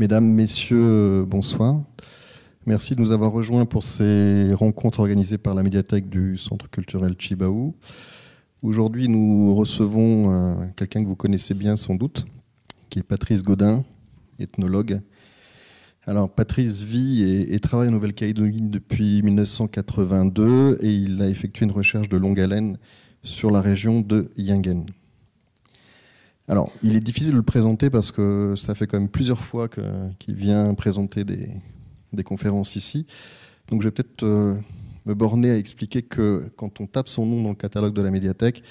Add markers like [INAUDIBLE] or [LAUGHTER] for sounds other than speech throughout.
Mesdames, Messieurs, euh, bonsoir. Merci de nous avoir rejoints pour ces rencontres organisées par la médiathèque du Centre culturel Chibaou. Aujourd'hui, nous recevons euh, quelqu'un que vous connaissez bien sans doute, qui est Patrice Godin, ethnologue. Alors, Patrice vit et, travaille en Nouvelle-Calédonie depuis 1982 et il a effectué une recherche de longue haleine sur la région de Yangen. Alors, il est difficile de le présenter parce que ça fait quand même plusieurs fois qu'il vient présenter des, conférences ici. Donc, je vais peut-être euh, me borner à expliquer que quand on tape son nom dans le catalogue de la médiathèque,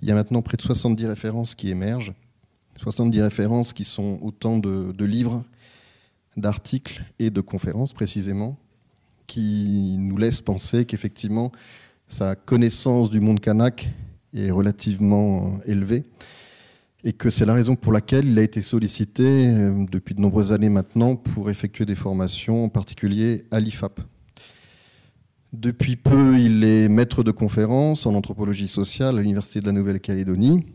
il y a maintenant près de 70 références qui émergent. 70 références qui sont autant de, de livres, d'articles et de conférences précisément, qui nous laissent penser qu'effectivement, sa connaissance du monde kanak est relativement euh, élevée et que c'est la raison pour laquelle il a été sollicité euh, depuis de nombreuses années maintenant pour effectuer des formations, en particulier à l'IFAP. Depuis peu, il est maître de conférences en anthropologie sociale à l'Université de la Nouvelle-Calédonie.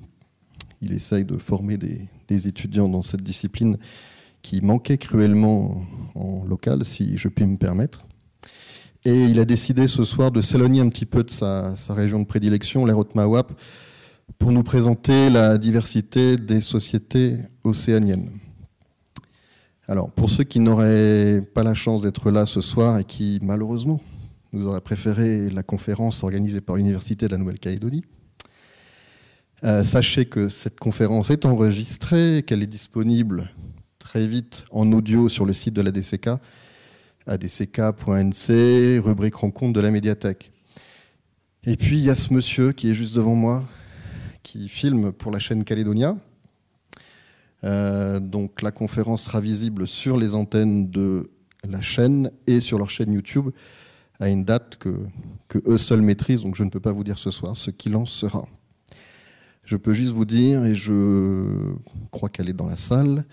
Il essaye de former des, étudiants dans cette discipline qui manquait cruellement en local, si je puis me permettre. Et il a décidé ce soir de s'éloigner un petit peu de sa, région de prédilection, l'Erotmawap, pour nous présenter la diversité des sociétés océaniennes. Alors, pour ceux qui n'auraient pas la chance d'être là ce soir et qui, malheureusement, nous auraient préféré la conférence organisée par l'Université de la Nouvelle-Calédonie, euh, sachez que cette conférence est enregistrée, qu'elle est disponible très vite en audio sur le site de la DCK, adck.nc, rubrique rencontre de la médiathèque. Et puis il y a ce monsieur qui est juste devant moi, qui filme pour la chaîne Caledonia. Euh, donc la conférence sera visible sur les antennes de la chaîne et sur leur chaîne YouTube à une date que, eux seuls maîtrisent, donc je ne peux pas vous dire ce soir ce qu'il en sera. Je peux juste vous dire, et je crois qu'elle est dans la salle,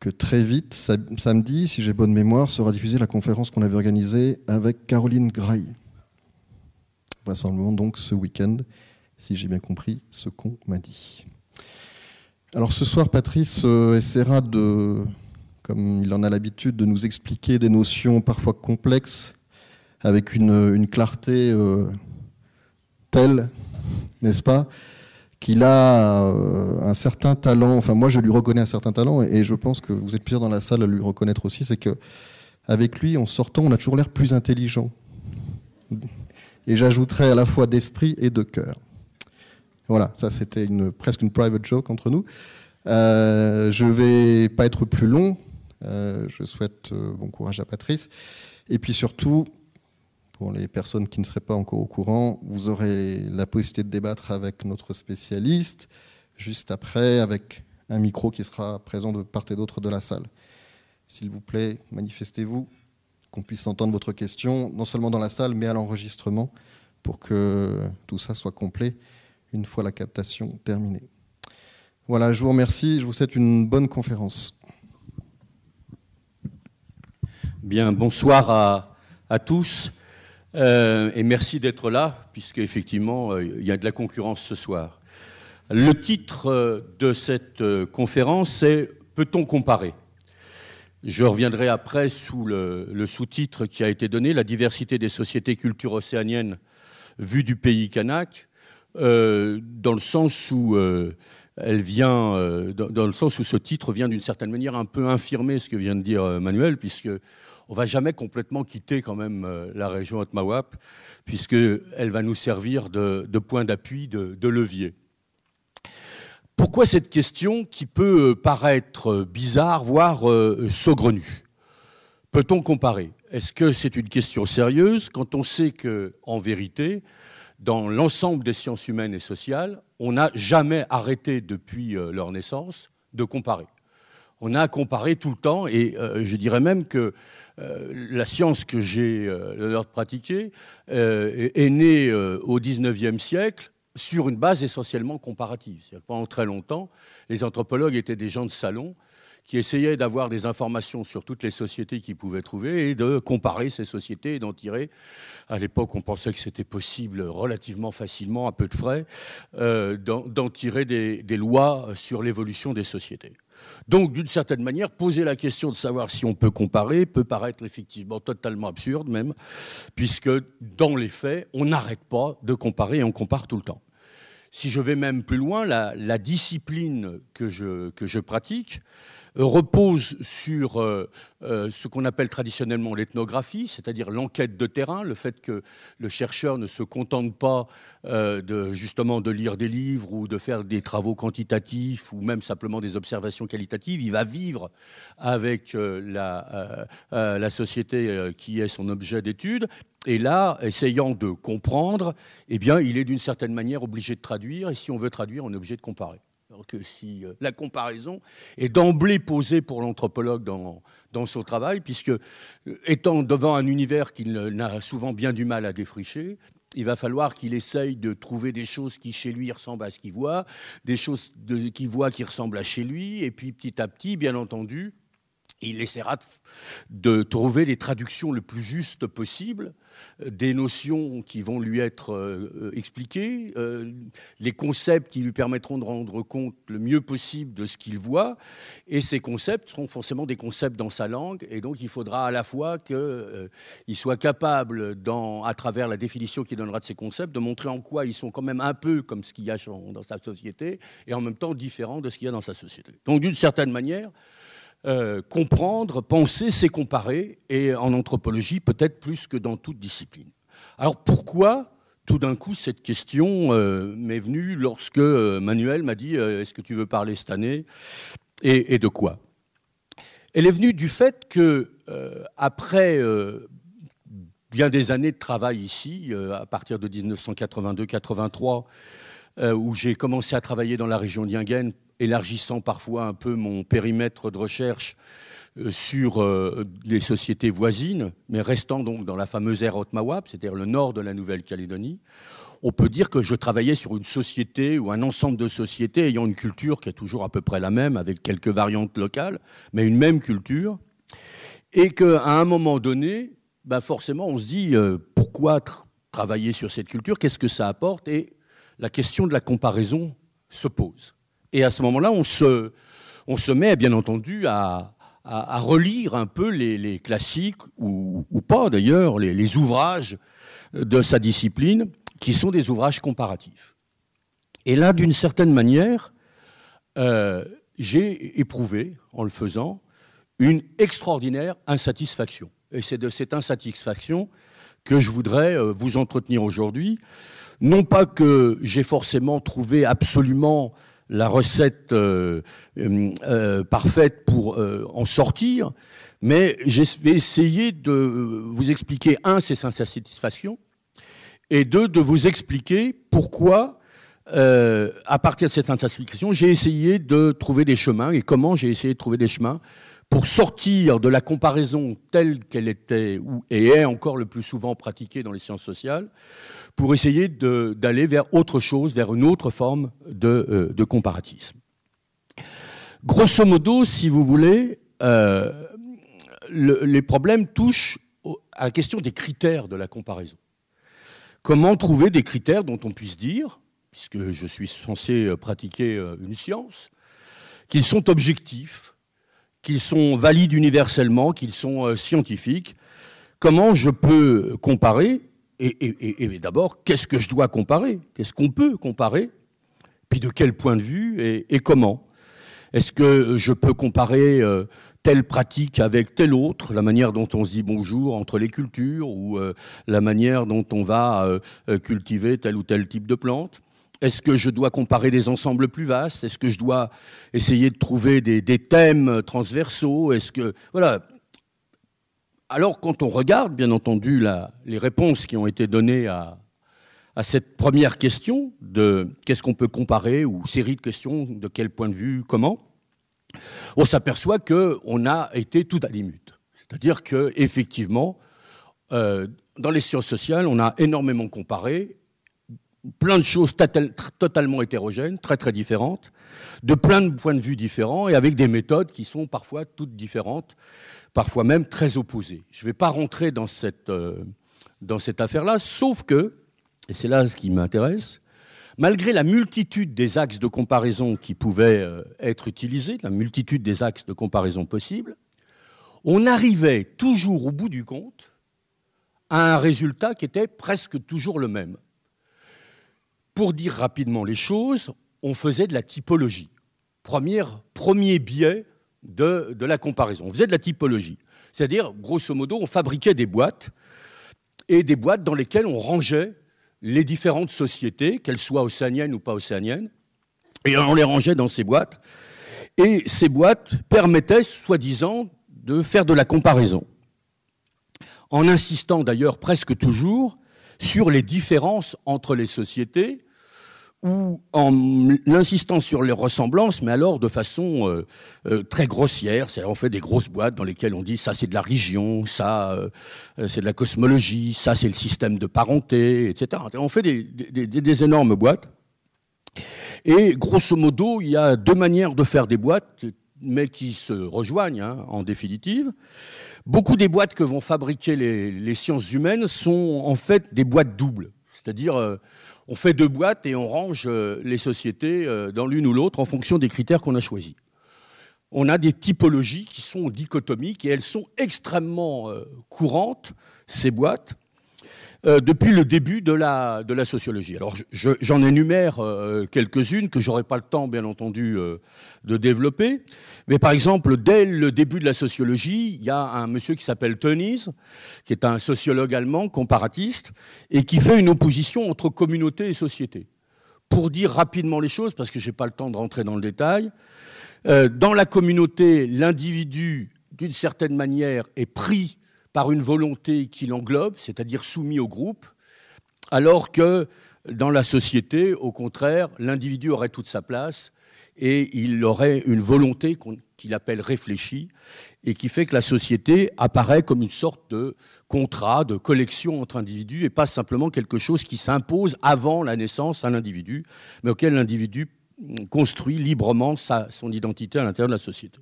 que très vite, samedi, si j'ai bonne mémoire, sera diffusée la conférence qu'on avait organisée avec Caroline Gray. vraisemblablement donc ce week-end si j'ai bien compris ce qu'on m'a dit. Alors ce soir, Patrice euh, essaiera de, comme il en a l'habitude, de nous expliquer des notions parfois complexes avec une, clarté euh, telle, n'est-ce pas, qu'il a euh, un certain talent, enfin moi je lui reconnais un certain talent, et, je pense que vous êtes plusieurs dans la salle à lui reconnaître aussi, c'est que avec lui, en sortant, on a toujours l'air plus intelligent. Et j'ajouterais à la fois d'esprit et de cœur. Voilà, ça c'était presque une private joke entre nous. Euh, je ne vais pas être plus long. Euh, je souhaite euh, bon courage à Patrice. Et puis surtout, pour les personnes qui ne seraient pas encore au courant, vous aurez la possibilité de débattre avec notre spécialiste juste après, avec un micro qui sera présent de part et d'autre de la salle. S'il vous plaît, manifestez-vous, qu'on puisse entendre votre question, non seulement dans la salle, mais à l'enregistrement, pour que tout ça soit complet une fois la captation terminée. Voilà, je vous remercie, je vous souhaite une bonne conférence. Bien, bonsoir à, tous euh, et merci d'être là, puisque effectivement euh, il y a de la concurrence ce soir. Le titre euh, de cette conférence est Peut-on comparer je reviendrai après sous le, sous-titre qui a été donné, la diversité des sociétés culture océaniennes vue du pays kanak. Euh, dans le sens où euh, elle vient, euh, dans, le sens où ce titre vient d'une certaine manière un peu infirmer ce que vient de dire Manuel, puisque on va jamais complètement quitter quand même la région Otmawap, puisque elle va nous servir de, point d'appui, de, de levier. Pourquoi cette question qui peut paraître bizarre, voire saugrenue Peut-on comparer Est-ce que c'est une question sérieuse quand on sait que, en vérité, dans l'ensemble des sciences humaines et sociales, on n'a jamais arrêté depuis euh, leur naissance de comparer. On a comparé tout le temps et euh, je dirais même que euh, la science que j'ai l'honneur de pratiquer est née au XIXe siècle sur une base essentiellement comparative. Pendant très longtemps, les anthropologues étaient des gens de salon qui essayait d'avoir des informations sur toutes les sociétés qu'il pouvaient trouver et de comparer ces sociétés et d'en tirer. À l'époque, on pensait que c'était possible relativement facilement, à peu de frais, euh, d'en tirer des, lois sur l'évolution des sociétés. Donc, d'une certaine manière, poser la question de savoir si on peut comparer peut paraître effectivement totalement absurde même, puisque dans les faits, on n'arrête pas de comparer et on compare tout le temps. Si je vais même plus loin, la, discipline que je pratique, repose sur euh, euh, ce qu'on appelle traditionnellement l'ethnographie, c'est-à-dire l'enquête de terrain, le fait que le chercheur ne se contente pas euh, de, justement de lire des livres ou de faire des travaux quantitatifs ou même simplement des observations qualitatives, il va vivre avec la, la société qui est son objet d'étude. Et là, essayant de comprendre, eh bien, il est d'une certaine manière obligé de traduire, et si on veut traduire, on est obligé de comparer. Alors que si euh, la comparaison est d'emblée posée pour l'anthropologue dans, son travail, puisque euh, étant devant un univers qu'il n'a souvent bien du mal à défricher, il va falloir qu'il essaye de trouver des choses qui chez lui ressemblent à ce qu'il voit, des choses qu'il voit qui ressemblent à chez lui, et puis petit à petit, bien entendu, il essaiera de, trouver les traductions le plus justes possible euh, des notions qui vont lui être euh, euh, expliquées, les concepts qui lui permettront de rendre compte le mieux possible de ce qu'il voit, et ces concepts seront forcément des concepts dans sa langue, et donc il faudra à la fois qu'il soit capable, à travers la définition qu'il donnera de ces concepts, de montrer en quoi ils sont quand même un peu comme ce qu'il y a dans sa société, et en même temps différents de ce qu'il y a dans sa société. Donc d'une certaine manière, euh, comprendre, penser, c'est comparer, et en anthropologie peut-être plus que dans toute discipline. Alors pourquoi tout d'un coup cette question euh, m'est venue lorsque euh, Manuel m'a dit Est-ce que tu veux parler cette année et, de quoi Elle est venue du fait que, après bien des années de travail ici, à partir de 1982-83, où j'ai commencé à travailler dans la région d'Ingen élargissant parfois un peu mon périmètre de recherche euh, sur euh, les sociétés voisines, mais restant donc dans la fameuse ère Otmawab, c'est-à-dire le nord de la Nouvelle-Calédonie, on peut dire que je travaillais sur une société ou un ensemble de sociétés ayant une culture qui est toujours à peu près la même, avec quelques variantes locales, mais une même culture, et qu'à un moment donné, bah, forcément, on se dit euh, pourquoi travailler sur cette culture, qu'est-ce que ça apporte, et la question de la comparaison se pose. Et à ce moment-là, on se, met, bien entendu, à, relire un peu les, classiques, ou, pas d'ailleurs, les, ouvrages de sa discipline, qui sont des ouvrages comparatifs. Et là, d'une certaine manière, euh, j'ai éprouvé, en le faisant, une extraordinaire insatisfaction. Et c'est de cette insatisfaction que je voudrais euh, vous entretenir aujourd'hui. Non pas que j'ai forcément trouvé absolument la recette euh, euh, euh, parfaite pour en sortir, mais j'ai essayé essayer de vous expliquer, un, ces sa satisfaction, et deux, de vous expliquer pourquoi, à partir de cette insatisfaction, j'ai essayé de trouver des chemins, et comment j'ai essayé de trouver des chemins pour sortir de la comparaison telle qu'elle était ou, et est encore le plus souvent pratiquée dans les sciences sociales, pour essayer d'aller vers autre chose, vers une autre forme de, euh, comparatisme. Grosso modo, si vous voulez, euh, les problèmes touchent à la question des critères de la comparaison. Comment trouver des critères dont on puisse dire, puisque je suis censé euh, pratiquer une science, qu'ils sont objectifs, qu'ils sont valides universellement, qu'ils sont scientifiques Comment je peux comparer et, d'abord, qu'est-ce que je dois comparer Qu'est-ce qu'on peut comparer Puis de quel point de vue et, comment Est-ce que je peux comparer euh, telle pratique avec telle autre, la manière dont on se dit bonjour entre les cultures ou euh, la manière dont on va euh, cultiver tel ou tel type de plante Est-ce que je dois comparer des ensembles plus vastes Est-ce que je dois essayer de trouver des, thèmes transversaux Est-ce que voilà, alors quand on regarde, bien entendu, les réponses qui ont été données à, cette première question de qu'est-ce qu'on peut comparer ou série de questions, de quel point de vue, comment, on s'aperçoit qu'on a été tout à limite. C'est-à-dire qu'effectivement, euh, dans les sciences sociales, on a énormément comparé plein de choses totalement hétérogènes, très très différentes, de plein de points de vue différents et avec des méthodes qui sont parfois toutes différentes parfois même très opposés. Je ne vais pas rentrer dans cette, euh, cette affaire-là, sauf que, et c'est là ce qui m'intéresse, malgré la multitude des axes de comparaison qui pouvaient euh, être utilisés, la multitude des axes de comparaison possibles, on arrivait toujours au bout du compte à un résultat qui était presque toujours le même. Pour dire rapidement les choses, on faisait de la typologie. Premier, premier biais de, la comparaison. On faisait de la typologie. C'est-à-dire, grosso modo, on fabriquait des boîtes et des boîtes dans lesquelles on rangeait les différentes sociétés, qu'elles soient océaniennes ou pas océaniennes, et on les rangeait dans ces boîtes. Et ces boîtes permettaient, soi-disant, de faire de la comparaison, en insistant d'ailleurs presque toujours sur les différences entre les sociétés ou en insistant sur les ressemblances, mais alors de façon euh, euh, très grossière. C'est on fait des grosses boîtes dans lesquelles on dit ça c'est de la religion, ça euh, c'est de la cosmologie, ça c'est le système de parenté, etc. On fait des, énormes boîtes. Et grosso modo, il y a deux manières de faire des boîtes, mais qui se rejoignent hein, en définitive. Beaucoup des boîtes que vont fabriquer les, les sciences humaines sont en fait des boîtes doubles, c'est-à-dire on fait deux boîtes et on range euh, les sociétés euh, dans l'une ou l'autre en fonction des critères qu'on a choisis. On a des typologies qui sont dichotomiques et elles sont extrêmement euh, courantes, ces boîtes. Euh, depuis le début de la, de la sociologie. Alors j'en énumère euh, quelques-unes que j'aurai pas le temps, bien entendu, euh, de développer. Mais par exemple, dès le début de la sociologie, il y a un monsieur qui s'appelle Tönnies, qui est un sociologue allemand comparatiste, et qui fait une opposition entre communauté et société. Pour dire rapidement les choses, parce que j'ai pas le temps de rentrer dans le détail, dans la communauté, l'individu, d'une certaine manière, est pris par une volonté qui l'englobe, c'est-à-dire soumis au groupe, alors que dans la société, au contraire, l'individu aurait toute sa place et il aurait une volonté qu'il appelle réfléchie et qui fait que la société apparaît comme une sorte de contrat, de collection entre individus et pas simplement quelque chose qui s'impose avant la naissance à l'individu, mais auquel l'individu construit librement sa, son identité à l'intérieur de la société.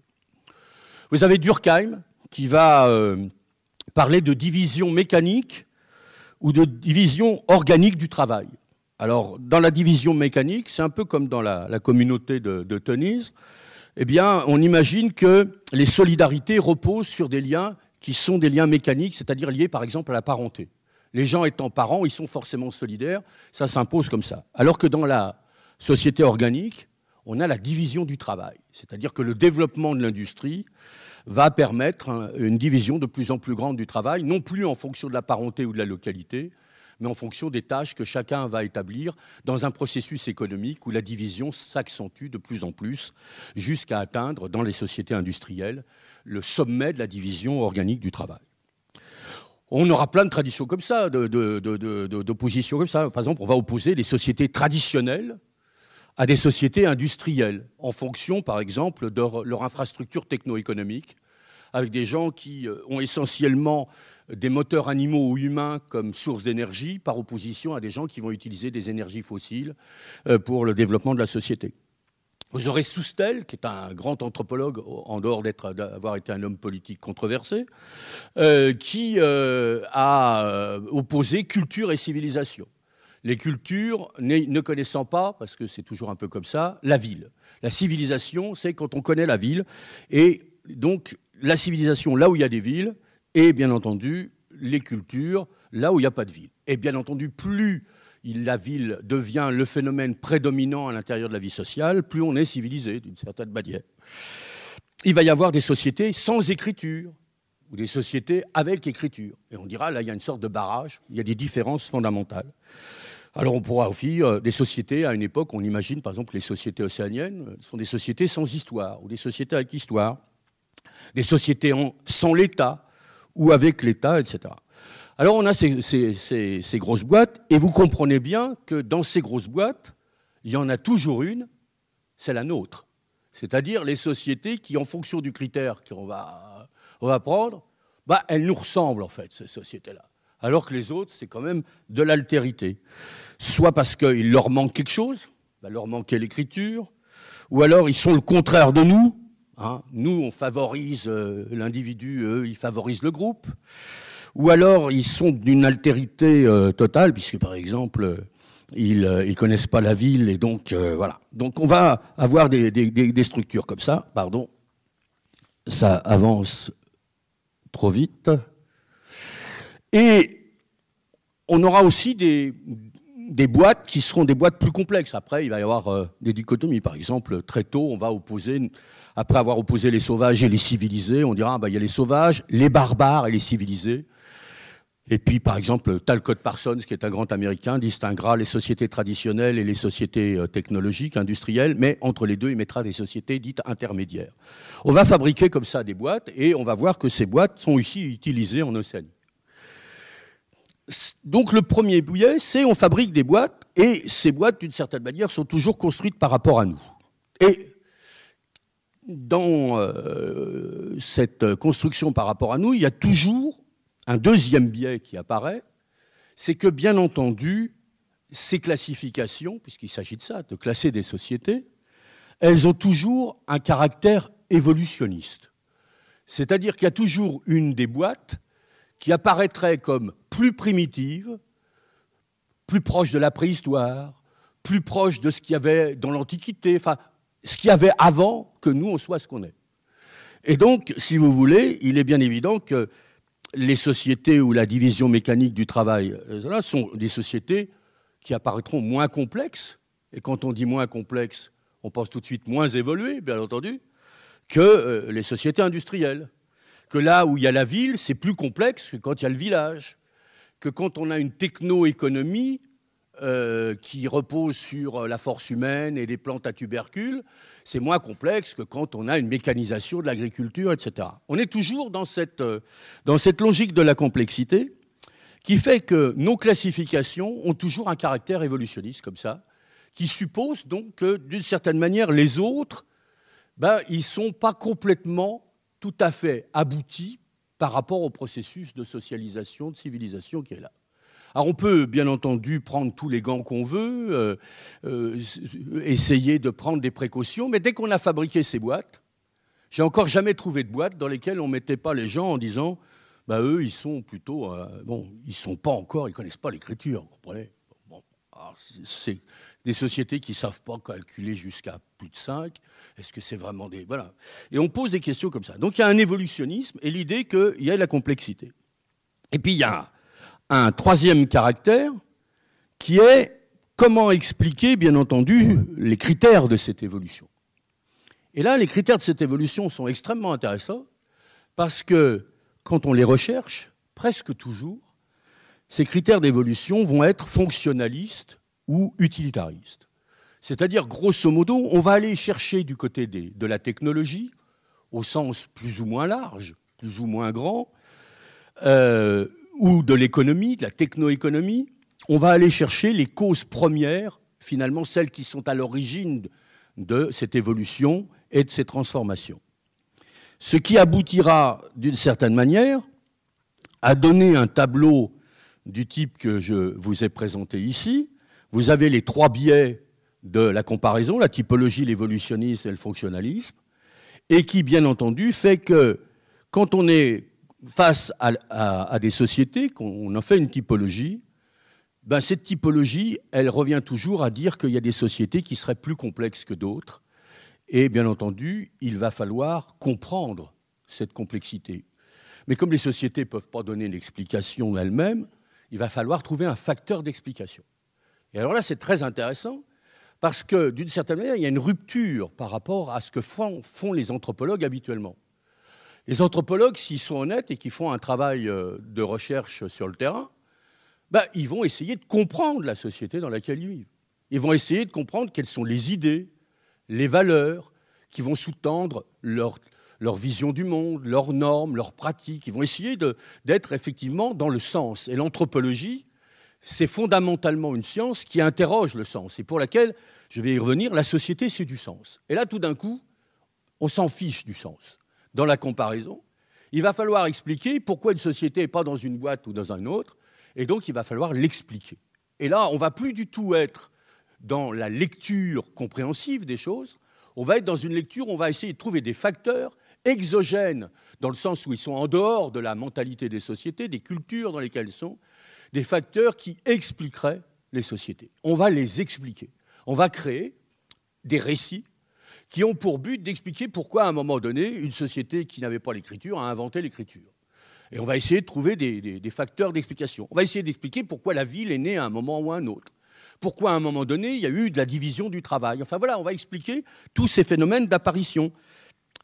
Vous avez Durkheim qui va... Euh, parler de division mécanique ou de division organique du travail. Alors, dans la division mécanique, c'est un peu comme dans la, communauté de, de eh bien, on imagine que les solidarités reposent sur des liens qui sont des liens mécaniques, c'est-à-dire liés par exemple à la parenté. Les gens étant parents, ils sont forcément solidaires, ça s'impose comme ça. Alors que dans la société organique, on a la division du travail, c'est-à-dire que le développement de l'industrie va permettre hein, une division de plus en plus grande du travail, non plus en fonction de la parenté ou de la localité, mais en fonction des tâches que chacun va établir dans un processus économique où la division s'accentue de plus en plus jusqu'à atteindre dans les sociétés industrielles le sommet de la division organique du travail. On aura plein de traditions comme ça, d'oppositions de, comme ça. Par exemple, on va opposer les sociétés traditionnelles à des sociétés industrielles, en fonction, par exemple, de leur infrastructure techno-économique, avec des gens qui euh, ont essentiellement des moteurs animaux ou humains comme source d'énergie, par opposition à des gens qui vont utiliser des énergies fossiles euh, pour le développement de la société. Vous aurez Soustel, qui est un grand anthropologue, en dehors d'avoir été un homme politique controversé, euh, qui a opposé culture et civilisation les cultures ne connaissant pas, parce que c'est toujours un peu comme ça, la ville. La civilisation, c'est quand on connaît la ville. Et donc, la civilisation, là où il y a des villes, et bien entendu, les cultures, là où il n'y a pas de ville. Et bien entendu, plus la ville devient le phénomène prédominant à l'intérieur de la vie sociale, plus on est civilisé, d'une certaine manière. Il va y avoir des sociétés sans écriture, ou des sociétés avec écriture. Et on dira, là, il y a une sorte de barrage, il y a des différences fondamentales. Alors on pourra aussi, euh, des sociétés, à une époque, on imagine par exemple les sociétés océaniennes sont des sociétés sans histoire, ou des sociétés avec histoire, des sociétés sans l'État, ou avec l'État, etc. Alors on a ces, grosses boîtes, et vous comprenez bien que dans ces grosses boîtes, il y en a toujours une, c'est la nôtre. C'est-à-dire les sociétés qui, en fonction du critère qu'on va, va prendre, bah, elles nous ressemblent en fait, ces sociétés-là alors que les autres, c'est quand même de l'altérité. Soit parce qu'il leur manque quelque chose, bah, leur manquer l'écriture, ou alors ils sont le contraire de nous. Hein. Nous, on favorise euh, l'individu, eux, ils favorisent le groupe. Ou alors ils sont d'une altérité euh, totale, puisque par exemple, euh, ils ne connaissent pas la ville, et donc voilà. Donc on va avoir des structures comme ça, pardon. Ça avance trop vite. Et on aura aussi des, boîtes qui seront des boîtes plus complexes. Après, il va y avoir euh, des dichotomies. Par exemple, très tôt, on va opposer, après avoir opposé les sauvages et les civilisés, on dira, bah, il y a les sauvages, les barbares et les civilisés. Et puis, par exemple, Talcott Parsons, qui est un grand américain, distinguera les sociétés traditionnelles et les sociétés euh, technologiques, industrielles, mais entre les deux, il mettra des sociétés dites intermédiaires. On va fabriquer comme ça des boîtes et on va voir que ces boîtes sont aussi utilisées en Océanie donc le premier bouillet, c'est on fabrique des boîtes, et ces boîtes, d'une certaine manière, sont toujours construites par rapport à nous. Et dans euh, cette construction par rapport à nous, il y a toujours un deuxième biais qui apparaît, c'est que bien entendu, ces classifications, puisqu'il s'agit de ça, de classer des sociétés, elles ont toujours un caractère évolutionniste. C'est-à-dire qu'il y a toujours une des boîtes qui apparaîtrait comme plus primitive, plus proche de la préhistoire, plus proche de ce qu'il y avait dans l'Antiquité, enfin, ce qu'il y avait avant que nous, on soit ce qu'on est. Et donc, si vous voulez, il est bien évident que les sociétés où la division mécanique du travail euh, là, sont des sociétés qui apparaîtront moins complexes, et quand on dit moins complexes, on pense tout de suite moins évoluées, bien entendu, que euh, les sociétés industrielles que là où il y a la ville, c'est plus complexe que quand il y a le village, que quand on a une techno-économie euh, qui repose sur euh, la force humaine et les plantes à tubercules, c'est moins complexe que quand on a une mécanisation de l'agriculture, etc. On est toujours dans cette, euh, dans cette logique de la complexité qui fait que nos classifications ont toujours un caractère évolutionniste comme ça, qui suppose donc que d'une certaine manière les autres, ben, ils ne sont pas complètement tout à fait abouti par rapport au processus de socialisation, de civilisation qui est là. Alors on peut bien entendu prendre tous les gants qu'on veut, euh, euh, essayer de prendre des précautions, mais dès qu'on a fabriqué ces boîtes, j'ai encore jamais trouvé de boîtes dans lesquelles on ne mettait pas les gens en disant bah eux, ils sont plutôt. Euh, bon, ils sont pas encore, ils connaissent pas l'écriture, vous comprenez des sociétés qui ne savent pas calculer jusqu'à plus de 5. Est-ce que c'est vraiment des... Voilà. Et on pose des questions comme ça. Donc il y a un évolutionnisme et l'idée qu'il y a la complexité. Et puis il y a un troisième caractère qui est comment expliquer, bien entendu, les critères de cette évolution. Et là, les critères de cette évolution sont extrêmement intéressants parce que quand on les recherche, presque toujours, ces critères d'évolution vont être fonctionnalistes ou utilitariste. C'est-à-dire, grosso modo, on va aller chercher du côté de la technologie, au sens plus ou moins large, plus ou moins grand, euh, ou de l'économie, de la techno-économie, on va aller chercher les causes premières, finalement celles qui sont à l'origine de cette évolution et de ces transformations. Ce qui aboutira, d'une certaine manière, à donner un tableau du type que je vous ai présenté ici, vous avez les trois biais de la comparaison, la typologie, l'évolutionnisme et le fonctionnalisme, et qui, bien entendu, fait que quand on est face à, des sociétés, qu'on en fait une typologie, ben, cette typologie, elle revient toujours à dire qu'il y a des sociétés qui seraient plus complexes que d'autres. Et bien entendu, il va falloir comprendre cette complexité. Mais comme les sociétés ne peuvent pas donner une explication elles-mêmes, il va falloir trouver un facteur d'explication. Et alors là, c'est très intéressant, parce que d'une certaine manière, il y a une rupture par rapport à ce que font, les anthropologues habituellement. Les anthropologues, s'ils sont honnêtes et qu'ils font un travail euh, de recherche sur le terrain, bah, ils vont essayer de comprendre la société dans laquelle ils vivent. Ils vont essayer de comprendre quelles sont les idées, les valeurs qui vont sous-tendre leur vision du monde, leurs normes, leurs pratiques. Ils vont essayer d'être effectivement dans le sens. Et l'anthropologie, c'est fondamentalement une science qui interroge le sens et pour laquelle, je vais y revenir, la société, c'est du sens. Et là, tout d'un coup, on s'en fiche du sens. Dans la comparaison, il va falloir expliquer pourquoi une société n'est pas dans une boîte ou dans une autre, et donc il va falloir l'expliquer. Et là, on va plus du tout être dans la lecture compréhensive des choses, on va être dans une lecture, on va essayer de trouver des facteurs exogènes, dans le sens où ils sont en dehors de la mentalité des sociétés, des cultures dans lesquelles ils sont, des facteurs qui expliqueraient les sociétés. On va les expliquer. On va créer des récits qui ont pour but d'expliquer pourquoi, à un moment donné, une société qui n'avait pas l'écriture a inventé l'écriture. Et on va essayer de trouver des, facteurs d'explication. On va essayer d'expliquer pourquoi la ville est née à un moment ou à un autre. Pourquoi, à un moment donné, il y a eu de la division du travail. Enfin voilà, on va expliquer tous ces phénomènes d'apparition.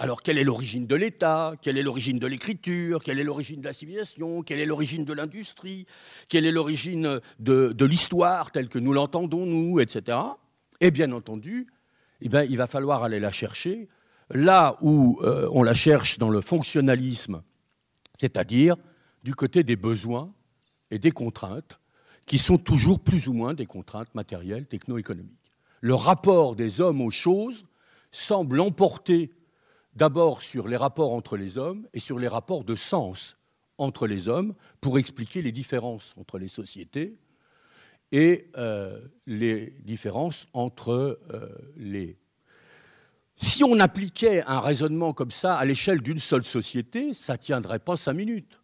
Alors, quelle est l'origine de l'État Quelle est l'origine de l'écriture Quelle est l'origine de la civilisation Quelle est l'origine de l'industrie Quelle est l'origine de, l'histoire telle que nous l'entendons, nous, etc. Et bien entendu, eh ben, il va falloir aller la chercher là où euh, on la cherche dans le fonctionnalisme, c'est-à-dire du côté des besoins et des contraintes, qui sont toujours plus ou moins des contraintes matérielles, techno-économiques. Le rapport des hommes aux choses semble emporter d'abord sur les rapports entre les hommes et sur les rapports de sens entre les hommes pour expliquer les différences entre les sociétés et euh, les différences entre euh, les... Si on appliquait un raisonnement comme ça à l'échelle d'une seule société, ça ne tiendrait pas cinq minutes.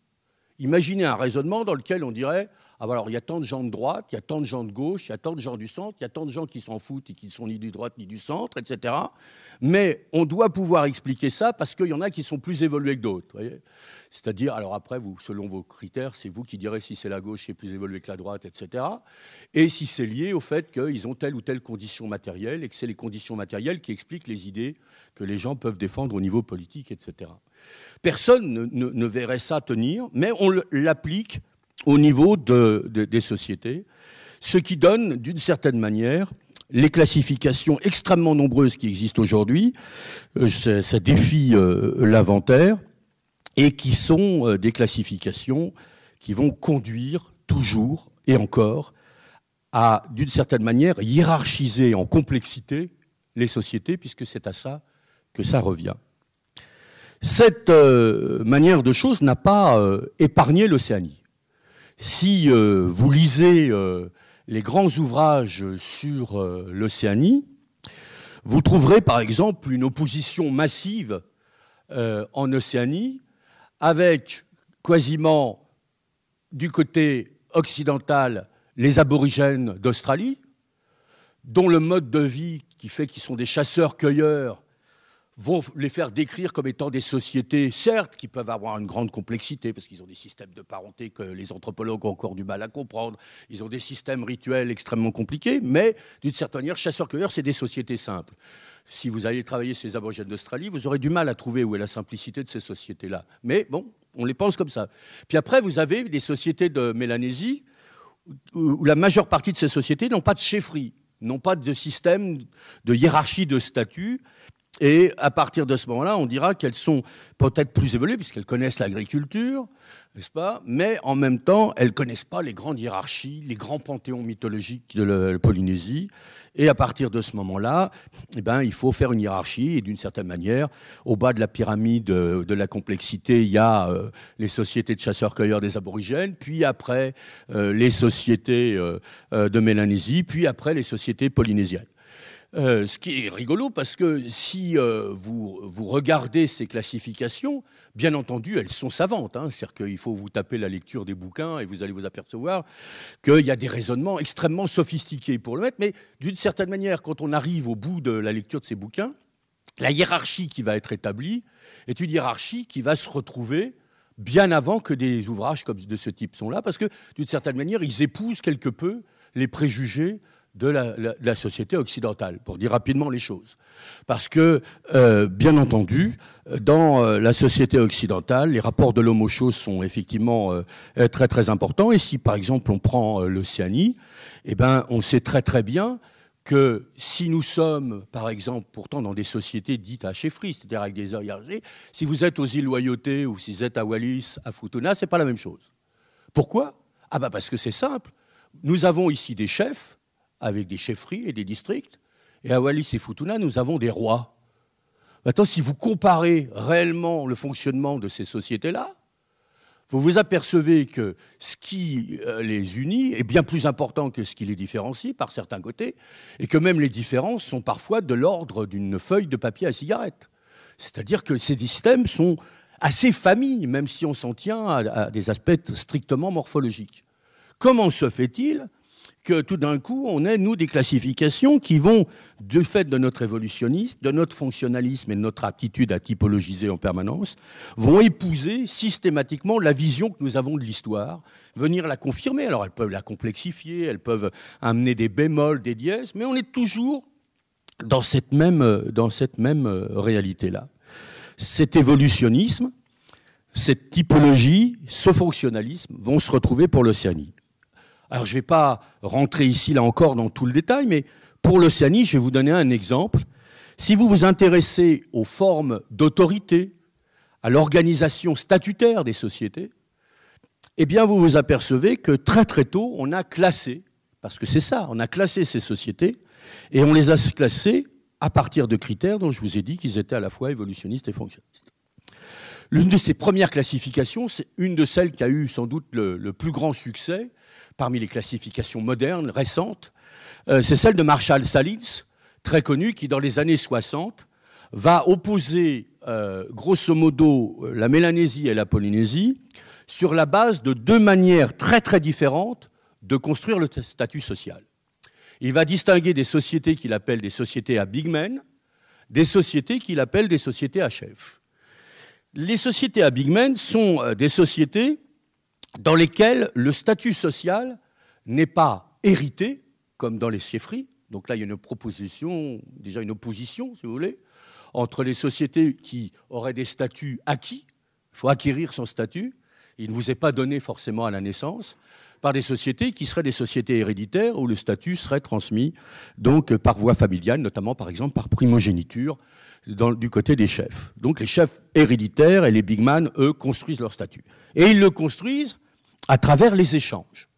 Imaginez un raisonnement dans lequel on dirait ah bah alors il y a tant de gens de droite, il y a tant de gens de gauche, il y a tant de gens du centre, il y a tant de gens qui s'en foutent et qui ne sont ni du droite ni du centre, etc. Mais on doit pouvoir expliquer ça parce qu'il y en a qui sont plus évolués que d'autres. C'est-à-dire, alors après, vous, selon vos critères, c'est vous qui direz si c'est la gauche qui est plus évoluée que la droite, etc. Et si c'est lié au fait qu'ils ont telle ou telle condition matérielle et que c'est les conditions matérielles qui expliquent les idées que les gens peuvent défendre au niveau politique, etc. Personne ne verrait ça tenir, mais on l'applique au niveau des sociétés, ce qui donne, d'une certaine manière, les classifications extrêmement nombreuses qui existent aujourd'hui. Euh, ça, défie euh, l'inventaire et qui sont euh, des classifications qui vont conduire toujours et encore à, d'une certaine manière, hiérarchiser en complexité les sociétés, puisque c'est à ça que ça revient. Cette manière de choses n'a pas épargné l'Océanie. Si euh, vous lisez euh, les grands ouvrages sur euh, l'Océanie, vous trouverez par exemple une opposition massive en Océanie avec quasiment du côté occidental les aborigènes d'Australie, dont le mode de vie qui fait qu'ils sont des chasseurs-cueilleurs vont les faire décrire comme étant des sociétés, certes, qui peuvent avoir une grande complexité, parce qu'ils ont des systèmes de parenté que les anthropologues ont encore du mal à comprendre, ils ont des systèmes rituels extrêmement compliqués, mais d'une certaine manière, chasseurs-cueilleurs, c'est des sociétés simples. Si vous allez travailler ces aborigènes d'Australie, vous aurez du mal à trouver où est la simplicité de ces sociétés-là. Mais bon, on les pense comme ça. Puis après, vous avez des sociétés de Mélanésie, où la majeure partie de ces sociétés n'ont pas de chefferie, n'ont pas de système de hiérarchie de statut, et à partir de ce moment-là, on dira qu'elles sont peut-être plus évoluées, puisqu'elles connaissent l'agriculture, n'est-ce pas Mais en même temps, elles ne connaissent pas les grandes hiérarchies, les grands panthéons mythologiques de la Polynésie. Et à partir de ce moment-là, eh ben, il faut faire une hiérarchie. Et d'une certaine manière, au bas de la pyramide euh, de la complexité, il y a euh, les sociétés de chasseurs-cueilleurs des aborigènes, puis après euh, les sociétés de Mélanésie, puis après les sociétés polynésiennes. Euh, ce qui est rigolo parce que si euh, vous, regardez ces classifications, bien entendu, elles sont savantes. Hein. C'est-à-dire qu'il faut vous taper la lecture des bouquins et vous allez vous apercevoir qu'il y a des raisonnements extrêmement sophistiqués pour le mettre. Mais d'une certaine manière, quand on arrive au bout de la lecture de ces bouquins, la hiérarchie qui va être établie est une hiérarchie qui va se retrouver bien avant que des ouvrages comme de ce type sont là, parce que d'une certaine manière, ils épousent quelque peu les préjugés de la, société occidentale, pour dire rapidement les choses. Parce que, euh, bien entendu, euh, dans euh, la société occidentale, les rapports de lhomo sont effectivement très très importants. Et si, par exemple, on prend l'Océanie, eh ben, on sait très très bien que si nous sommes, par exemple, pourtant dans des sociétés dites à chefferie, c'est-à-dire avec des hiérarchies, si vous êtes aux îles Loyauté ou si vous êtes à Wallis, à Futuna, c'est pas la même chose. Pourquoi Ah bah parce que c'est simple. Nous avons ici des chefs avec des chefferies et des districts. Et à Wallis et Futuna, nous avons des rois. Maintenant, si vous comparez réellement le fonctionnement de ces sociétés-là, vous vous apercevez que ce qui euh, les unit est bien plus important que ce qui les différencie par certains côtés, et que même les différences sont parfois de l'ordre d'une feuille de papier à cigarette. C'est-à-dire que ces systèmes sont assez familles, même si on s'en tient à, à des aspects strictement morphologiques. Comment se fait-il que tout d'un coup, on ait, nous, des classifications qui vont, du fait de notre évolutionnisme, de notre fonctionnalisme et de notre aptitude à typologiser en permanence, vont épouser systématiquement la vision que nous avons de l'histoire, venir la confirmer. Alors elles peuvent la complexifier, elles peuvent amener des bémols, des dièses, mais on est toujours dans cette même, dans cette même euh, réalité-là. Cet évolutionnisme, cette typologie, ce fonctionnalisme vont se retrouver pour l'Océanie. Alors je ne vais pas rentrer ici, là encore, dans tout le détail, mais pour l'Océanie, je vais vous donner un exemple. Si vous vous intéressez aux formes d'autorité, à l'organisation statutaire des sociétés, eh bien vous vous apercevez que très très tôt, on a classé, parce que c'est ça, on a classé ces sociétés, et on les a classées à partir de critères dont je vous ai dit qu'ils étaient à la fois évolutionnistes et fonctionnistes. L'une de ces premières classifications, c'est une de celles qui a eu sans doute le, le plus grand succès, parmi les classifications modernes, récentes, euh, c'est celle de Marshall Salins, très connu, qui dans les années 60 va opposer euh, grosso modo euh, la Mélanésie et la Polynésie sur la base de deux manières très très différentes de construire le statut social. Il va distinguer des sociétés qu'il appelle des sociétés à big men, des sociétés qu'il appelle des sociétés à chef. Les sociétés à big men sont des sociétés dans lesquelles le statut social n'est pas hérité, comme dans les chefferies. Donc là, il y a une proposition, déjà une opposition, si vous voulez, entre les sociétés qui auraient des statuts acquis, il faut acquérir son statut, il ne vous est pas donné forcément à la naissance, par des sociétés qui seraient des sociétés héréditaires où le statut serait transmis donc par voie familiale, notamment par exemple par primogéniture du côté des chefs. Donc les chefs héréditaires et les big man, eux, construisent leur statut. Et ils le construisent à travers les échanges.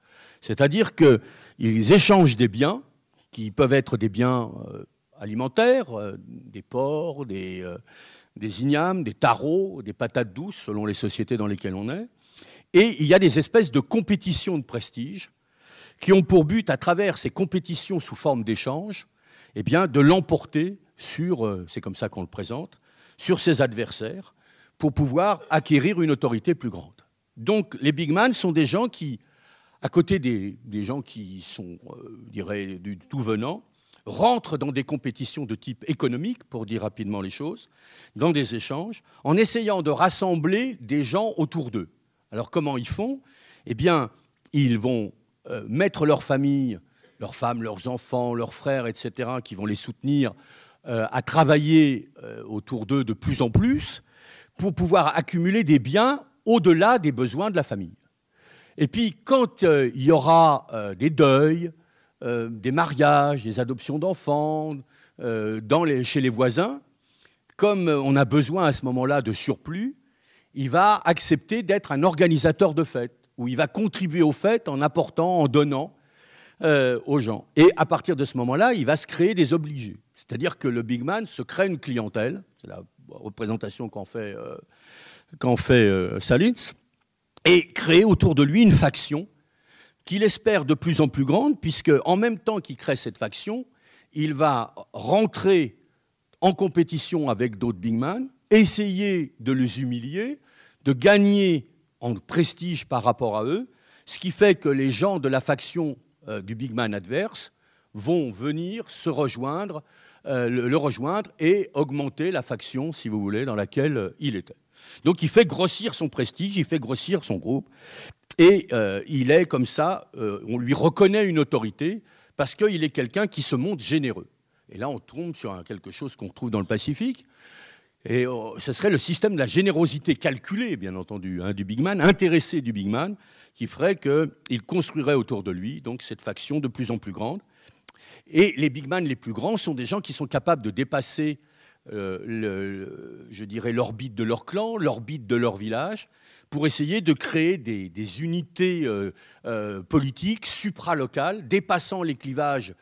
C'est-à-dire qu'ils échangent des biens qui peuvent être des biens euh, alimentaires, euh, des porcs, euh, des, ignames, des tarots, des patates douces, selon les sociétés dans lesquelles on est. Et il y a des espèces de compétitions de prestige qui ont pour but, à travers ces compétitions sous forme d'échanges, eh bien, de l'emporter sur, c'est comme ça qu'on le présente, sur ses adversaires pour pouvoir acquérir une autorité plus grande. Donc les big man sont des gens qui, à côté des, gens qui sont, euh, je dirais, du tout venant, rentrent dans des compétitions de type économique, pour dire rapidement les choses, dans des échanges, en essayant de rassembler des gens autour d'eux. Alors comment ils font Eh bien, ils vont euh, mettre leur famille, leurs femmes, leurs enfants, leurs frères, etc., qui vont les soutenir euh, à travailler autour d'eux de plus en plus pour pouvoir accumuler des biens au-delà des besoins de la famille. Et puis quand euh, il y aura euh, des deuils, euh, des mariages, des adoptions d'enfants chez les voisins, comme on a besoin à ce moment-là de surplus, il va accepter d'être un organisateur de fêtes, où il va contribuer aux fêtes en apportant, en donnant aux gens. Et à partir de ce moment-là, il va se créer des obligés. C'est-à-dire que le big man se crée une clientèle, c'est la représentation qu'on fait qu'en fait euh, Salins, et créer autour de lui une faction qu'il espère de plus en plus grande, puisque en même temps qu'il crée cette faction, il va rentrer en compétition avec d'autres big men, essayer de les humilier, de gagner en prestige par rapport à eux, ce qui fait que les gens de la faction euh, du big man adverse vont venir se rejoindre, euh, le rejoindre et augmenter la faction, si vous voulez, dans laquelle il était. Donc il fait grossir son prestige, il fait grossir son groupe, et euh, il est comme ça, euh, on lui reconnaît une autorité parce qu'il est quelqu'un qui se montre généreux. Et là, on tombe sur quelque chose qu'on trouve dans le Pacifique. Et oh, ce serait le système de la générosité calculée, bien entendu, hein, du big man, intéressé du big man, qui ferait qu'il construirait autour de lui donc cette faction de plus en plus grande. Et les big man les plus grands sont des gens qui sont capables de dépasser euh, je dirais, l'orbite de leur clan, l'orbite de leur village, pour essayer de créer des, unités euh, euh, politiques supralocales, dépassant les clivages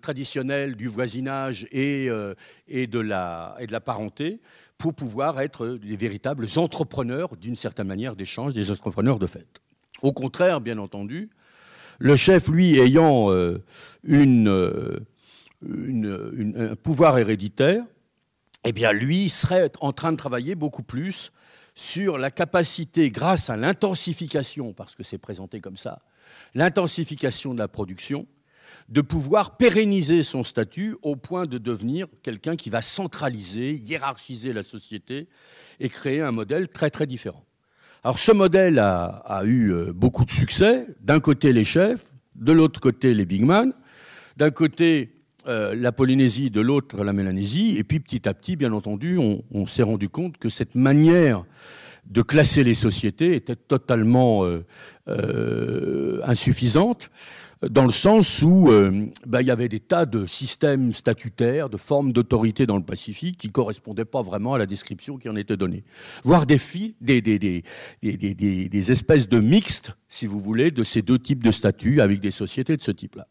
traditionnels du voisinage et, de la, parenté, pour pouvoir être des véritables entrepreneurs, d'une certaine manière, d'échange, des entrepreneurs de fait. Au contraire, bien entendu, le chef, lui, ayant un pouvoir héréditaire, eh bien lui serait en train de travailler beaucoup plus sur la capacité, grâce à l'intensification, parce que c'est présenté comme ça, l'intensification de la production, de pouvoir pérenniser son statut au point de devenir quelqu'un qui va centraliser, hiérarchiser la société et créer un modèle très très différent. Alors ce modèle a, a eu euh, beaucoup de succès, d'un côté les chefs, de l'autre côté les big man, d'un côté euh, la Polynésie, de l'autre la Mélanésie, et puis petit à petit, bien entendu, on, s'est rendu compte que cette manière de classer les sociétés était totalement euh, euh, insuffisante, dans le sens où bah, il y avait des tas de systèmes statutaires, de formes d'autorité dans le Pacifique qui ne correspondaient pas vraiment à la description qui en était donnée, voire des, des, des, des, espèces de mixtes, si vous voulez, de ces deux types de statuts avec des sociétés de ce type-là.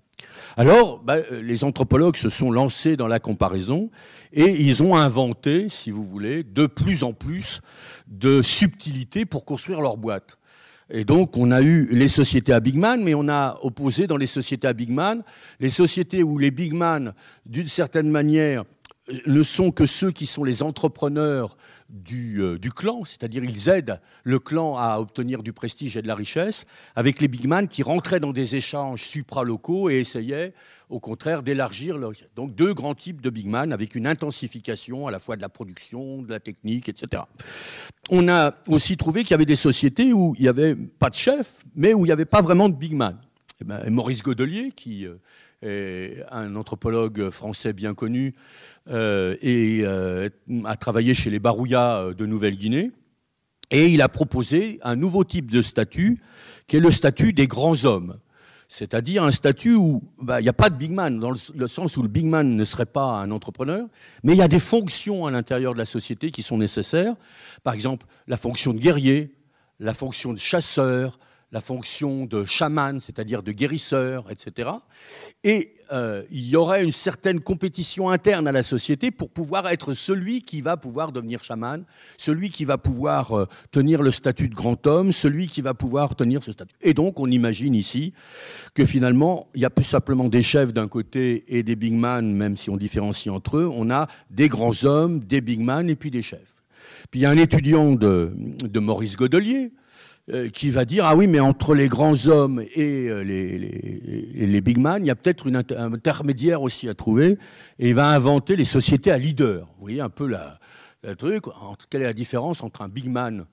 Alors, bah, euh, les anthropologues se sont lancés dans la comparaison et ils ont inventé, si vous voulez, de plus en plus de subtilités pour construire leur boîte. Et donc, on a eu les sociétés à big man, mais on a opposé dans les sociétés à big man les sociétés où les big man, d'une certaine manière, euh, ne sont que ceux qui sont les entrepreneurs euh, du, clan, c'est-à-dire ils aident le clan à obtenir du prestige et de la richesse, avec les big man qui rentraient dans des échanges supralocaux et essayaient au contraire d'élargir Donc deux grands types de big man, avec une intensification à la fois de la production, de la technique, etc. On a aussi trouvé qu'il y avait des sociétés où il n'y avait pas de chef, mais où il n'y avait pas vraiment de big man. Eh ben, Maurice Godelier, qui... Euh, un anthropologue français bien connu, euh, et euh, a travaillé chez les Barouillas euh, de Nouvelle-Guinée. Et il a proposé un nouveau type de statut, qui est le statut des grands hommes. C'est-à-dire un statut où bah, il n'y a pas de big man, dans le, sens où le big man ne serait pas un entrepreneur, mais il y a des fonctions à l'intérieur de la société qui sont nécessaires. Par exemple, la fonction de guerrier, la fonction de chasseur, la fonction de chaman, c'est-à-dire de guérisseur, etc. Et euh, il y aurait une certaine compétition interne à la société pour pouvoir être celui qui va pouvoir devenir chaman, celui qui va pouvoir euh, tenir le statut de grand homme, celui qui va pouvoir tenir ce statut. Et donc on imagine ici que finalement, il y a plus simplement des chefs d'un côté et des big man, même si on différencie entre eux, on a des grands hommes, des big man et puis des chefs. Puis il y a un étudiant de, de Maurice Godelier, euh, qui va dire ah oui mais entre les grands hommes et euh, les, big man il y a peut-être une intermédiaire aussi à trouver et il va inventer les sociétés à leader vous voyez un peu la, truc quelle est la différence entre un big man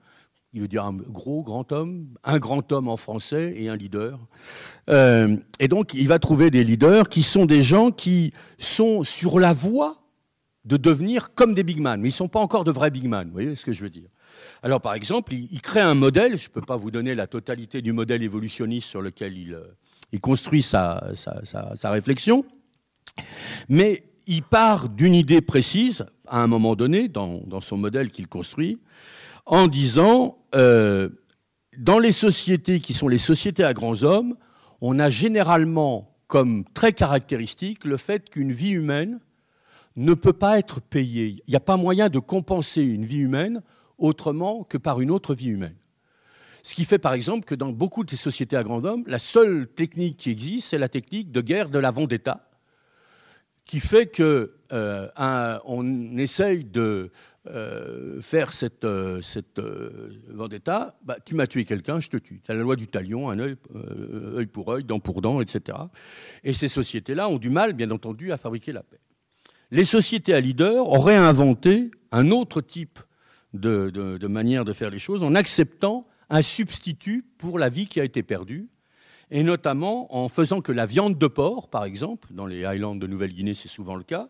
il veut dire un gros grand homme un grand homme en français et un leader euh, et donc il va trouver des leaders qui sont des gens qui sont sur la voie de devenir comme des big man mais ils sont pas encore de vrais big man vous voyez ce que je veux dire alors, par exemple, il, crée un modèle, je ne peux pas vous donner la totalité du modèle évolutionniste sur lequel il, euh, construit sa, réflexion, mais il part d'une idée précise, à un moment donné, dans, son modèle qu'il construit, en disant, euh, dans les sociétés qui sont les sociétés à grands hommes, on a généralement comme très caractéristique le fait qu'une vie humaine ne peut pas être payée. Il n'y a pas moyen de compenser une vie humaine autrement que par une autre vie humaine. Ce qui fait par exemple que dans beaucoup de sociétés à grand homme, la seule technique qui existe, c'est la technique de guerre de la vendetta, qui fait que euh, on essaye de euh, faire cette, euh, vendetta. Bah, tu m'as tué quelqu'un, je te tue. C'est la loi du talion, un œil, pour œil, dent pour dent, etc. Et ces sociétés-là ont du mal, bien entendu, à fabriquer la paix. Les sociétés à leader auraient inventé un autre type de, manière de faire les choses en acceptant un substitut pour la vie qui a été perdue, et notamment en faisant que la viande de porc, par exemple, dans les Highlands de Nouvelle-Guinée, c'est souvent le cas,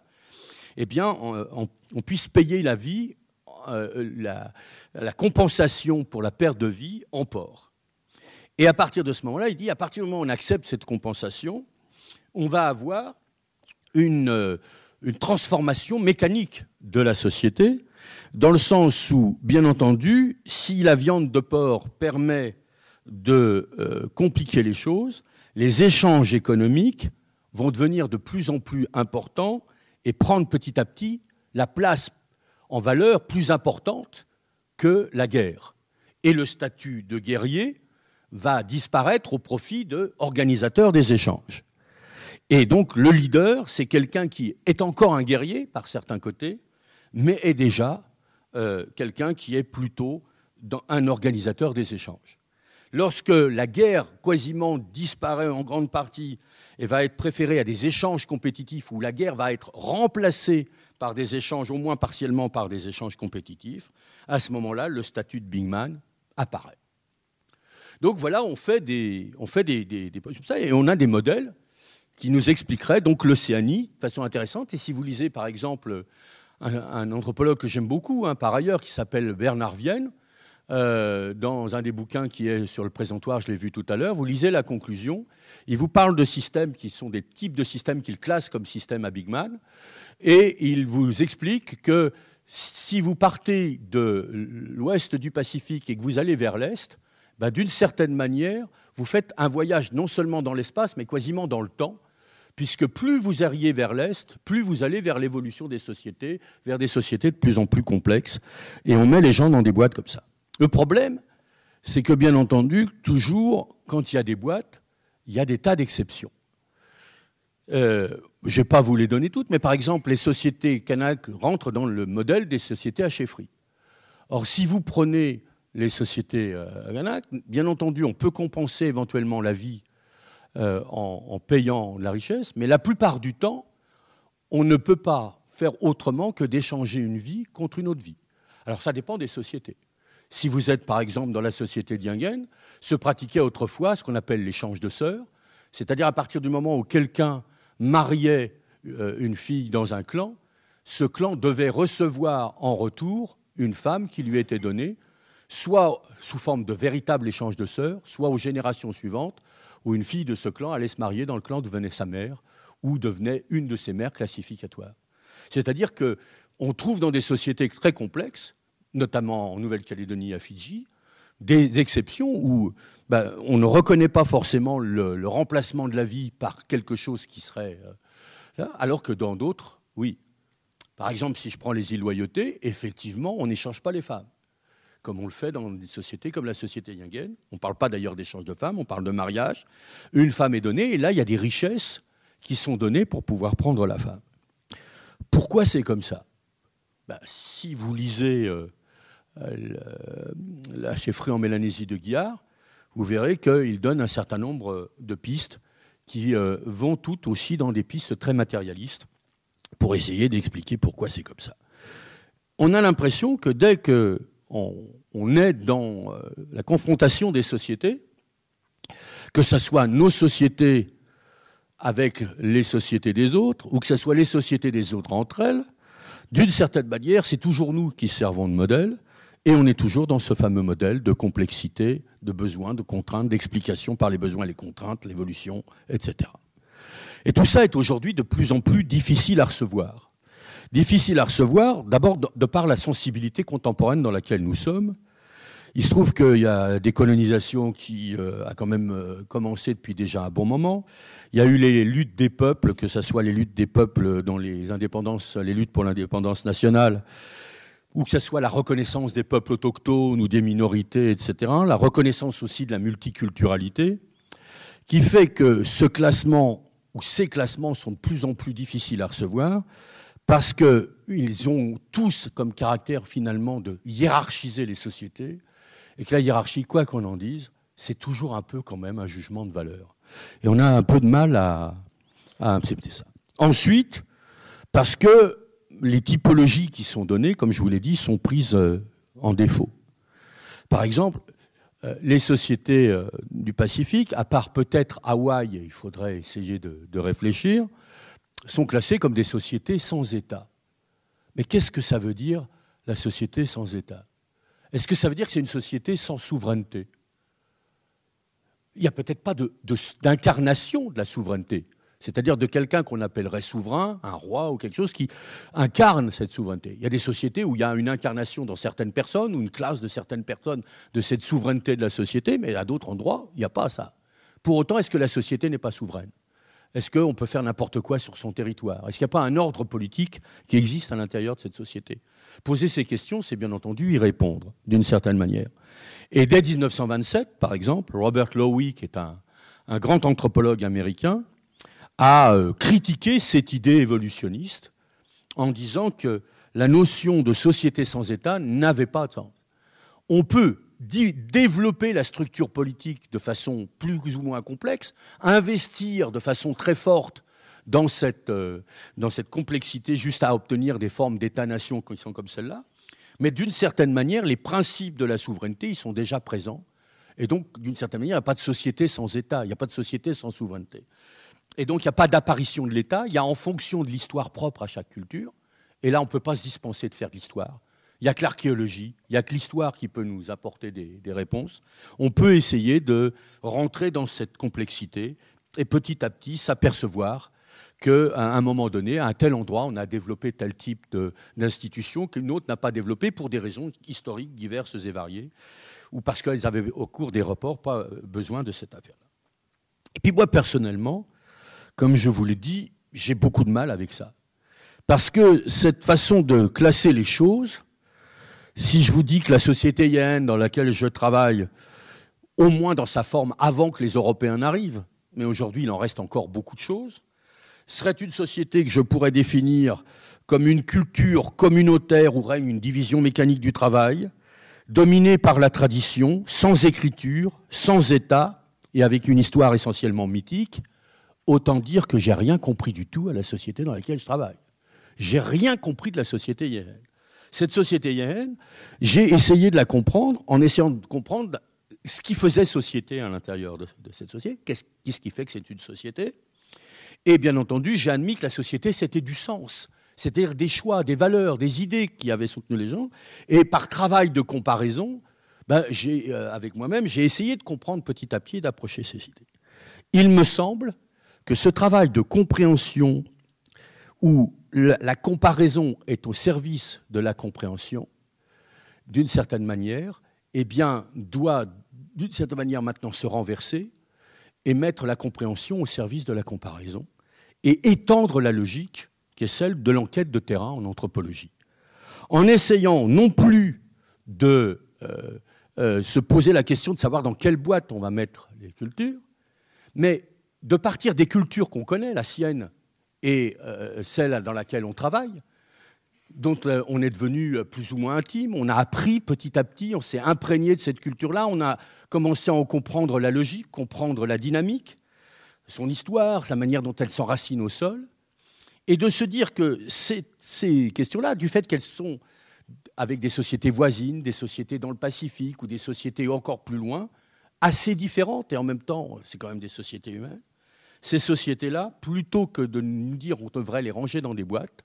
eh bien, on, puisse payer la vie, euh, la, compensation pour la perte de vie en porc. Et à partir de ce moment-là, il dit, à partir du moment où on accepte cette compensation, on va avoir une, euh, une transformation mécanique de la société dans le sens où, bien entendu, si la viande de porc permet de euh, compliquer les choses, les échanges économiques vont devenir de plus en plus importants et prendre petit à petit la place en valeur plus importante que la guerre. Et le statut de guerrier va disparaître au profit de des échanges. Et donc le leader, c'est quelqu'un qui est encore un guerrier par certains côtés, mais est déjà euh, quelqu'un qui est plutôt un organisateur des échanges. Lorsque la guerre quasiment disparaît en grande partie et va être préférée à des échanges compétitifs où la guerre va être remplacée par des échanges, au moins partiellement par des échanges compétitifs, à ce moment-là, le statut de big apparaît. Donc voilà, on fait des, on fait des, ça, et on a des modèles qui nous expliqueraient donc l'Océanie de façon intéressante. Et si vous lisez par exemple un, anthropologue que j'aime beaucoup, hein, par ailleurs, qui s'appelle Bernard Vienne, euh, dans un des bouquins qui est sur le présentoir, je l'ai vu tout à l'heure, vous lisez la conclusion, il vous parle de systèmes qui sont des types de systèmes qu'il classe comme systèmes à Big Man, et il vous explique que si vous partez de l'ouest du Pacifique et que vous allez vers l'est, bah, d'une certaine manière, vous faites un voyage non seulement dans l'espace, mais quasiment dans le temps, puisque plus vous arrivez vers l'Est, plus vous allez vers l'évolution des sociétés, vers des sociétés de plus en plus complexes, et on met les gens dans des boîtes comme ça. Le problème, c'est que bien entendu, toujours, quand il y a des boîtes, il y a des tas d'exceptions. Euh, je ne vais pas vous les donner toutes, mais par exemple, les sociétés Canac rentrent dans le modèle des sociétés à chefferie. Or, si vous prenez les sociétés Canac, euh, bien entendu, on peut compenser éventuellement la vie euh, en, payant la richesse, mais la plupart du temps, on ne peut pas faire autrement que d'échanger une vie contre une autre vie. Alors ça dépend des sociétés. Si vous êtes par exemple dans la société d'Yengen, se pratiquait autrefois ce qu'on appelle l'échange de sœurs, c'est-à-dire à partir du moment où quelqu'un mariait euh, une fille dans un clan, ce clan devait recevoir en retour une femme qui lui était donnée, soit sous forme de véritable échange de sœurs, soit aux générations suivantes, où une fille de ce clan allait se marier dans le clan où devenait sa mère ou devenait une de ses mères classificatoires. C'est-à-dire que trouve dans des sociétés très complexes, notamment en Nouvelle-Calédonie, à Fidji, des exceptions où ben, on ne reconnaît pas forcément le, remplacement de la vie par quelque chose qui serait euh, là, alors que dans d'autres, oui. Par exemple, si je prends les îles Loyauté, effectivement, on n'échange pas les femmes comme on le fait dans des sociétés comme la société yinguienne. On ne parle pas d'ailleurs d'échange de femmes, on parle de mariage. Une femme est donnée, et là, il y a des richesses qui sont données pour pouvoir prendre la femme. Pourquoi c'est comme ça ben, Si vous lisez euh, La chefferie en Mélanésie de Guillard, vous verrez qu'il donne un certain nombre euh, de pistes qui euh, vont toutes aussi dans des pistes très matérialistes pour essayer d'expliquer pourquoi c'est comme ça. On a l'impression que dès que on, est dans euh, la confrontation des sociétés, que ce soit nos sociétés avec les sociétés des autres, ou que ce soit les sociétés des autres entre elles, d'une certaine manière, c'est toujours nous qui servons de modèle, et on est toujours dans ce fameux modèle de complexité, de besoins, de contraintes, d'explication par les besoins et les contraintes, l'évolution, etc. Et tout ça est aujourd'hui de plus en plus difficile à recevoir difficile à recevoir, d'abord de, par la sensibilité contemporaine dans laquelle nous sommes. Il se trouve qu'il y a des colonisations qui euh, a quand même euh, commencé depuis déjà un bon moment. Il y a eu les luttes des peuples, que ce soit les luttes des peuples dans les indépendances, les luttes pour l'indépendance nationale, ou que ce soit la reconnaissance des peuples autochtones ou des minorités, etc. La reconnaissance aussi de la multiculturalité, qui fait que ce classement ou ces classements sont de plus en plus difficiles à recevoir parce qu'ils ont tous comme caractère finalement de hiérarchiser les sociétés, et que la hiérarchie, quoi qu'on en dise, c'est toujours un peu quand même un jugement de valeur. Et on a un peu de mal à, accepter ça. Ensuite, parce que les typologies qui sont données, comme je vous l'ai dit, sont prises euh, en défaut. Par exemple, euh, les sociétés euh, du Pacifique, à part peut-être Hawaï, il faudrait essayer de réfléchir, sont classés comme des sociétés sans État. Mais qu'est-ce que ça veut dire, la société sans État Est-ce que ça veut dire que c'est une société sans souveraineté Il n'y a peut-être pas d'incarnation de, de la souveraineté, c'est-à-dire de quelqu'un qu'on appellerait souverain, un roi ou quelque chose qui incarne cette souveraineté. Il y a des sociétés où il y a une incarnation dans certaines personnes ou une classe de certaines personnes de cette souveraineté de la société, mais à d'autres endroits, il n'y a pas ça. Pour autant, est-ce que la société n'est pas souveraine est-ce qu'on peut faire n'importe quoi sur son territoire Est-ce qu'il n'y a pas un ordre politique qui existe à l'intérieur de cette société Poser ces questions, c'est bien entendu y répondre, d'une certaine manière. Et dès 1927, par exemple, Robert Lowy, qui est un, grand anthropologue américain, a euh, critiqué cette idée évolutionniste en disant que la notion de société sans État n'avait pas de On peut développer la structure politique de façon plus ou moins complexe, investir de façon très forte euh, dans cette, complexité juste à obtenir des formes d'État-nation qui sont comme celle-là. Mais d'une certaine manière, les principes de la souveraineté, ils sont déjà présents. Et donc, d'une certaine manière, il n'y a pas de société sans État, il n'y a pas de société sans souveraineté. Et donc, il n'y a pas d'apparition de l'État, il y a en fonction de l'histoire propre à chaque culture. Et là, on ne peut pas se dispenser de faire de l'histoire. Il n'y a que l'archéologie, il n'y a que l'histoire qui peut nous apporter des, réponses. On peut essayer de rentrer dans cette complexité et petit à petit s'apercevoir qu'à un moment donné, à un tel endroit, on a développé tel type d'institution qu'une autre n'a pas développé pour des raisons historiques diverses et variées, ou parce qu'elles avaient au cours des reports pas euh, besoin de cette affaire-là. Et puis moi, personnellement, comme je vous l'ai dit, j'ai beaucoup de mal avec ça. Parce que cette façon de classer les choses, si je vous dis que la société yéenne dans laquelle je travaille, au moins dans sa forme avant que les Européens n'arrivent, mais aujourd'hui il en reste encore beaucoup de choses, serait une société que je pourrais définir comme une culture communautaire où règne une division mécanique du travail, dominée par la tradition, sans écriture, sans État, et avec une histoire essentiellement mythique, autant dire que j'ai rien compris du tout à la société dans laquelle je travaille. J'ai rien compris de la société yéenne cette société yéenne, j'ai essayé de la comprendre en essayant de comprendre ce qui faisait société à l'intérieur de, cette société, qu'est-ce qui fait que c'est une société. Et bien entendu, j'ai admis que la société, c'était du sens, c'est-à-dire des choix, des valeurs, des idées qui avaient soutenu les gens. Et par travail de comparaison, ben, euh, avec moi-même, j'ai essayé de comprendre petit à petit d'approcher ces idées. Il me semble que ce travail de compréhension ou la comparaison est au service de la compréhension, d'une certaine manière, et bien, doit d'une certaine manière maintenant se renverser et mettre la compréhension au service de la comparaison et étendre la logique qui est celle de l'enquête de terrain en anthropologie. En essayant non plus de euh, euh, se poser la question de savoir dans quelle boîte on va mettre les cultures, mais de partir des cultures qu'on connaît, la sienne, et euh, celle dans laquelle on travaille, dont euh, on est devenu euh, plus ou moins intime, on a appris petit à petit, on s'est imprégné de cette culture-là, on a commencé à en comprendre la logique, comprendre la dynamique, son histoire, sa manière dont elle s'enracine au sol, et de se dire que ces, ces questions-là, du fait qu'elles sont avec des sociétés voisines, des sociétés dans le Pacifique ou des sociétés encore plus loin, assez différentes, et en même temps, c'est quand même des sociétés humaines, ces sociétés-là, plutôt que de nous dire qu'on devrait les ranger dans des boîtes,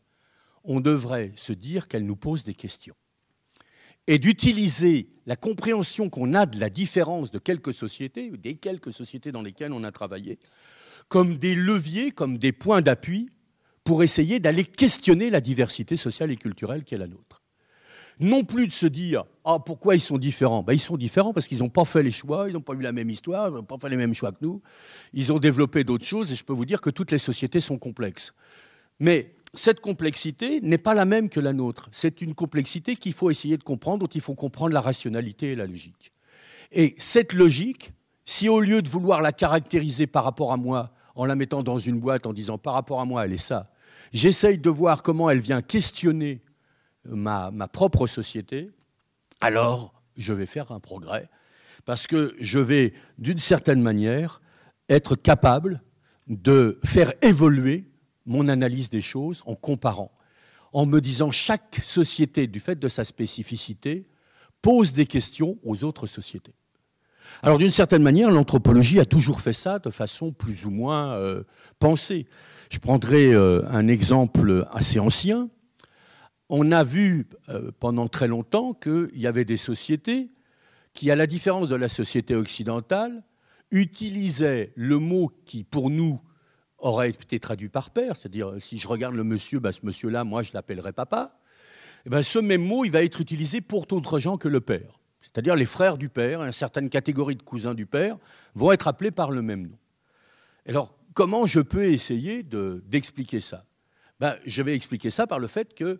on devrait se dire qu'elles nous posent des questions. Et d'utiliser la compréhension qu'on a de la différence de quelques sociétés, des quelques sociétés dans lesquelles on a travaillé, comme des leviers, comme des points d'appui pour essayer d'aller questionner la diversité sociale et culturelle qui est la nôtre non plus de se dire ah pourquoi ils sont différents ben, ils sont différents parce qu'ils n'ont pas fait les choix, ils n'ont pas eu la même histoire, ils n'ont pas fait les mêmes choix que nous. Ils ont développé d'autres choses et je peux vous dire que toutes les sociétés sont complexes. Mais cette complexité n'est pas la même que la nôtre. C'est une complexité qu'il faut essayer de comprendre, dont il faut comprendre la rationalité et la logique. Et cette logique, si au lieu de vouloir la caractériser par rapport à moi, en la mettant dans une boîte, en disant par rapport à moi, elle est ça, j'essaye de voir comment elle vient questionner ma, propre société, alors je vais faire un progrès, parce que je vais, d'une certaine manière, être capable de faire évoluer mon analyse des choses en comparant, en me disant chaque société, du fait de sa spécificité, pose des questions aux autres sociétés. Alors d'une certaine manière, l'anthropologie a toujours fait ça de façon plus ou moins euh, pensée. Je prendrai euh, un exemple assez ancien, on a vu euh, pendant très longtemps qu'il y avait des sociétés qui, à la différence de la société occidentale, utilisaient le mot qui, pour nous, aurait été traduit par père, c'est-à-dire euh, si je regarde le monsieur, bah, ce monsieur-là, moi, je l'appellerai papa. Eh ben, ce même mot, il va être utilisé pour d'autres gens que le père. C'est-à-dire les frères du père, une certaine catégorie de cousins du père, vont être appelés par le même nom. Alors, comment je peux essayer d'expliquer ça ben, Je vais expliquer ça par le fait que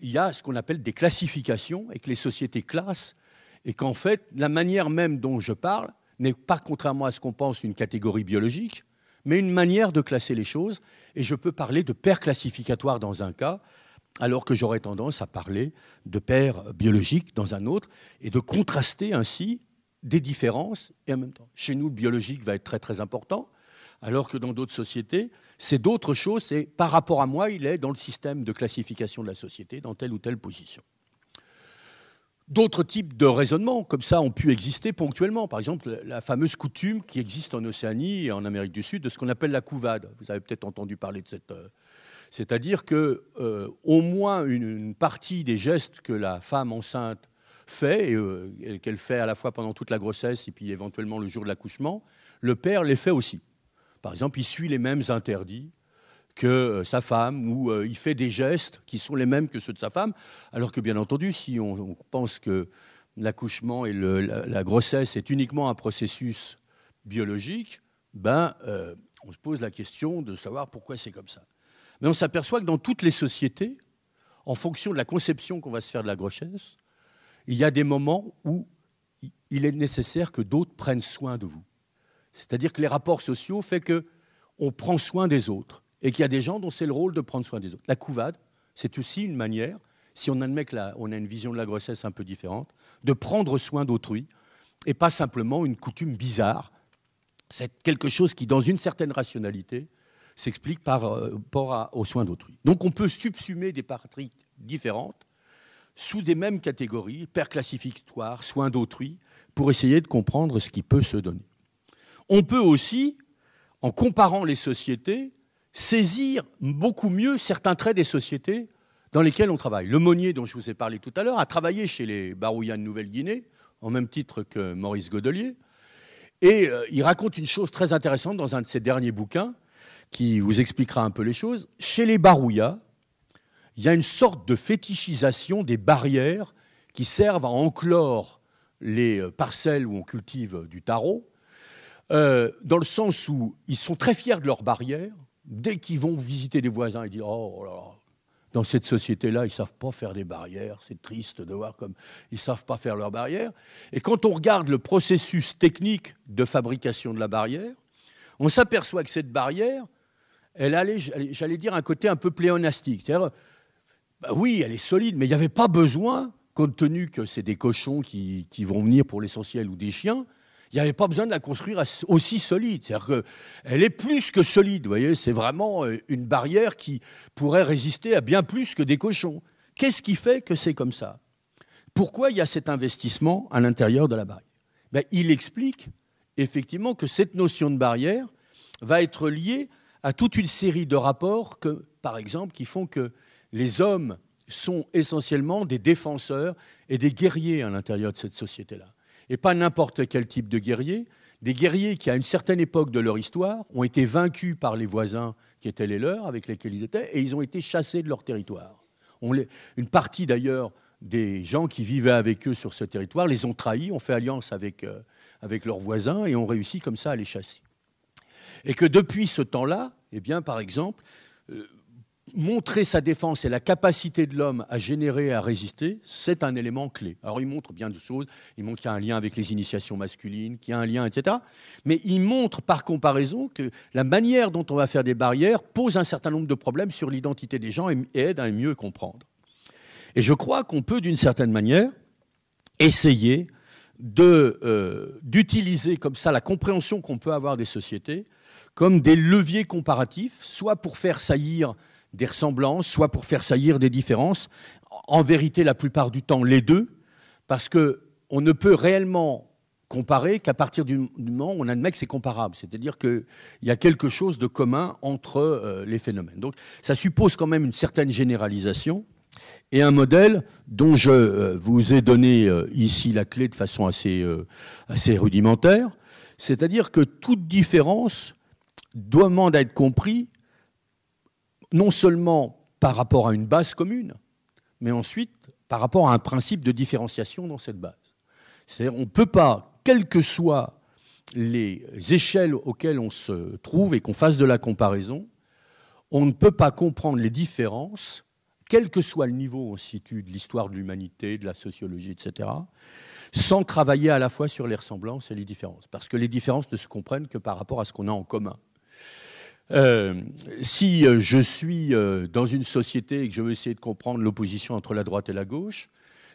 il y a ce qu'on appelle des classifications et que les sociétés classent, et qu'en fait, la manière même dont je parle n'est pas, contrairement à ce qu'on pense, une catégorie biologique, mais une manière de classer les choses, et je peux parler de paires classificatoires dans un cas, alors que j'aurais tendance à parler de paires biologiques dans un autre, et de contraster ainsi des différences, et en même temps, chez nous, le biologique va être très très important, alors que dans d'autres sociétés, c'est d'autres choses, c'est par rapport à moi, il est dans le système de classification de la société, dans telle ou telle position. D'autres types de raisonnements comme ça ont pu exister ponctuellement. Par exemple, la fameuse coutume qui existe en Océanie et en Amérique du Sud de ce qu'on appelle la couvade. Vous avez peut-être entendu parler de cette. Euh, c'est-à-dire que euh, au moins une, partie des gestes que la femme enceinte fait euh, et qu'elle fait à la fois pendant toute la grossesse et puis éventuellement le jour de l'accouchement, le père les fait aussi. Par exemple, il suit les mêmes interdits que euh, sa femme, ou euh, il fait des gestes qui sont les mêmes que ceux de sa femme, alors que bien entendu, si on, pense que l'accouchement et la, grossesse est uniquement un processus biologique, ben, euh, on se pose la question de savoir pourquoi c'est comme ça. Mais on s'aperçoit que dans toutes les sociétés, en fonction de la conception qu'on va se faire de la grossesse, il y a des moments où il est nécessaire que d'autres prennent soin de vous. C'est-à-dire que les rapports sociaux font qu'on prend soin des autres et qu'il y a des gens dont c'est le rôle de prendre soin des autres. La couvade, c'est aussi une manière, si on admet qu'on a une vision de la grossesse un peu différente, de prendre soin d'autrui et pas simplement une coutume bizarre. C'est quelque chose qui, dans une certaine rationalité, s'explique par euh, rapport aux soins d'autrui. Donc on peut subsumer des parties différentes sous des mêmes catégories, perclassificatoires, soins d'autrui, pour essayer de comprendre ce qui peut se donner. On peut aussi, en comparant les sociétés, saisir beaucoup mieux certains traits des sociétés dans lesquelles on travaille. Le Monnier, dont je vous ai parlé tout à l'heure, a travaillé chez les Barouillas de Nouvelle-Guinée, en même titre que Maurice Godelier, et euh, il raconte une chose très intéressante dans un de ses derniers bouquins, qui vous expliquera un peu les choses. Chez les Barouillas, il y a une sorte de fétichisation des barrières qui servent à enclore les euh, parcelles où on cultive du tarot, euh, dans le sens où ils sont très fiers de leurs barrières. Dès qu'ils vont visiter des voisins, ils disent Oh là là, dans cette société-là, ils ne savent pas faire des barrières. C'est triste de voir comme ils ne savent pas faire leurs barrières. Et quand on regarde le processus technique de fabrication de la barrière, on s'aperçoit que cette barrière, elle allait, j'allais dire, un côté un peu pléonastique. C'est-à-dire, bah oui, elle est solide, mais il n'y avait pas besoin, compte tenu que c'est des cochons qui vont venir pour l'essentiel ou des chiens, il n'y avait pas besoin de la construire aussi solide. C'est-à-dire qu'elle est plus que solide, vous voyez, c'est vraiment euh, une barrière qui pourrait résister à bien plus que des cochons. Qu'est-ce qui fait que c'est comme ça Pourquoi il y a cet investissement à l'intérieur de la barrière ben, Il explique effectivement que cette notion de barrière va être liée à toute une série de rapports, que, par exemple, qui font que les hommes sont essentiellement des défenseurs et des guerriers à l'intérieur de cette société-là et pas n'importe quel type de guerrier, des guerriers qui, à une certaine époque de leur histoire, ont été vaincus par les voisins qui étaient les leurs, avec lesquels ils étaient, et ils ont été chassés de leur territoire. Une partie d'ailleurs des gens qui vivaient avec eux sur ce territoire les ont trahis, ont fait alliance avec, euh, avec leurs voisins et ont réussi comme ça à les chasser. Et que depuis ce temps-là, eh bien, par exemple, euh, montrer sa défense et la capacité de l'homme à générer et à résister, c'est un élément clé. Alors il montre bien de choses, il montre qu'il y a un lien avec les initiations masculines, qu'il y a un lien, etc. Mais il montre par comparaison que la manière dont on va faire des barrières pose un certain nombre de problèmes sur l'identité des gens et aide à mieux comprendre. Et je crois qu'on peut d'une certaine manière essayer euh, d'utiliser comme ça la compréhension qu'on peut avoir des sociétés comme des leviers comparatifs, soit pour faire saillir des ressemblances, soit pour faire saillir des différences. En vérité, la plupart du temps, les deux, parce qu'on ne peut réellement comparer qu'à partir du moment où on admet que c'est comparable, c'est-à-dire qu'il y a quelque chose de commun entre euh, les phénomènes. Donc ça suppose quand même une certaine généralisation et un modèle dont je euh, vous ai donné euh, ici la clé de façon assez, assez rudimentaire, c'est-à-dire que toute différence demande à être comprise non seulement par rapport à une base commune, mais ensuite par rapport à un principe de différenciation dans cette base. C'est-à-dire on ne peut pas, quelles que soient les échelles auxquelles on se trouve et qu'on fasse de la comparaison, on ne peut pas comprendre les différences, quel que soit le niveau où on situe de l'histoire de l'humanité, de la sociologie, etc., sans travailler à la fois sur les ressemblances et les différences. Parce que les différences ne se comprennent que par rapport à ce qu'on a en commun. Euh, si euh, je suis euh, dans une société et que je veux essayer de comprendre l'opposition entre la droite et la gauche,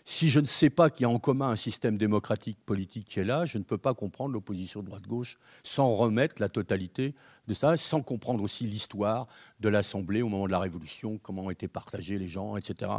si je ne sais pas qu'il y a en commun un système démocratique politique qui est là, je ne peux pas comprendre l'opposition droite-gauche sans remettre la totalité de ça, sans comprendre aussi l'histoire de l'Assemblée au moment de la Révolution, comment ont été partagés les gens, etc.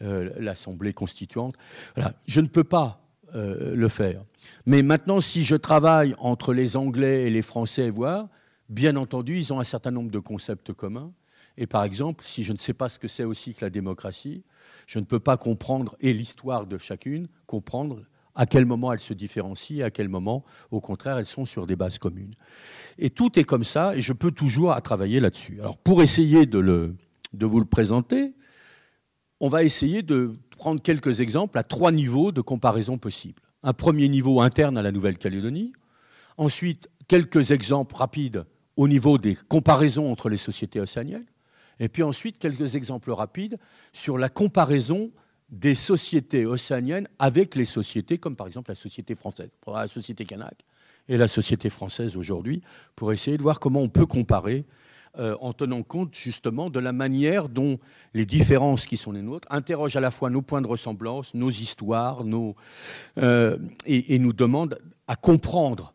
L'Assemblée constituante. Voilà. Je ne peux pas le faire. Mais maintenant, si je travaille entre les Anglais et les Français, voir, Bien entendu, ils ont un certain nombre de concepts communs. Et par exemple, si je ne sais pas ce que c'est aussi que la démocratie, je ne peux pas comprendre, et l'histoire de chacune, comprendre à quel moment elles se différencient et à quel moment, au contraire, elles sont sur des bases communes. Et tout est comme ça, et je peux toujours travailler là-dessus. Alors, pour essayer de, le, de vous le présenter, on va essayer de prendre quelques exemples à trois niveaux de comparaison possibles. Un premier niveau interne à la Nouvelle-Calédonie, ensuite quelques exemples rapides au niveau des comparaisons entre les sociétés océaniennes, et puis ensuite quelques exemples rapides sur la comparaison des sociétés océaniennes avec les sociétés comme par exemple la société française, la société Canac et la société française aujourd'hui, pour essayer de voir comment on peut comparer euh, en tenant compte justement de la manière dont les différences qui sont les nôtres interrogent à la fois nos points de ressemblance, nos histoires, nos, euh, et, nous demandent à comprendre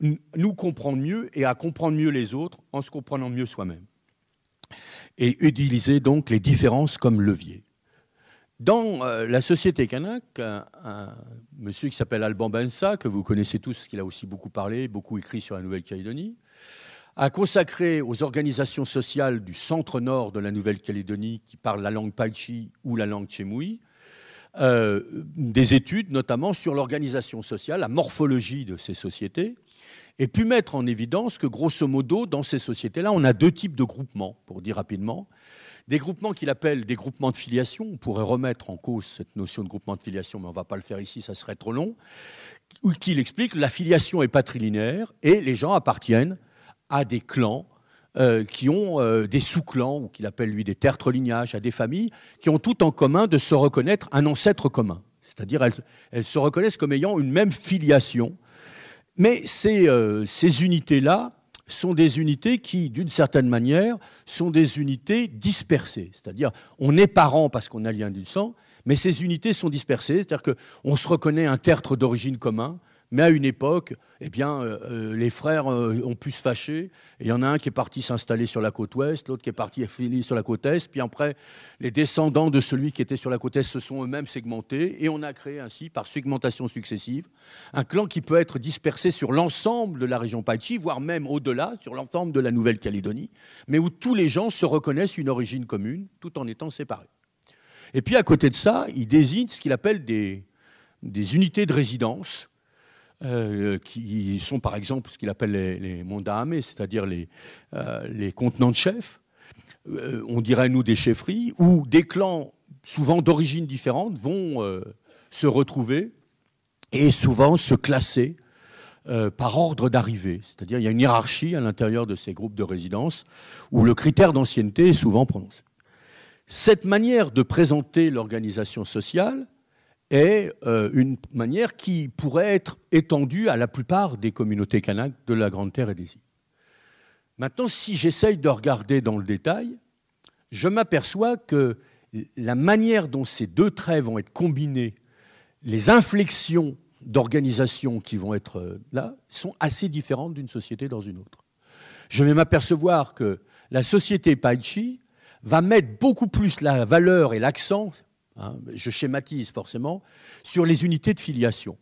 nous comprendre mieux et à comprendre mieux les autres en se comprenant mieux soi-même. Et utiliser donc les différences comme levier. Dans euh, la société Kanak, un, monsieur qui s'appelle Alban Bensa, que vous connaissez tous, qu'il a aussi beaucoup parlé, beaucoup écrit sur la Nouvelle-Calédonie, a consacré aux organisations sociales du centre-nord de la Nouvelle-Calédonie, qui parlent la langue palchi ou la langue Chemui euh, des études notamment sur l'organisation sociale, la morphologie de ces sociétés, et puis mettre en évidence que, grosso modo, dans ces sociétés-là, on a deux types de groupements, pour dire rapidement. Des groupements qu'il appelle des groupements de filiation, on pourrait remettre en cause cette notion de groupement de filiation, mais on ne va pas le faire ici, ça serait trop long, ou qu'il explique la filiation est patrilinéaire et les gens appartiennent à des clans euh, qui ont euh, des sous-clans, ou qu'il appelle lui des tertres-lignages, à des familles, qui ont tout en commun de se reconnaître un ancêtre commun. C'est-à-dire elles, elles se reconnaissent comme ayant une même filiation mais euh, ces, unités-là sont des unités qui, d'une certaine manière, sont des unités dispersées. C'est-à-dire, on est parents parce qu'on a lien du sang, mais ces unités sont dispersées, c'est-à-dire qu'on se reconnaît un tertre d'origine commun, mais à une époque, eh bien, euh, euh, les frères euh, ont pu se fâcher. Il y en a un qui est parti s'installer sur la côte ouest, l'autre qui est parti sur la côte est. Puis après, les descendants de celui qui était sur la côte est se sont eux-mêmes segmentés. Et on a créé ainsi, par segmentation successive, un clan qui peut être dispersé sur l'ensemble de la région Paichi, voire même au-delà, sur l'ensemble de la Nouvelle-Calédonie, mais où tous les gens se reconnaissent une origine commune tout en étant séparés. Et puis à côté de ça, il désigne ce qu'il appelle des unités de résidence euh, euh, qui sont par exemple ce qu'il appelle les, les c'est-à-dire les, euh, les, contenants de chefs, on dirait nous des chefferies, où des clans souvent d'origines différentes vont se retrouver et souvent se classer par ordre d'arrivée. C'est-à-dire il y a une hiérarchie à l'intérieur de ces groupes de résidence où le critère d'ancienneté est souvent prononcé. Cette manière de présenter l'organisation sociale est euh, une manière qui pourrait être étendue à la plupart des communautés canaques de la Grande Terre et des îles. Maintenant, si j'essaye de regarder dans le détail, je m'aperçois que la manière dont ces deux traits vont être combinés, les inflexions d'organisation qui vont être euh, là, sont assez différentes d'une société dans une autre. Je vais m'apercevoir que la société Paichi va mettre beaucoup plus la valeur et l'accent Hein, je schématise forcément, sur les unités de filiation,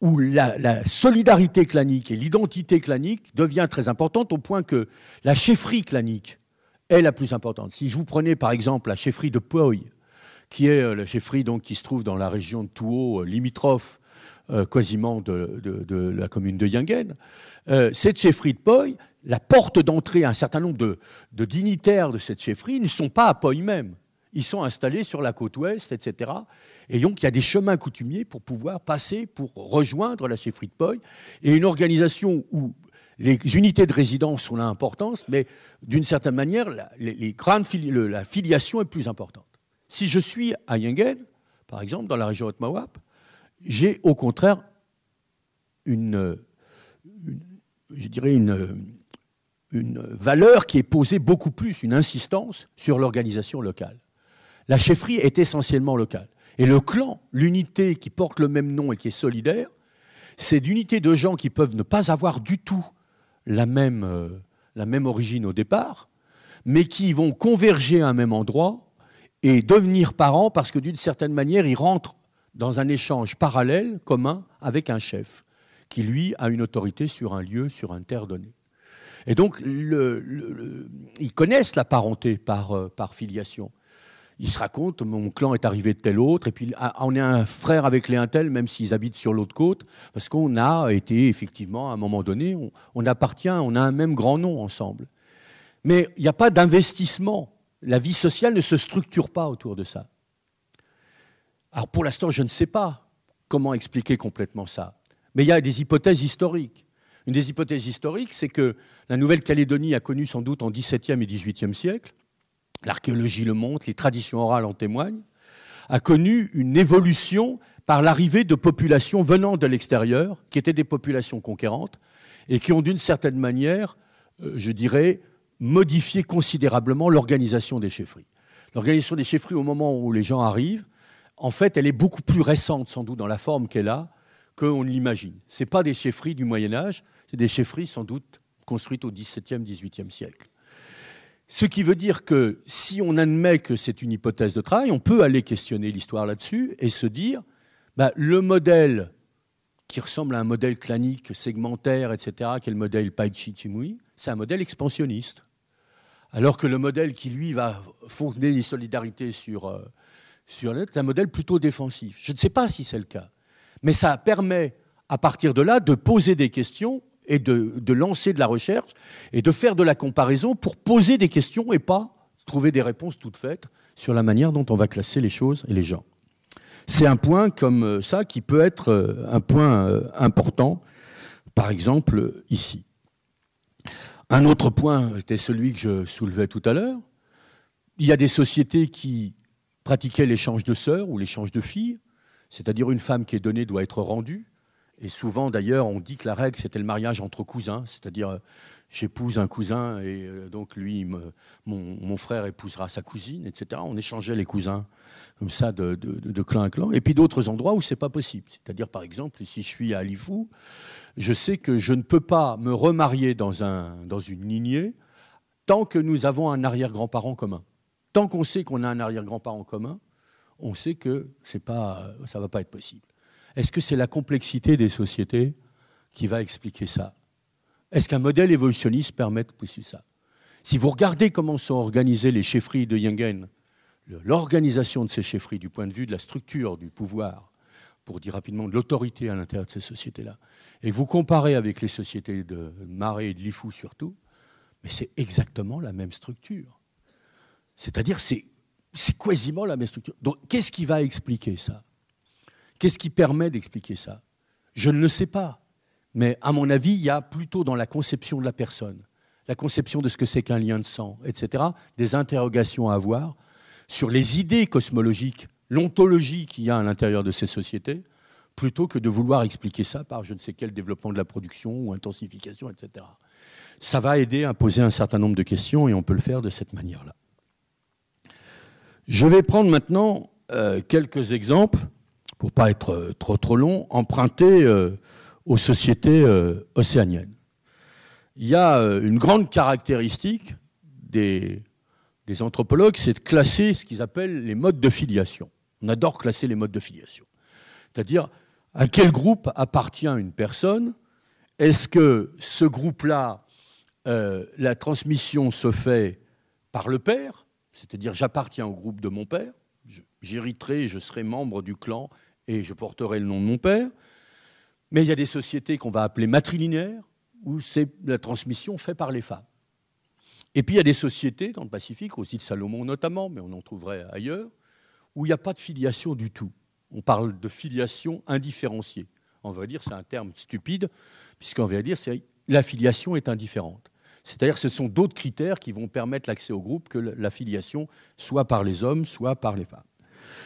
où la, solidarité clanique et l'identité clanique devient très importante au point que la chefferie clanique est la plus importante. Si je vous prenais par exemple la chefferie de Poy qui est euh, la chefferie qui se trouve dans la région de Touo, euh, limitrophe euh, quasiment de, la commune de Yengen, cette chefferie de Poy, la porte d'entrée à un certain nombre de, dignitaires de cette chefferie ne sont pas à Poy même. Ils sont installés sur la côte ouest, etc. Et donc, il y a des chemins coutumiers pour pouvoir passer, pour rejoindre la chefferie de Poi. Et une organisation où les unités de résidence ont l'importance, mais d'une certaine manière, la, filiation est plus importante. Si je suis à Yengen, par exemple, dans la région de mawap j'ai au contraire une, je dirais une, une valeur qui est posée beaucoup plus, une insistance sur l'organisation locale. La chefferie est essentiellement locale. Et le clan, l'unité qui porte le même nom et qui est solidaire, c'est d'unité de gens qui peuvent ne pas avoir du tout euh, la même, origine au départ, mais qui vont converger à un même endroit et devenir parents parce que d'une certaine manière, ils rentrent dans un échange parallèle commun avec un chef qui, lui, a une autorité sur un lieu, sur un terre donné. Et donc, ils connaissent la parenté par, euh, par filiation. Il se racontent, mon clan est arrivé de tel autre, et puis ah, on est un frère avec les un même s'ils habitent sur l'autre côte, parce qu'on a été effectivement, à un moment donné, on, appartient, on a un même grand nom ensemble. Mais il n'y a pas d'investissement. La vie sociale ne se structure pas autour de ça. Alors pour l'instant, je ne sais pas comment expliquer complètement ça. Mais il y a des hypothèses historiques. Une des hypothèses historiques, c'est que la Nouvelle-Calédonie a connu sans doute en XVIIe et XVIIIe siècle l'archéologie le montre, les traditions orales en témoignent, a connu une évolution par l'arrivée de populations venant de l'extérieur, qui étaient des populations conquérantes, et qui ont d'une certaine manière, euh, je dirais, modifié considérablement l'organisation des chefferies. L'organisation des chefferies, au moment où les gens arrivent, en fait, elle est beaucoup plus récente, sans doute, dans la forme qu'elle a, qu'on ne l'imagine. Ce pas des chefferies du Moyen Âge, c'est des chefferies, sans doute, construites au XVIIe, XVIIIe siècle. Ce qui veut dire que si on admet que c'est une hypothèse de travail, on peut aller questionner l'histoire là-dessus et se dire, bah, le modèle qui ressemble à un modèle clanique, segmentaire, etc., qui est le modèle paichi c'est un modèle expansionniste. Alors que le modèle qui, lui, va fonder les solidarités sur, euh, sur l'être, c'est un modèle plutôt défensif. Je ne sais pas si c'est le cas. Mais ça permet, à partir de là, de poser des questions et de, lancer de la recherche et de faire de la comparaison pour poser des questions et pas trouver des réponses toutes faites sur la manière dont on va classer les choses et les gens. C'est un point comme euh, ça qui peut être euh, un point euh, important, par exemple ici. Un autre point était celui que je soulevais tout à l'heure. Il y a des sociétés qui pratiquaient l'échange de sœurs ou l'échange de filles, c'est-à-dire une femme qui est donnée doit être rendue, et souvent, d'ailleurs, on dit que la règle, c'était le mariage entre cousins, c'est-à-dire euh, j'épouse un cousin et euh, donc lui, mon, frère épousera sa cousine, etc. On échangeait les cousins comme ça de, clan à clan. Et puis d'autres endroits où c'est pas possible. C'est-à-dire, par exemple, si je suis à Alifou, je sais que je ne peux pas me remarier dans, un, dans une lignée tant que nous avons un arrière-grand-parent commun. Tant qu'on sait qu'on a un arrière-grand-parent commun, on sait que c'est pas, ça va pas être possible. Est-ce que c'est la complexité des sociétés qui va expliquer ça Est-ce qu'un modèle évolutionniste permet de pousser ça Si vous regardez comment sont organisées les chefferies de Jungen, l'organisation de ces chefferies du point de vue de la structure du pouvoir, pour dire rapidement, de l'autorité à l'intérieur de ces sociétés-là, et vous comparez avec les sociétés de Marais et de Lifou surtout, mais c'est exactement la même structure. C'est-à-dire, c'est quasiment la même structure. Donc, qu'est-ce qui va expliquer ça Qu'est-ce qui permet d'expliquer ça Je ne le sais pas. Mais à mon avis, il y a plutôt dans la conception de la personne, la conception de ce que c'est qu'un lien de sang, etc., des interrogations à avoir sur les idées cosmologiques, l'ontologie qu'il y a à l'intérieur de ces sociétés, plutôt que de vouloir expliquer ça par je ne sais quel développement de la production ou intensification, etc. Ça va aider à poser un certain nombre de questions et on peut le faire de cette manière-là. Je vais prendre maintenant euh, quelques exemples pour pas être euh, trop trop long, emprunté euh, aux sociétés euh, océaniennes. Il y a une grande caractéristique des, des anthropologues, c'est de classer ce qu'ils appellent les modes de filiation. On adore classer les modes de filiation. C'est-à-dire, à quel groupe appartient une personne Est-ce que ce groupe-là, la transmission se fait par le père, c'est-à-dire j'appartiens au groupe de mon père, j'hériterai, je serai membre du clan et je porterai le nom de mon père. Mais il y a des sociétés qu'on va appeler matrilinéaires, où c'est la transmission faite par les femmes. Et puis il y a des sociétés dans le Pacifique, aux de Salomon notamment, mais on en trouverait ailleurs, où il n'y a pas de filiation du tout. On parle de filiation indifférenciée. En vrai dire c'est un terme stupide, puisqu'on vrai dire c'est la filiation est indifférente. C'est-à-dire que ce sont d'autres critères qui vont permettre l'accès au groupe que la filiation, soit par les hommes, soit par les femmes.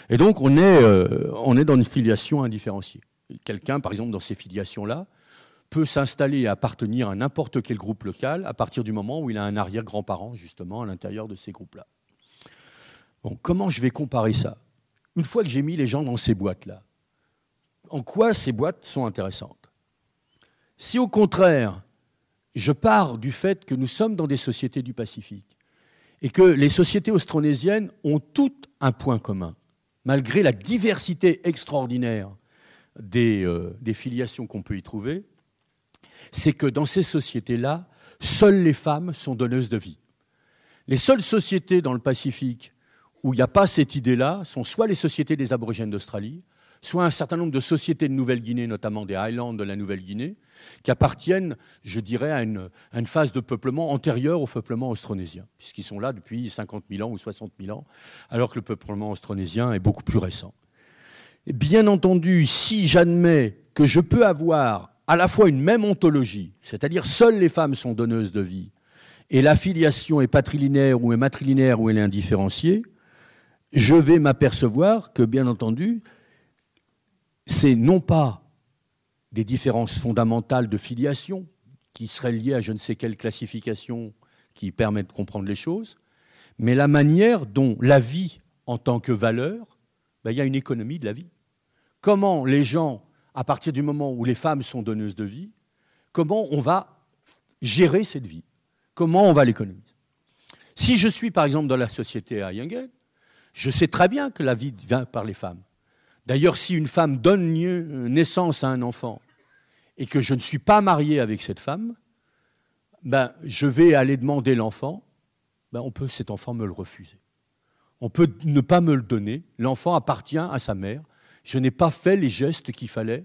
Et donc, euh, on est, dans une filiation indifférenciée. Quelqu'un, par exemple, dans ces filiations-là, peut s'installer et appartenir à n'importe quel groupe local à partir du moment où il a un arrière-grand-parent, justement, à l'intérieur de ces groupes-là. comment je vais comparer ça Une fois que j'ai mis les gens dans ces boîtes-là, en quoi ces boîtes sont intéressantes Si au contraire, je pars du fait que nous sommes dans des sociétés du Pacifique et que les sociétés austronésiennes ont toutes un point commun, malgré la diversité extraordinaire euh, des, filiations qu'on peut y trouver, c'est que dans ces sociétés-là, seules les femmes sont donneuses de vie. Les seules sociétés dans le Pacifique où il n'y a pas cette idée-là sont soit les sociétés des aborigènes d'Australie, soit un certain nombre de sociétés de Nouvelle-Guinée, notamment des Highlands de la Nouvelle-Guinée, qui appartiennent, je dirais, à une, phase de peuplement antérieure au peuplement austronésien, puisqu'ils sont là depuis 50 000 ans ou 60 000 ans, alors que le peuplement austronésien est beaucoup plus récent. bien entendu, si j'admets que je peux avoir à la fois une même ontologie, c'est-à-dire seules les femmes sont donneuses de vie, et la filiation est patrilinaire ou est matrilinaire ou elle est indifférenciée, je vais m'apercevoir que, bien entendu, c'est non pas des différences fondamentales de filiation qui seraient liées à je ne sais quelle classification qui permet de comprendre les choses, mais la manière dont la vie en tant que valeur, ben, il y a une économie de la vie. Comment les gens, à partir du moment où les femmes sont donneuses de vie, comment on va gérer cette vie Comment on va l'économiser si je suis par exemple dans la société à je sais très bien que la vie vient par les femmes. D'ailleurs, si une femme donne euh, naissance à un enfant et que je ne suis pas marié avec cette femme, ben, je vais aller demander l'enfant, ben, on peut cet enfant me le refuser. On peut ne pas me le donner, l'enfant appartient à sa mère, je n'ai pas fait les gestes qu'il fallait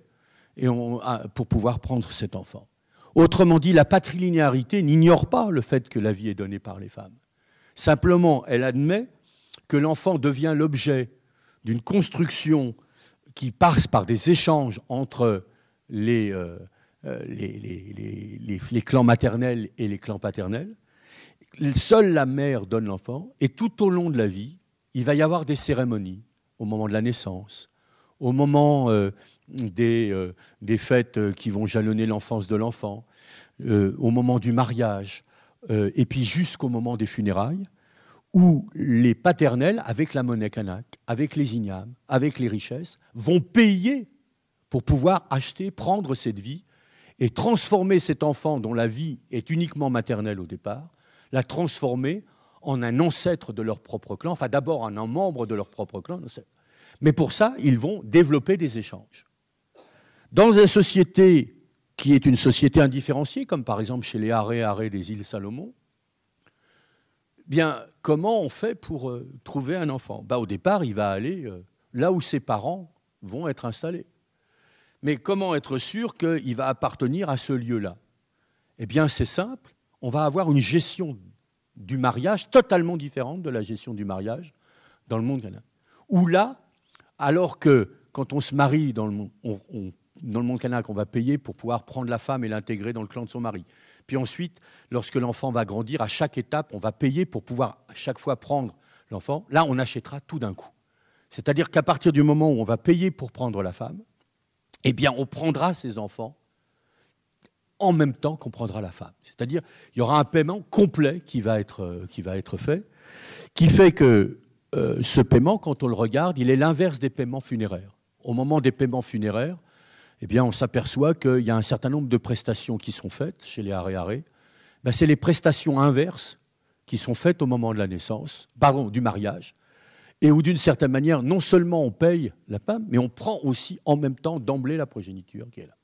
et on, ah, pour pouvoir prendre cet enfant. Autrement dit, la patrilinéarité n'ignore pas le fait que la vie est donnée par les femmes. Simplement, elle admet que l'enfant devient l'objet d'une construction qui passe par des échanges entre euh, euh, les, les, clans maternels et les clans paternels. Seule la mère donne l'enfant, et tout au long de la vie, il va y avoir des cérémonies au moment de la naissance, au moment euh, des, des, fêtes qui vont jalonner l'enfance de l'enfant, au moment du mariage, et puis jusqu'au moment des funérailles où les paternels, avec la monnaie kanak, avec les ignames, avec les richesses, vont payer pour pouvoir acheter, prendre cette vie et transformer cet enfant dont la vie est uniquement maternelle au départ, la transformer en un ancêtre de leur propre clan, enfin d'abord en un membre de leur propre clan. Mais pour ça, ils vont développer des échanges. Dans une société qui est une société indifférenciée, comme par exemple chez les are arrêt des îles Salomon, Bien, comment on fait pour euh, trouver un enfant bah, Au départ, il va aller euh, là où ses parents vont être installés. Mais comment être sûr qu'il va appartenir à ce lieu-là Eh bien, c'est simple, on va avoir une gestion du mariage totalement différente de la gestion du mariage dans le monde canadien. Ou là, alors que quand on se marie dans le monde, on, on, dans le monde canadien, qu'on va payer pour pouvoir prendre la femme et l'intégrer dans le clan de son mari, puis ensuite, lorsque l'enfant va grandir, à chaque étape, on va payer pour pouvoir à chaque fois prendre l'enfant. Là, on achètera tout d'un coup. C'est-à-dire qu'à partir du moment où on va payer pour prendre la femme, eh bien, on prendra ses enfants en même temps qu'on prendra la femme. C'est-à-dire, qu'il y aura un paiement complet qui va être, euh, qui va être fait, qui fait que euh, ce paiement, quand on le regarde, il est l'inverse des paiements funéraires. Au moment des paiements funéraires, eh bien, on s'aperçoit qu'il y a un certain nombre de prestations qui sont faites chez les arrêts-arrêts. Ben, c'est les prestations inverses qui sont faites au moment de la naissance, pardon, du mariage, et où d'une certaine manière, non seulement on paye la femme, mais on prend aussi en même temps d'emblée la progéniture qui est là.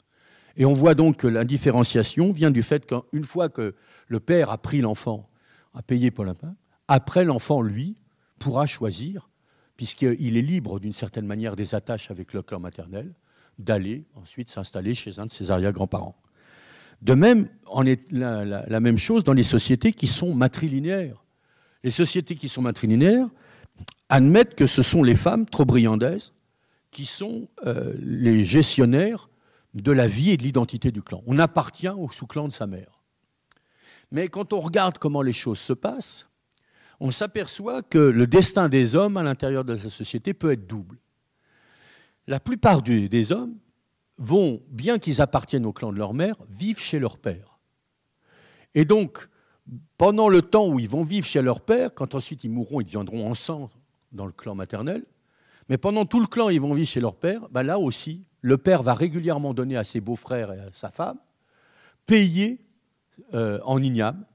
Et on voit donc que la différenciation vient du fait qu'une fois que le père a pris l'enfant, a payé pour la femme, après l'enfant, lui, pourra choisir, puisqu'il est libre d'une certaine manière des attaches avec le clan maternel, d'aller ensuite s'installer chez un de ses arrière-grands-parents. De même, on est la, même chose dans les sociétés qui sont matrilinéaires. Les sociétés qui sont matrilinéaires admettent que ce sont les femmes trop brillandaises qui sont euh, les gestionnaires de la vie et de l'identité du clan. On appartient au sous-clan de sa mère. Mais quand on regarde comment les choses se passent, on s'aperçoit que le destin des hommes à l'intérieur de la société peut être double la plupart des hommes vont, bien qu'ils appartiennent au clan de leur mère, vivre chez leur père. Et donc, pendant le temps où ils vont vivre chez leur père, quand ensuite ils mourront, ils viendront ensemble dans le clan maternel, mais pendant tout le clan, ils vont vivre chez leur père, bah là aussi, le père va régulièrement donner à ses beaux-frères et à sa femme, payer euh, en igname,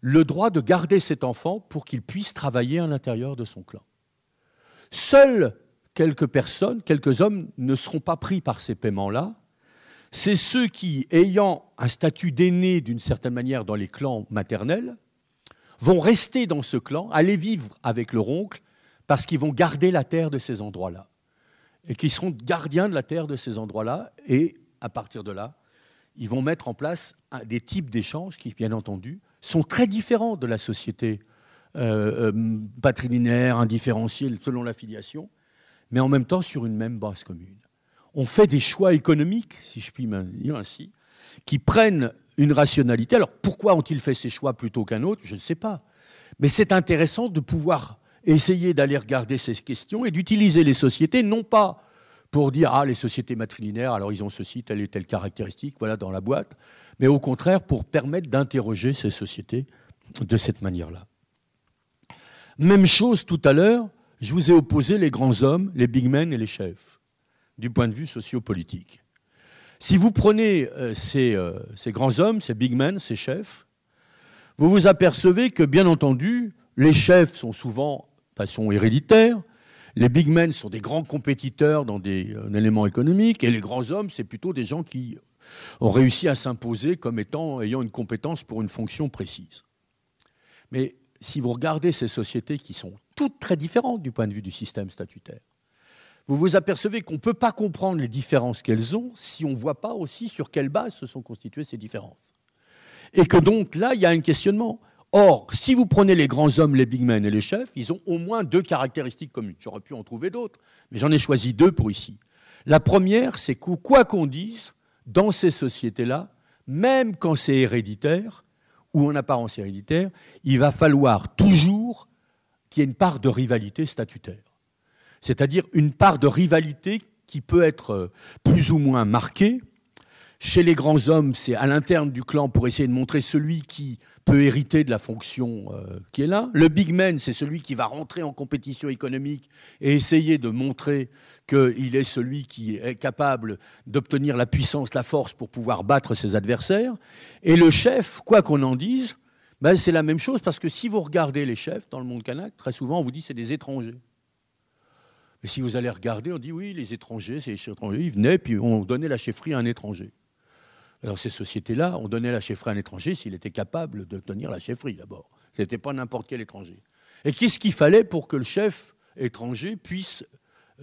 le droit de garder cet enfant pour qu'il puisse travailler à l'intérieur de son clan. Seul quelques personnes, quelques hommes ne seront pas pris par ces paiements-là. C'est ceux qui, ayant un statut d'aîné d'une certaine manière dans les clans maternels, vont rester dans ce clan, aller vivre avec leur oncle, parce qu'ils vont garder la terre de ces endroits-là. Et qui seront gardiens de la terre de ces endroits-là. Et à partir de là, ils vont mettre en place des types d'échanges qui, bien entendu, sont très différents de la société euh, euh patrilinéaire, indifférenciée selon filiation mais en même temps sur une même base commune. On fait des choix économiques, si je puis dire ainsi, qui prennent une rationalité. Alors pourquoi ont-ils fait ces choix plutôt qu'un autre Je ne sais pas. Mais c'est intéressant de pouvoir essayer d'aller regarder ces questions et d'utiliser les sociétés, non pas pour dire ah les sociétés matrilinéaires, alors ils ont ceci, telle et telle caractéristique, voilà dans la boîte, mais au contraire pour permettre d'interroger ces sociétés de cette manière-là. Même chose tout à l'heure je vous ai opposé les grands hommes, les big men et les chefs, du point de vue sociopolitique. Si vous prenez euh, euh, ces, grands hommes, ces big men, ces chefs, vous vous apercevez que, bien entendu, les chefs sont souvent façon héréditaires, les big men sont des grands compétiteurs dans des euh, éléments économiques, et les grands hommes, c'est plutôt des gens qui ont réussi à s'imposer comme étant, ayant une compétence pour une fonction précise. Mais si vous regardez ces sociétés qui sont toutes très différentes du point de vue du système statutaire. Vous vous apercevez qu'on ne peut pas comprendre les différences qu'elles ont si on ne voit pas aussi sur quelle base se sont constituées ces différences. Et que donc là, il y a un questionnement. Or, si vous prenez les grands hommes, les big men et les chefs, ils ont au moins deux caractéristiques communes. J'aurais pu en trouver d'autres, mais j'en ai choisi deux pour ici. La première, c'est que quoi qu'on dise, dans ces sociétés-là, même quand c'est héréditaire, ou en apparence héréditaire, il va falloir toujours qu'il y ait une part de rivalité statutaire, c'est-à-dire une part de rivalité qui peut être euh, plus ou moins marquée. Chez les grands hommes, c'est à l'interne du clan pour essayer de montrer celui qui peut hériter de la fonction euh, qui est là. Le big man, c'est celui qui va rentrer en compétition économique et essayer de montrer qu'il est celui qui est capable d'obtenir la puissance, la force pour pouvoir battre ses adversaires. Et le chef, quoi qu'on en dise, ben, c'est la même chose parce que si vous regardez les chefs dans le monde kanak, très souvent on vous dit c'est des étrangers. Mais si vous allez regarder, on dit oui, les étrangers, c'est les étrangers, ils venaient puis on donnait la chefferie à un étranger. Alors ces sociétés-là, on donnait la chefferie à un étranger s'il était capable de tenir la chefferie d'abord. Ce n'était pas n'importe quel étranger. Et qu'est-ce qu'il fallait pour que le chef étranger puisse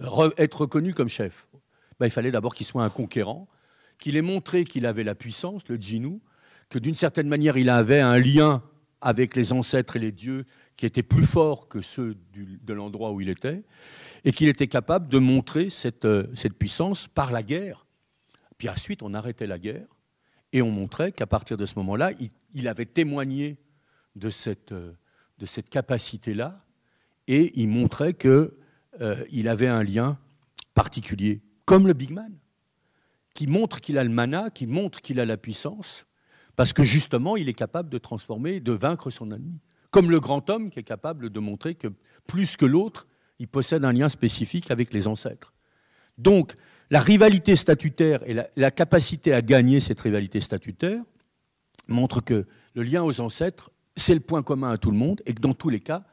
euh, être reconnu comme chef ben, Il fallait d'abord qu'il soit un conquérant, qu'il ait montré qu'il avait la puissance, le djinou, que d'une certaine manière il avait un lien avec les ancêtres et les dieux qui étaient plus forts que ceux de l'endroit où il était, et qu'il était capable de montrer euh, cette, puissance par la guerre. Puis ensuite, on arrêtait la guerre, et on montrait qu'à partir de ce moment-là, il, avait témoigné de cette, euh, de cette capacité-là, et il montrait qu'il euh, avait un lien particulier, comme le Big Man, qui montre qu'il a le mana, qui montre qu'il a la puissance, parce que justement, il est capable de transformer, de vaincre son ennemi. Comme le grand homme qui est capable de montrer que plus que l'autre, il possède un lien spécifique avec les ancêtres. Donc, la rivalité statutaire et la, la capacité à gagner cette rivalité statutaire montrent que le lien aux ancêtres, c'est le point commun à tout le monde et que dans tous les cas,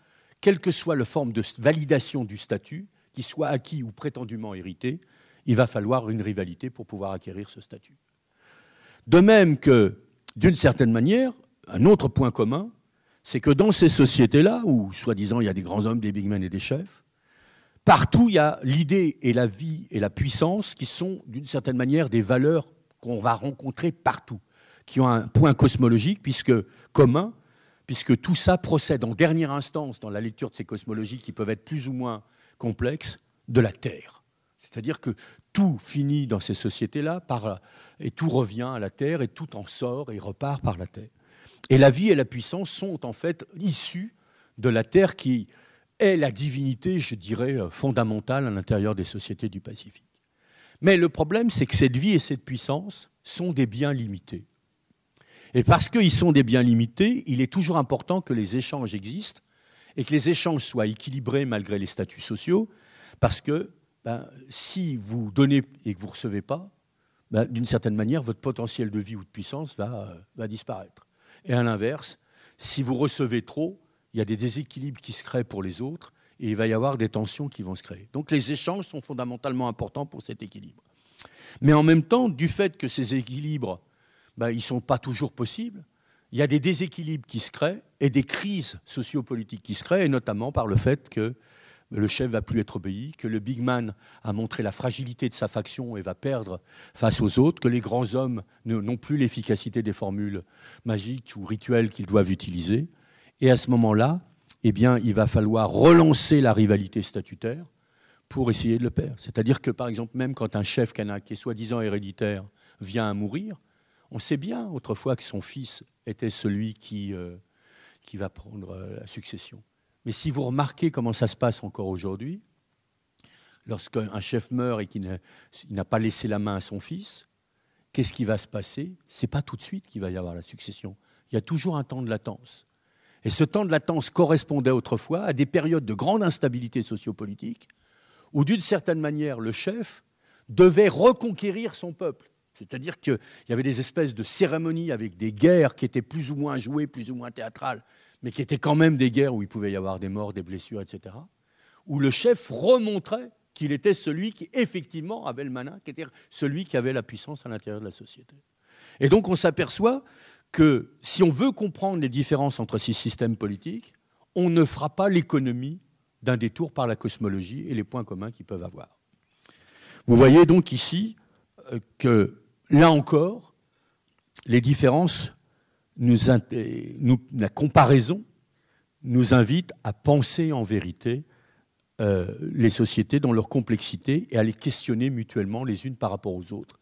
quelle que soit la forme de validation du statut, qu'il soit acquis ou prétendument hérité, il va falloir une rivalité pour pouvoir acquérir ce statut. De même que d'une certaine manière, un autre point commun, c'est que dans ces sociétés-là, où soi-disant il y a des grands hommes, des big men et des chefs, partout il y a l'idée et la vie et la puissance qui sont d'une certaine manière des valeurs qu'on va rencontrer partout, qui ont un point cosmologique puisque commun, puisque tout ça procède en dernière instance dans la lecture de ces cosmologies qui peuvent être plus ou moins complexes de la Terre. C'est-à-dire que tout finit dans ces sociétés-là, et tout revient à la Terre, et tout en sort et repart par la Terre. Et la vie et la puissance sont en fait issus de la Terre qui est la divinité, je dirais, fondamentale à l'intérieur des sociétés du Pacifique. Mais le problème, c'est que cette vie et cette puissance sont des biens limités. Et parce qu'ils sont des biens limités, il est toujours important que les échanges existent et que les échanges soient équilibrés malgré les statuts sociaux, parce que ben, si vous donnez et que vous ne recevez pas, ben, d'une certaine manière, votre potentiel de vie ou de puissance euh, va, disparaître. Et à l'inverse, si vous recevez trop, il y a des déséquilibres qui se créent pour les autres et il va y avoir des tensions qui vont se créer. Donc les échanges sont fondamentalement importants pour cet équilibre. Mais en même temps, du fait que ces équilibres, ben, ils ne sont pas toujours possibles, il y a des déséquilibres qui se créent et des crises sociopolitiques qui se créent, et notamment par le fait que le chef va plus être obéi, que le big man a montré la fragilité de sa faction et va perdre face aux autres, que les grands hommes n'ont plus l'efficacité des formules magiques ou rituelles qu'ils doivent utiliser. Et à ce moment-là, eh bien, il va falloir relancer la rivalité statutaire pour essayer de le perdre. C'est-à-dire que, par exemple, même quand un chef kanak qui est soi-disant héréditaire vient à mourir, on sait bien autrefois que son fils était celui qui, euh, qui va prendre euh, la succession. Mais si vous remarquez comment ça se passe encore aujourd'hui, lorsqu'un chef meurt et qu'il n'a pas laissé la main à son fils, qu'est-ce qui va se passer C'est pas tout de suite qu'il va y avoir la succession. Il y a toujours un temps de latence. Et ce temps de latence correspondait autrefois à des périodes de grande instabilité sociopolitique, où d'une certaine manière le chef devait reconquérir son peuple. C'est-à-dire qu'il y avait des espèces de cérémonies avec des guerres qui étaient plus ou moins jouées, plus ou moins théâtrales, mais qui étaient quand même des guerres où il pouvait y avoir des morts, des blessures, etc., où le chef remontrait qu'il était celui qui effectivement avait le manin, qui était celui qui avait la puissance à l'intérieur de la société. Et donc on s'aperçoit que si on veut comprendre les différences entre ces systèmes politiques, on ne fera pas l'économie d'un détour par la cosmologie et les points communs qu'ils peuvent avoir. Vous voyez donc ici euh, que, là encore, les différences euh, la comparaison nous invite à penser en vérité euh, les sociétés dans leur complexité et à les questionner mutuellement les unes par rapport aux autres.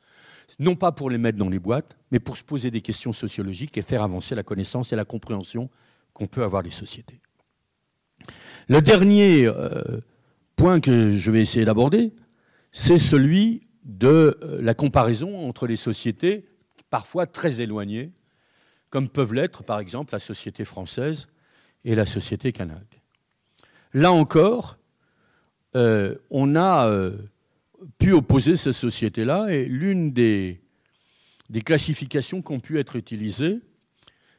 Non pas pour les mettre dans les boîtes, mais pour se poser des questions sociologiques et faire avancer la connaissance et la compréhension qu'on peut avoir des sociétés. Le dernier euh, point que je vais essayer d'aborder, c'est celui de la comparaison entre les sociétés parfois très éloignées comme peuvent l'être par exemple la société française et la société canadienne. Là encore, euh, on a euh, pu opposer ces sociétés-là et l'une des, des classifications qui ont pu être utilisées,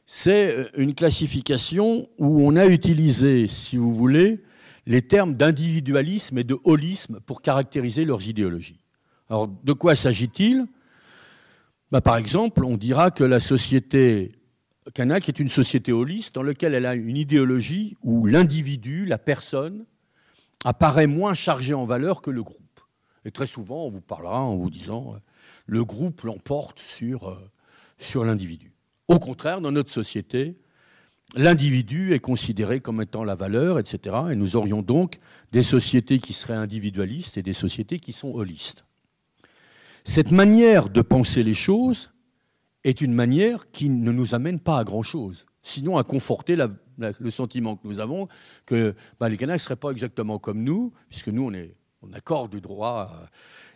c'est euh, une classification où on a utilisé, si vous voulez, les termes d'individualisme et de holisme pour caractériser leurs idéologies. Alors, de quoi s'agit-il bah, Par exemple, on dira que la société Kanak est une société holiste dans laquelle elle a une idéologie où l'individu, la personne, apparaît moins chargé en valeur que le groupe. Et très souvent, on vous parlera en vous disant euh, le groupe l'emporte euh, sur l'individu. Au contraire, dans notre société, l'individu est considéré comme étant la valeur, etc. Et nous aurions donc des sociétés qui seraient individualistes et des sociétés qui sont holistes. Cette manière de penser les choses est une manière qui ne nous amène pas à grand-chose, sinon à conforter le sentiment que nous avons que bah, les Kanaks ne seraient pas exactement comme nous, puisque nous, on, est, on accorde du droit euh,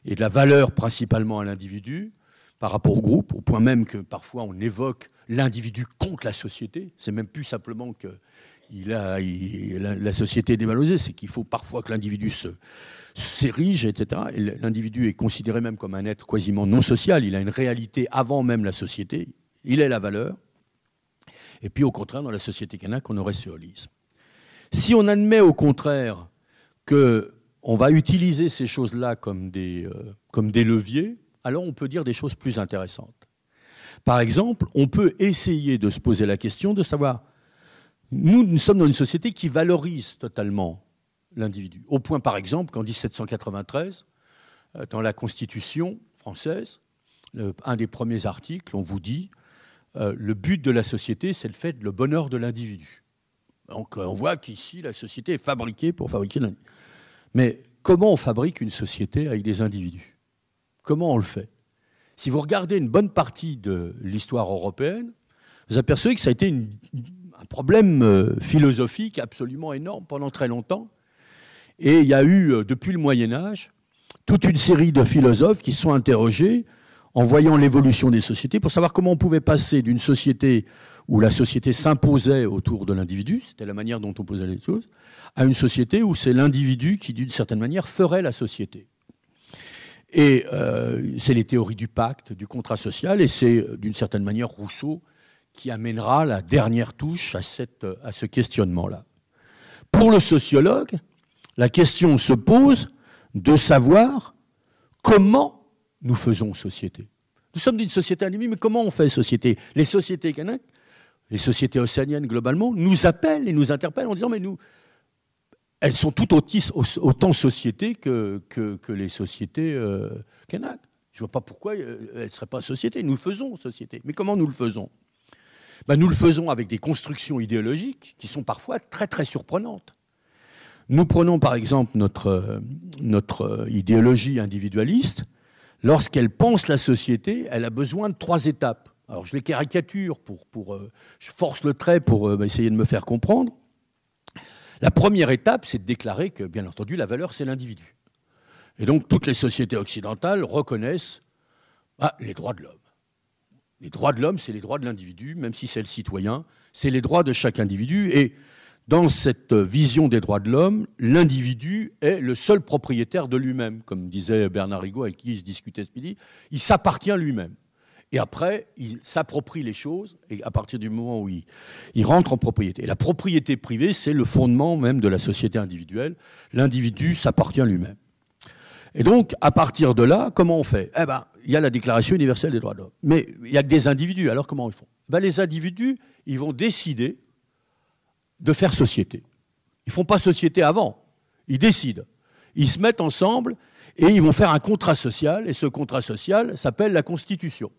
et de la valeur principalement à l'individu par rapport au groupe, au point même que parfois on évoque l'individu contre la société. C'est même plus simplement que il a, la, société est dévalorisée, c'est qu'il faut parfois que l'individu se, s'érige, etc. L'individu est considéré même comme un être quasiment non social. Il a une réalité avant même la société. Il est la valeur. Et puis, au contraire, dans la société canaque, on aurait ce holisme. Si on admet au contraire qu'on va utiliser ces choses-là comme des, euh, comme des leviers, alors on peut dire des choses plus intéressantes. Par exemple, on peut essayer de se poser la question de savoir, nous, nous sommes dans une société qui valorise totalement l'individu. Au point, par exemple, qu'en 1793, euh, dans la Constitution française, un des premiers articles, on vous dit, euh, le but de la société, c'est le fait de le bonheur de l'individu. Donc euh, on voit qu'ici, la société est fabriquée pour fabriquer l'individu. Mais comment on fabrique une société avec des individus Comment on le fait Si vous regardez une bonne partie de l'histoire européenne, vous apercevez que ça a été un problème philosophique absolument énorme pendant très longtemps, et il y a eu, euh, depuis le Moyen Âge, toute une série de philosophes qui se sont interrogés en voyant l'évolution des sociétés pour savoir comment on pouvait passer d'une société où la société s'imposait autour de l'individu, c'était la manière dont on posait les choses, à une société où c'est l'individu qui, d'une certaine manière, ferait la société. Et euh, c'est les théories du pacte, du contrat social, et c'est euh, d'une certaine manière Rousseau qui amènera la dernière touche à, cette, à ce questionnement-là. Pour le sociologue, la question se pose de savoir comment nous faisons société. Nous sommes d'une société animée, mais comment on fait société Les sociétés canadiennes, les sociétés océaniennes globalement, nous appellent et nous interpellent en disant mais nous, elles sont tout autant sociétés que, les sociétés euh, canadiennes. » Je ne vois pas pourquoi euh, elles ne seraient pas sociétés. Nous faisons société. Mais comment nous le faisons ben, Nous le faisons avec des constructions idéologiques qui sont parfois très très surprenantes. Nous prenons par exemple notre, notre idéologie individualiste. Lorsqu'elle pense la société, elle a besoin de trois étapes. Alors je les caricature, pour, pour, euh, je force le trait pour euh, bah, essayer de me faire comprendre. La première étape, c'est de déclarer que, bien entendu, la valeur, c'est l'individu. Et donc toutes les sociétés occidentales reconnaissent ah, les droits de l'homme. Les droits de l'homme, c'est les droits de l'individu, même si c'est le citoyen, c'est les droits de chaque individu. Et dans cette vision des droits de l'homme, l'individu est le seul propriétaire de lui-même, comme disait Bernard Rigaud avec qui je discutais ce midi, il s'appartient lui-même. Et après, il s'approprie les choses, et à partir du moment où il, rentre en propriété. la propriété privée, c'est le fondement même de la société individuelle. L'individu s'appartient lui-même. Et donc, à partir de là, comment on fait Eh bien, il y a la Déclaration universelle des droits de l'homme. Mais il n'y a que des individus, alors comment ils font eh ben, Les individus, ils vont décider de faire société. Ils ne font pas société avant. Ils décident. Ils se mettent ensemble et ils vont faire un contrat social. Et ce contrat social s'appelle la Constitution.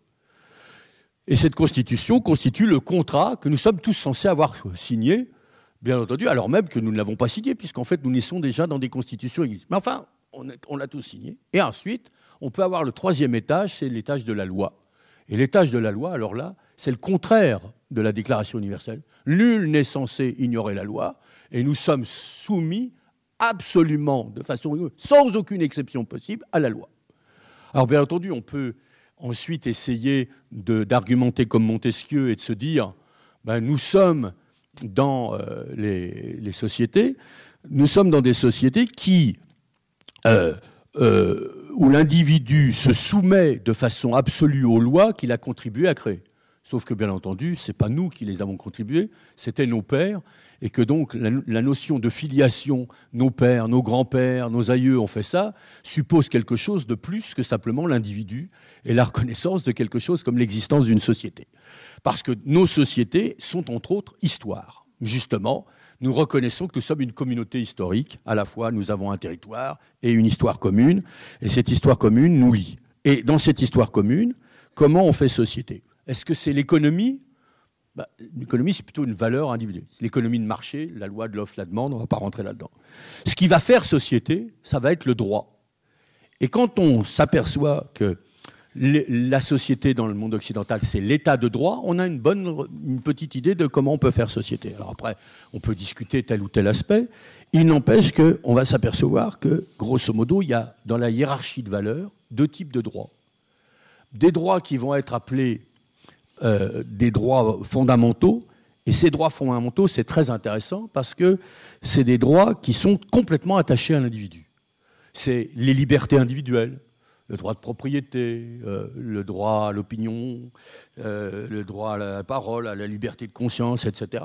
Et cette Constitution constitue le contrat que nous sommes tous censés avoir signé, bien entendu, alors même que nous ne l'avons pas signé, puisqu'en fait nous naissons déjà dans des constitutions existantes. Mais enfin, on l'a tous signé. Et ensuite, on peut avoir le troisième étage, c'est l'étage de la loi. Et l'étage de la loi, alors là, c'est le contraire de la Déclaration universelle. Nul n'est censé ignorer la loi et nous sommes soumis absolument, de façon sans aucune exception possible, à la loi. Alors bien entendu, on peut ensuite essayer d'argumenter comme Montesquieu et de se dire, ben, nous sommes dans euh, les, sociétés, nous sommes dans des sociétés qui, euh, euh, où l'individu se soumet de façon absolue aux lois qu'il a contribué à créer. Sauf que, bien entendu, ce n'est pas nous qui les avons contribués, c'était nos pères, et que donc la, la, notion de filiation, nos pères, nos grands-pères, nos aïeux ont fait ça, suppose quelque chose de plus que simplement l'individu et la reconnaissance de quelque chose comme l'existence d'une société. Parce que nos sociétés sont entre autres histoire. Justement, nous reconnaissons que nous sommes une communauté historique, à la fois nous avons un territoire et une histoire commune, et cette histoire commune nous lie. Et dans cette histoire commune, comment on fait société est-ce que c'est l'économie bah, L'économie, c'est plutôt une valeur individuelle. L'économie de marché, la loi de l'offre, la demande, on ne va pas rentrer là-dedans. Ce qui va faire société, ça va être le droit. Et quand on s'aperçoit que la société dans le monde occidental, c'est l'état de droit, on a une bonne, une petite idée de comment on peut faire société. Alors après, on peut discuter tel ou tel aspect. Il n'empêche qu'on va s'apercevoir que, grosso modo, il y a dans la hiérarchie de valeurs deux types de droits. Des droits qui vont être appelés euh, des droits fondamentaux. Et ces droits fondamentaux, c'est très intéressant parce que c'est des droits qui sont complètement attachés à l'individu. C'est les libertés individuelles, le droit de propriété, euh, le droit à l'opinion, euh, le droit à la parole, à la liberté de conscience, etc.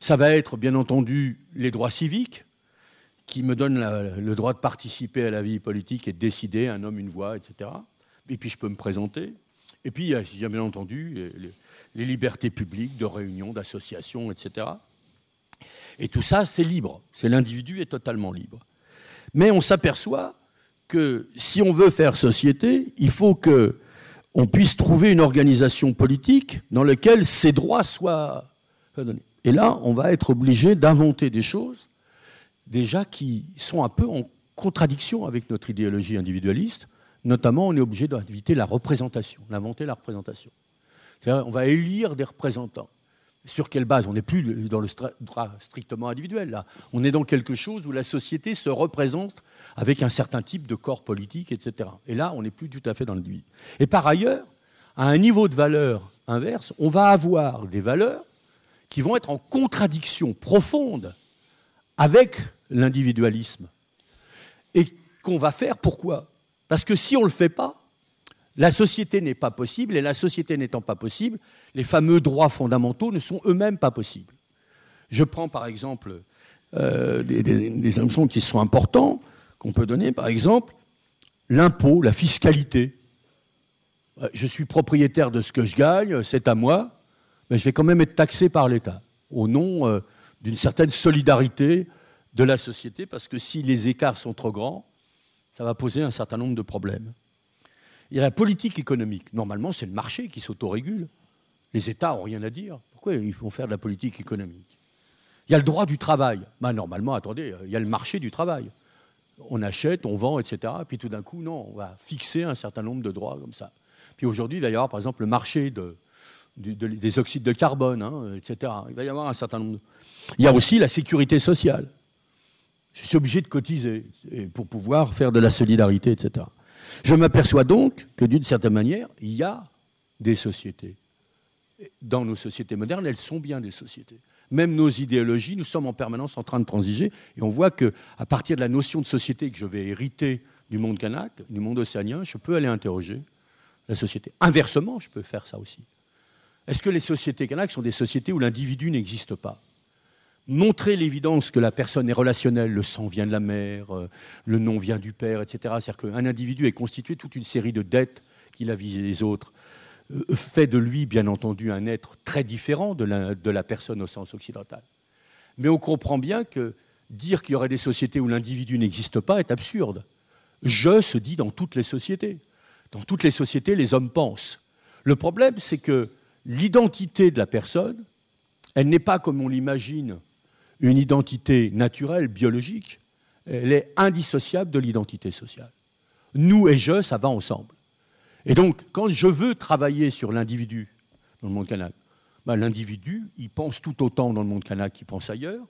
Ça va être, bien entendu, les droits civiques, qui me donnent le droit de participer à la vie politique et de décider un homme, une voix, etc. Et puis je peux me présenter, et puis, il y a, bien entendu les, libertés publiques de réunion, d'association, etc. Et tout ça, c'est libre. C'est l'individu est totalement libre. Mais on s'aperçoit que si on veut faire société, il faut que on puisse trouver une organisation politique dans laquelle ces droits soient donnés. Et là, on va être obligé d'inventer des choses déjà qui sont un peu en contradiction avec notre idéologie individualiste, Notamment, on est obligé d'inviter la représentation, d'inventer la représentation. cest on va élire des représentants. Sur quelle base On n'est plus dans le droit strictement individuel, là. On est dans quelque chose où la société se représente avec un certain type de corps politique, etc. Et là, on n'est plus tout à fait dans le lui. Et par ailleurs, à un niveau de valeur inverse, on va avoir des valeurs qui vont être en contradiction profonde avec l'individualisme. Et qu'on va faire pourquoi parce que si on ne le fait pas, la société n'est pas possible, et la société n'étant pas possible, les fameux droits fondamentaux ne sont eux-mêmes pas possibles. Je prends par exemple euh, des, des, qui sont importants, qu'on peut donner, par exemple, l'impôt, la fiscalité. Euh, je suis propriétaire de ce que je gagne, c'est à moi, mais je vais quand même être taxé par l'État, au nom euh, d'une certaine solidarité de la société, parce que si les écarts sont trop grands, ça va poser un certain nombre de problèmes. Il y a la politique économique. Normalement, c'est le marché qui s'autorégule. Les États n'ont rien à dire. Pourquoi ils vont faire de la politique économique Il y a le droit du travail. Bah, normalement, attendez, il y a le marché du travail. On achète, on vend, etc. Puis tout d'un coup, non, on va fixer un certain nombre de droits comme ça. Puis aujourd'hui, il va y avoir, par exemple, le marché des oxydes de carbone, hein, etc. Il va y avoir un certain nombre. Il y a aussi la sécurité sociale. Je suis obligé de cotiser pour pouvoir faire de la solidarité, etc. Je m'aperçois donc que d'une certaine manière, il y a des sociétés. Dans nos sociétés modernes, elles sont bien des sociétés. Même nos idéologies, nous sommes en permanence en train de transiger. Et on voit que, à partir de la notion de société que je vais hériter du monde kanak, du monde océanien, je peux aller interroger la société. Inversement, je peux faire ça aussi. Est-ce que les sociétés kanak sont des sociétés où l'individu n'existe pas montrer l'évidence que la personne est relationnelle, le sang vient de la mère, euh, le nom vient du père, etc. C'est-à-dire qu'un individu est constitué de toute une série de dettes qu'il a visées les autres, euh, fait de lui, bien entendu, un être très différent de la, de la personne au sens occidental. Mais on comprend bien que dire qu'il y aurait des sociétés où l'individu n'existe pas est absurde. Je se dit dans toutes les sociétés. Dans toutes les sociétés, les hommes pensent. Le problème, c'est que l'identité de la personne, elle n'est pas comme on l'imagine une identité naturelle, biologique, elle est indissociable de l'identité sociale. Nous et je, ça va ensemble. Et donc, quand je veux travailler sur l'individu dans le monde kanak, ben, l'individu, il pense tout autant dans le monde kanak qu'il pense ailleurs,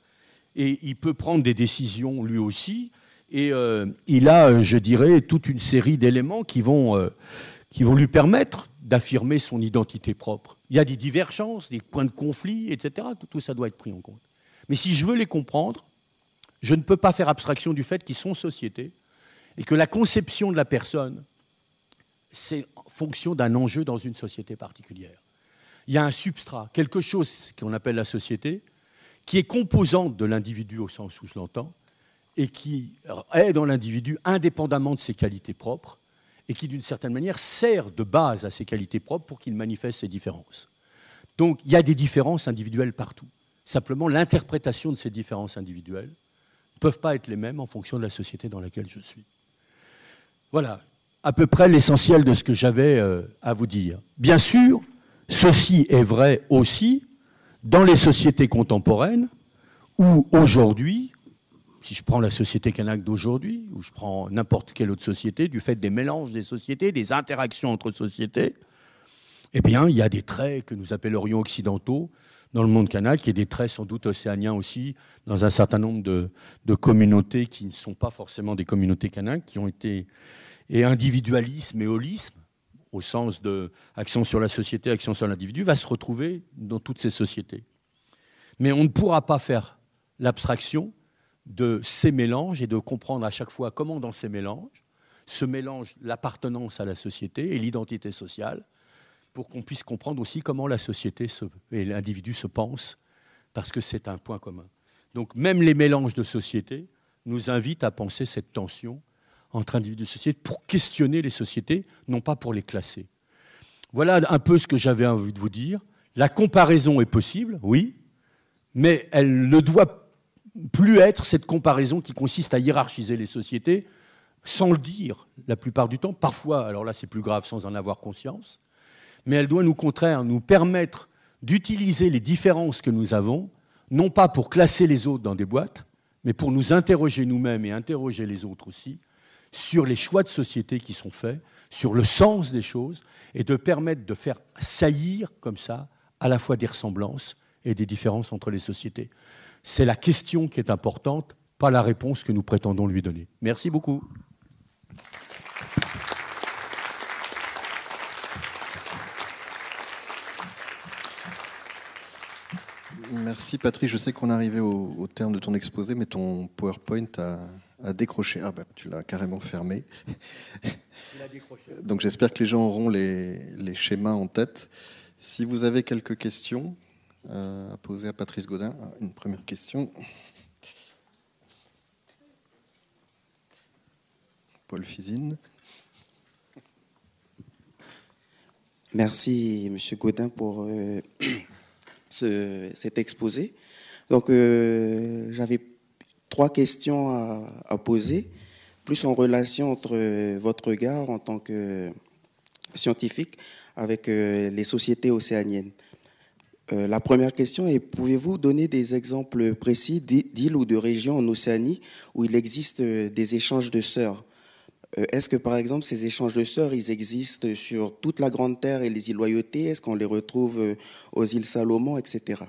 et il peut prendre des décisions lui aussi, et euh, il a, euh, je dirais, toute une série d'éléments qui vont, euh, qui vont lui permettre d'affirmer son identité propre. Il y a des divergences, des points de conflit, etc. tout ça doit être pris en compte. Mais si je veux les comprendre, je ne peux pas faire abstraction du fait qu'ils sont sociétés et que la conception de la personne, c'est fonction d'un enjeu dans une société particulière. Il y a un substrat, quelque chose qu'on appelle la société, qui est composante de l'individu au sens où je l'entends, et qui est dans l'individu indépendamment de ses qualités propres, et qui d'une certaine manière sert de base à ses qualités propres pour qu'il manifeste ses différences. Donc il y a des différences individuelles partout. Simplement, l'interprétation de ces différences individuelles ne peuvent pas être les mêmes en fonction de la société dans laquelle je suis. Voilà à peu près l'essentiel de ce que j'avais euh, à vous dire. Bien sûr, ceci est vrai aussi dans les sociétés contemporaines où aujourd'hui, si je prends la société canaque d'aujourd'hui, ou je prends n'importe quelle autre société, du fait des mélanges des sociétés, des interactions entre sociétés, eh bien, il y a des traits que nous appellerions occidentaux dans le monde kanak. et des traits sans doute océaniens aussi dans un certain nombre de, communautés qui ne sont pas forcément des communautés kanak, qui ont été et individualisme et holisme au sens de action sur la société, action sur l'individu, va se retrouver dans toutes ces sociétés. Mais on ne pourra pas faire l'abstraction de ces mélanges et de comprendre à chaque fois comment dans ces mélanges se mélange l'appartenance à la société et l'identité sociale, pour qu'on puisse comprendre aussi comment la société et l'individu se pensent, parce que c'est un point commun. Donc même les mélanges de sociétés nous invitent à penser cette tension entre individus et sociétés pour questionner les sociétés, non pas pour les classer. Voilà un peu ce que j'avais envie de vous dire. La comparaison est possible, oui, mais elle ne doit plus être cette comparaison qui consiste à hiérarchiser les sociétés sans le dire la plupart du temps, parfois, alors là c'est plus grave sans en avoir conscience, mais elle doit nous contraire, nous permettre d'utiliser les différences que nous avons, non pas pour classer les autres dans des boîtes, mais pour nous interroger nous-mêmes et interroger les autres aussi sur les choix de société qui sont faits, sur le sens des choses, et de permettre de faire saillir comme ça à la fois des ressemblances et des différences entre les sociétés. C'est la question qui est importante, pas la réponse que nous prétendons lui donner. Merci beaucoup. Merci Patrice. Je sais qu'on est arrivé au, terme de ton exposé, mais ton PowerPoint a, décroché. Ah ben, tu l'as carrément fermé. Il a décroché. Donc j'espère que les gens auront les, schémas en tête. Si vous avez quelques questions euh, à poser à Patrice Godin, ah, une première question. Paul Fizine. Merci Monsieur Godin pour... Euh, s'est cet exposé. Donc, euh, j'avais trois questions à, poser, plus en relation entre euh, votre regard en tant que euh, scientifique avec les sociétés océaniennes. la première question est pouvez-vous donner des exemples précis d'îles ou de régions en Océanie où il existe des échanges de sœurs euh, est-ce que, par exemple, ces échanges de sœurs, ils existent sur toute la Grande Terre et les îles Loyauté Est-ce qu'on les retrouve euh, aux îles Salomon, etc.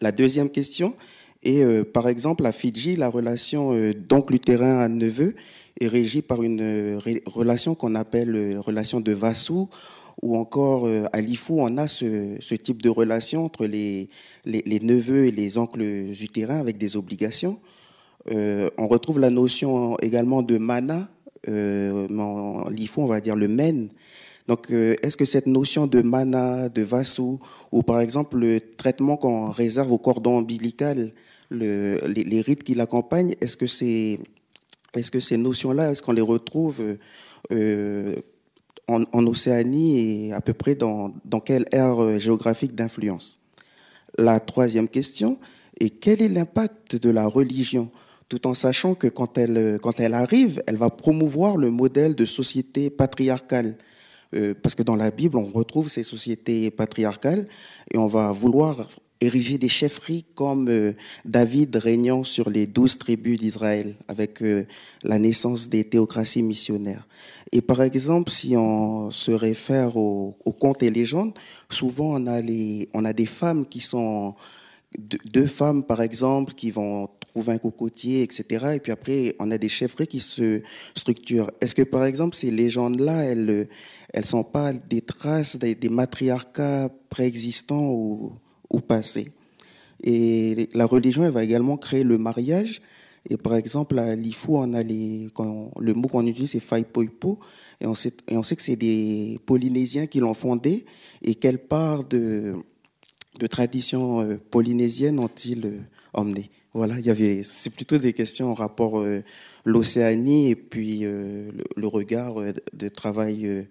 La deuxième question est, euh, par exemple, à Fidji, la relation d'oncle utérin à neveu est régie par une relation qu'on appelle relation de Vassou, ou encore à Lifou, on a ce, type de relation entre les, les, les, neveux et les oncles utérins avec des obligations. on retrouve la notion également de mana euh, l'IFO, on va dire le mène. Donc, euh, est-ce que cette notion de mana, de vassou ou par exemple le traitement qu'on réserve au cordon ombilical, les, rites qui l'accompagnent, est-ce que, est -ce que ces notions-là, est-ce qu'on les retrouve euh, euh, en, Océanie et à peu près dans, dans quelle aire géographique d'influence La troisième question est quel est l'impact de la religion tout en sachant que quand elle, euh, quand elle arrive, elle va promouvoir le modèle de société patriarcale. Euh, parce que dans la Bible, on retrouve ces sociétés patriarcales et on va vouloir ériger des chefferies comme euh, David régnant sur les douze tribus d'Israël avec la naissance des théocraties missionnaires. Et par exemple, si on se réfère aux, aux contes et légendes, souvent on a, les, on a des femmes qui sont deux femmes, par exemple, qui vont un Cocotier, etc. Et puis après, on a des chefferies qui se structurent. Est-ce que, par exemple, ces légendes-là, elles, euh, elles sont pas des traces des, des matriarcats préexistants ou, ou passés Et la religion, elle va également créer le mariage. Et par exemple, à Lifu, on a les, quand le mot qu'on utilise, c'est Faipoipo. Et on sait, et on sait que c'est des Polynésiens qui l'ont fondé. Et quelle part de, de tradition euh, polynésienne ont-ils euh, emmené voilà, il y avait. C'est plutôt des questions en rapport à euh, l'Océanie et puis euh, le, regard euh, de travail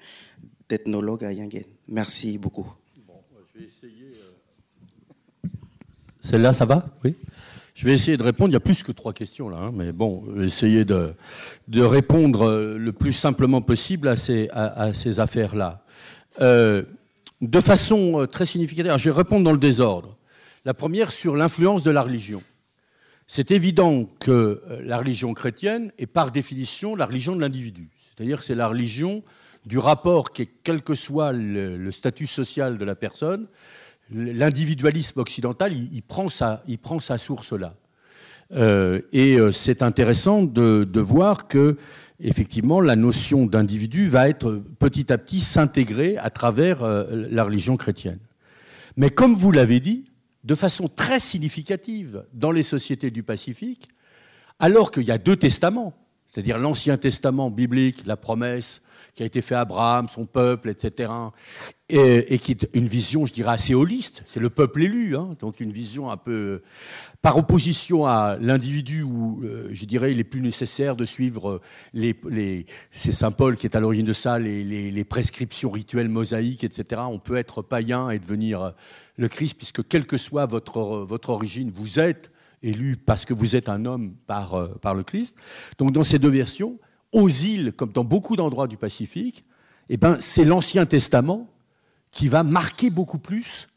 d'ethnologue à Yengen. Merci beaucoup. je vais essayer. Celle-là, ça va Oui. Je vais essayer de répondre. Il y a plus que trois questions là, hein, mais bon, essayer de, de répondre le plus simplement possible à ces, à, ces affaires-là. de façon très significative, je vais répondre dans le désordre. La première sur l'influence de la religion. C'est évident que euh, la religion chrétienne est par définition la religion de l'individu, c'est-à-dire que c'est la religion du rapport, qui est, quel que soit le, statut social de la personne, l'individualisme occidental, il, prend sa, il prend sa source là. Euh, et euh, c'est intéressant de, voir que, effectivement, la notion d'individu va être petit à petit s'intégrer à travers la religion chrétienne. Mais comme vous l'avez dit, de façon très significative dans les sociétés du Pacifique, alors qu'il y a deux testaments c'est-à-dire l'Ancien Testament biblique, la promesse qui a été faite à Abraham, son peuple, etc., et, qui est une vision, je dirais, assez holiste, c'est le peuple élu, hein, donc une vision un peu, par opposition à l'individu où, euh, je dirais, il est plus nécessaire de suivre, les, c'est Saint Paul qui est à l'origine de ça, les, prescriptions rituelles mosaïques, etc. On peut être païen et devenir le Christ, puisque quelle que soit votre, votre origine, vous êtes élu parce que vous êtes un homme par, euh, par le Christ. Donc dans ces deux versions, aux îles, comme dans beaucoup d'endroits du Pacifique, eh ben, c'est l'Ancien Testament qui va marquer beaucoup plus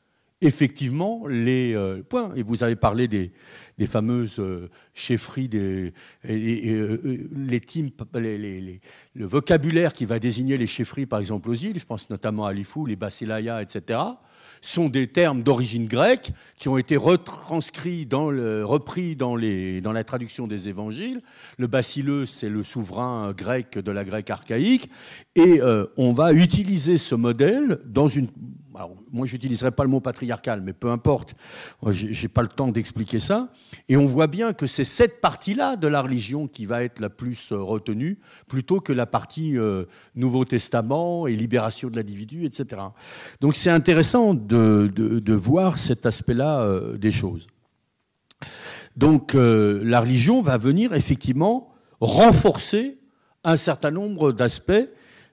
effectivement les euh, points. Et vous avez parlé des, fameuses euh, chefferies, des, les, le vocabulaire qui va désigner les chefferies, par exemple, aux îles, je pense notamment à Lifou, les Basilaya, etc sont des termes d'origine grecque qui ont été retranscrits dans le, repris dans, dans la traduction des évangiles. Le basileus, c'est le souverain grec de la grecque archaïque. Et euh, on va utiliser ce modèle dans une moi, moi, n'utiliserai pas le mot patriarcal, mais peu importe. n'ai pas le temps d'expliquer ça. Et on voit bien que c'est cette partie-là de la religion qui va être la plus euh, retenue, plutôt que la partie euh, Nouveau Testament et libération de l'individu, etc. Donc, c'est intéressant de, voir cet aspect-là euh, des choses. Donc, la religion va venir effectivement renforcer un certain nombre d'aspects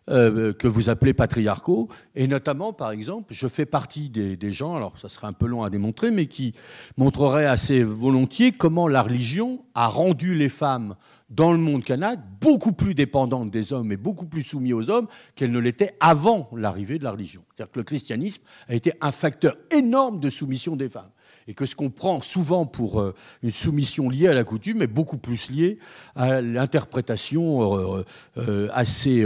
euh, que vous appelez patriarcaux, et notamment, par exemple, je fais partie des, gens, alors ça serait un peu long à démontrer, mais qui montreraient assez volontiers comment la religion a rendu les femmes dans le monde canadien beaucoup plus dépendantes des hommes et beaucoup plus soumises aux hommes qu'elles ne l'étaient avant l'arrivée de la religion. C'est-à-dire que le christianisme a été un facteur énorme de soumission des femmes et que ce qu'on prend souvent pour euh, une soumission liée à la coutume est beaucoup plus lié à l'interprétation euh, euh, assez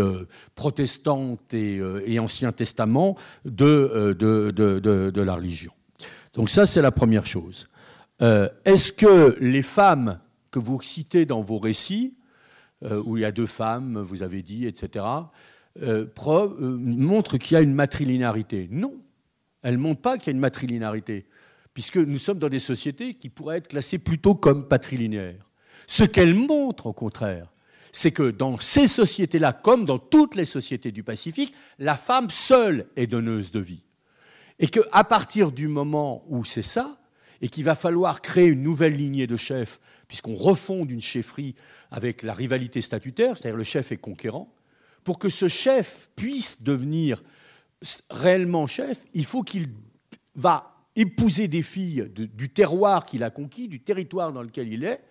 protestante et, Ancien Testament de, de, la religion. Donc ça, c'est la première chose. Est-ce que les femmes que vous citez dans vos récits, où il y a deux femmes, vous avez dit, etc., montrent qu'il y a une matrilinarité Non, elles ne pas qu'il y a une matrilinarité puisque nous sommes dans des sociétés qui pourraient être classées plutôt comme patrilinéaires. Ce qu'elle montre, au contraire, c'est que dans ces sociétés-là, comme dans toutes les sociétés du Pacifique, la femme seule est donneuse de vie. Et qu'à partir du moment où c'est ça, et qu'il va falloir créer une nouvelle lignée de chefs, puisqu'on refonde une chefferie avec la rivalité statutaire, c'est-à-dire le chef est conquérant, pour que ce chef puisse devenir réellement chef, il faut qu'il va épouser des filles du terroir qu'il a conquis, du territoire dans lequel il est,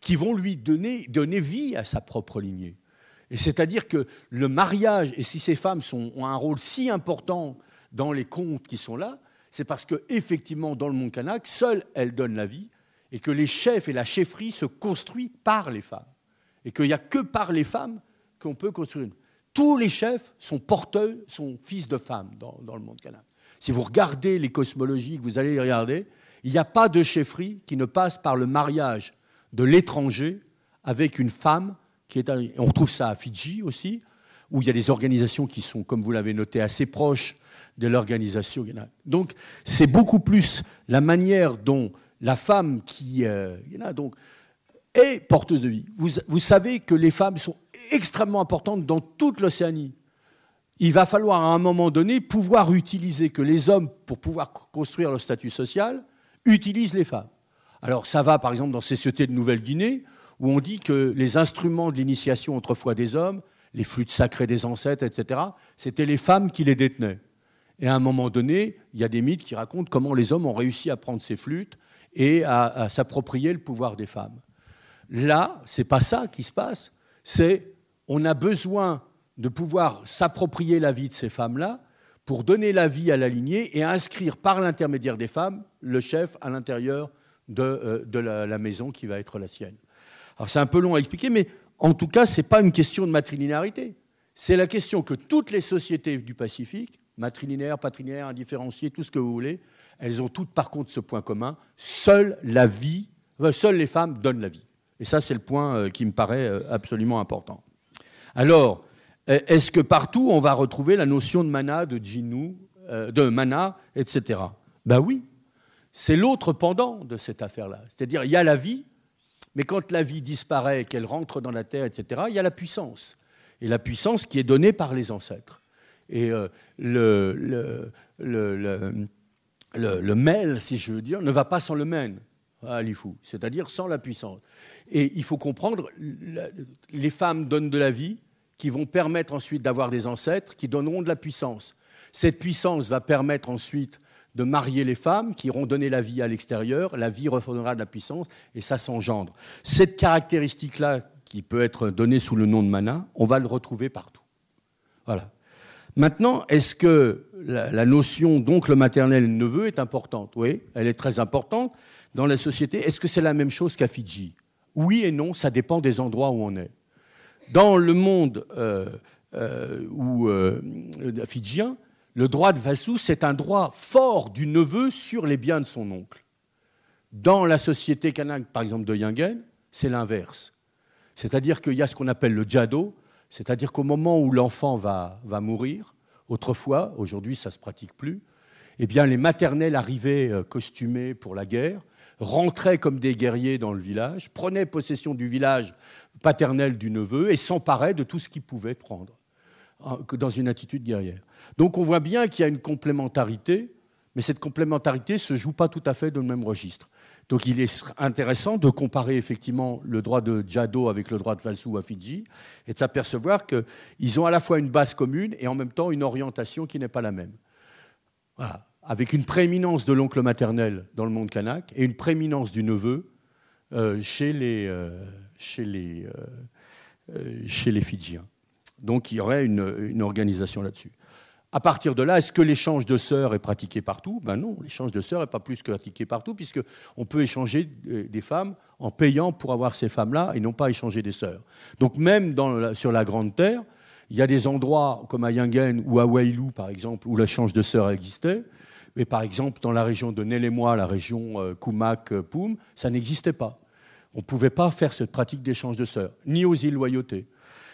qui vont lui donner, donner vie à sa propre lignée. Et c'est-à-dire que le mariage, et si ces femmes ont un rôle si important dans les contes qui sont là, c'est parce qu'effectivement, dans le monde Kanak, seules elles donnent la vie, et que les chefs et la chefferie se construisent par les femmes, et qu'il n'y a que par les femmes qu'on peut construire. Tous les chefs sont porteurs, sont fils de femmes dans, le monde Kanak. Si vous regardez les cosmologies, que vous allez regarder, il n'y a pas de chefferie qui ne passe par le mariage de l'étranger avec une femme qui est. On retrouve ça à Fidji aussi, où il y a des organisations qui sont, comme vous l'avez noté, assez proches de l'organisation. Donc, c'est beaucoup plus la manière dont la femme qui euh, est porteuse de vie. vous savez que les femmes sont extrêmement importantes dans toute l'Océanie il va falloir à un moment donné pouvoir utiliser que les hommes, pour pouvoir construire le statut social, utilisent les femmes. Alors ça va par exemple dans ces Sociétés de Nouvelle-Guinée, où on dit que les instruments de l'initiation autrefois des hommes, les flûtes sacrées des ancêtres, etc., c'était les femmes qui les détenaient. Et à un moment donné, il y a des mythes qui racontent comment les hommes ont réussi à prendre ces flûtes et à, à s'approprier le pouvoir des femmes. Là, c'est pas ça qui se passe, c'est on a besoin de pouvoir s'approprier la vie de ces femmes-là pour donner la vie à la lignée et inscrire par l'intermédiaire des femmes le chef à l'intérieur de, euh, la, maison qui va être la sienne. Alors c'est un peu long à expliquer, mais en tout cas, ce n'est pas une question de matrilinéarité. C'est la question que toutes les sociétés du Pacifique, matrilinéaires, patrilinéaires, indifférenciées, tout ce que vous voulez, elles ont toutes par contre ce point commun, seule la vie, euh, seules les femmes donnent la vie. Et ça, c'est le point euh, qui me paraît absolument important. Alors, euh, est-ce que partout on va retrouver la notion de mana, de djinnu, euh, de mana, etc. Ben oui, c'est l'autre pendant de cette affaire-là. C'est-à-dire, il y a la vie, mais quand la vie disparaît, qu'elle rentre dans la terre, etc., il y a la puissance. Et la puissance qui est donnée par les ancêtres. Et euh, le, le, le, si je veux dire, ne va pas sans le mène hein, à c'est-à-dire sans la puissance. Et il faut comprendre, les femmes donnent de la vie, qui vont permettre ensuite d'avoir des ancêtres qui donneront de la puissance. Cette puissance va permettre ensuite de marier les femmes qui auront donné la vie à l'extérieur, la vie refondera de la puissance et ça s'engendre. Cette caractéristique-là qui peut être donnée sous le nom de mana, on va le retrouver partout. Voilà. Maintenant, est-ce que la, notion d'oncle maternel neveu est importante Oui, elle est très importante dans la société. Est-ce que c'est la même chose qu'à Fidji Oui et non, ça dépend des endroits où on est. Dans le monde euh, euh, où, euh, fidjien, le droit de vassou, c'est un droit fort du neveu sur les biens de son oncle. Dans la société kanak, par exemple, de Yengen, c'est l'inverse. C'est-à-dire qu'il y a ce qu'on appelle le djado, c'est-à-dire qu'au moment où l'enfant va, mourir, autrefois, aujourd'hui ça ne se pratique plus, eh bien les maternelles arrivaient costumées pour la guerre, rentraient comme des guerriers dans le village, prenaient possession du village paternel du neveu et s'emparaient de tout ce qu'ils pouvaient prendre, hein, dans une attitude guerrière. Donc on voit bien qu'il y a une complémentarité, mais cette complémentarité ne se joue pas tout à fait dans le même registre. Donc il est intéressant de comparer effectivement le droit de Jado avec le droit de Vassou à Fidji et de s'apercevoir qu'ils ont à la fois une base commune et en même temps une orientation qui n'est pas la même. Voilà avec une prééminence de l'oncle maternel dans le monde kanak et une prééminence du neveu euh, euh, euh, chez, les, Fidjiens. Donc il y aurait une, organisation là-dessus. À partir de là, est-ce que l'échange de sœurs est pratiqué partout Ben non, l'échange de sœurs n'est pas plus que pratiqué partout, puisqu'on peut échanger des femmes en payant pour avoir ces femmes-là et non pas échanger des sœurs. Donc même sur la Grande Terre, il y a des endroits comme à Yangen ou à Wailou, par exemple, où l'échange de sœurs existait, mais par exemple, dans la région de nel la région euh, Koumak-Poum, euh, ça n'existait pas. On ne pouvait pas faire cette pratique d'échange de sœurs, ni aux îles Loyauté.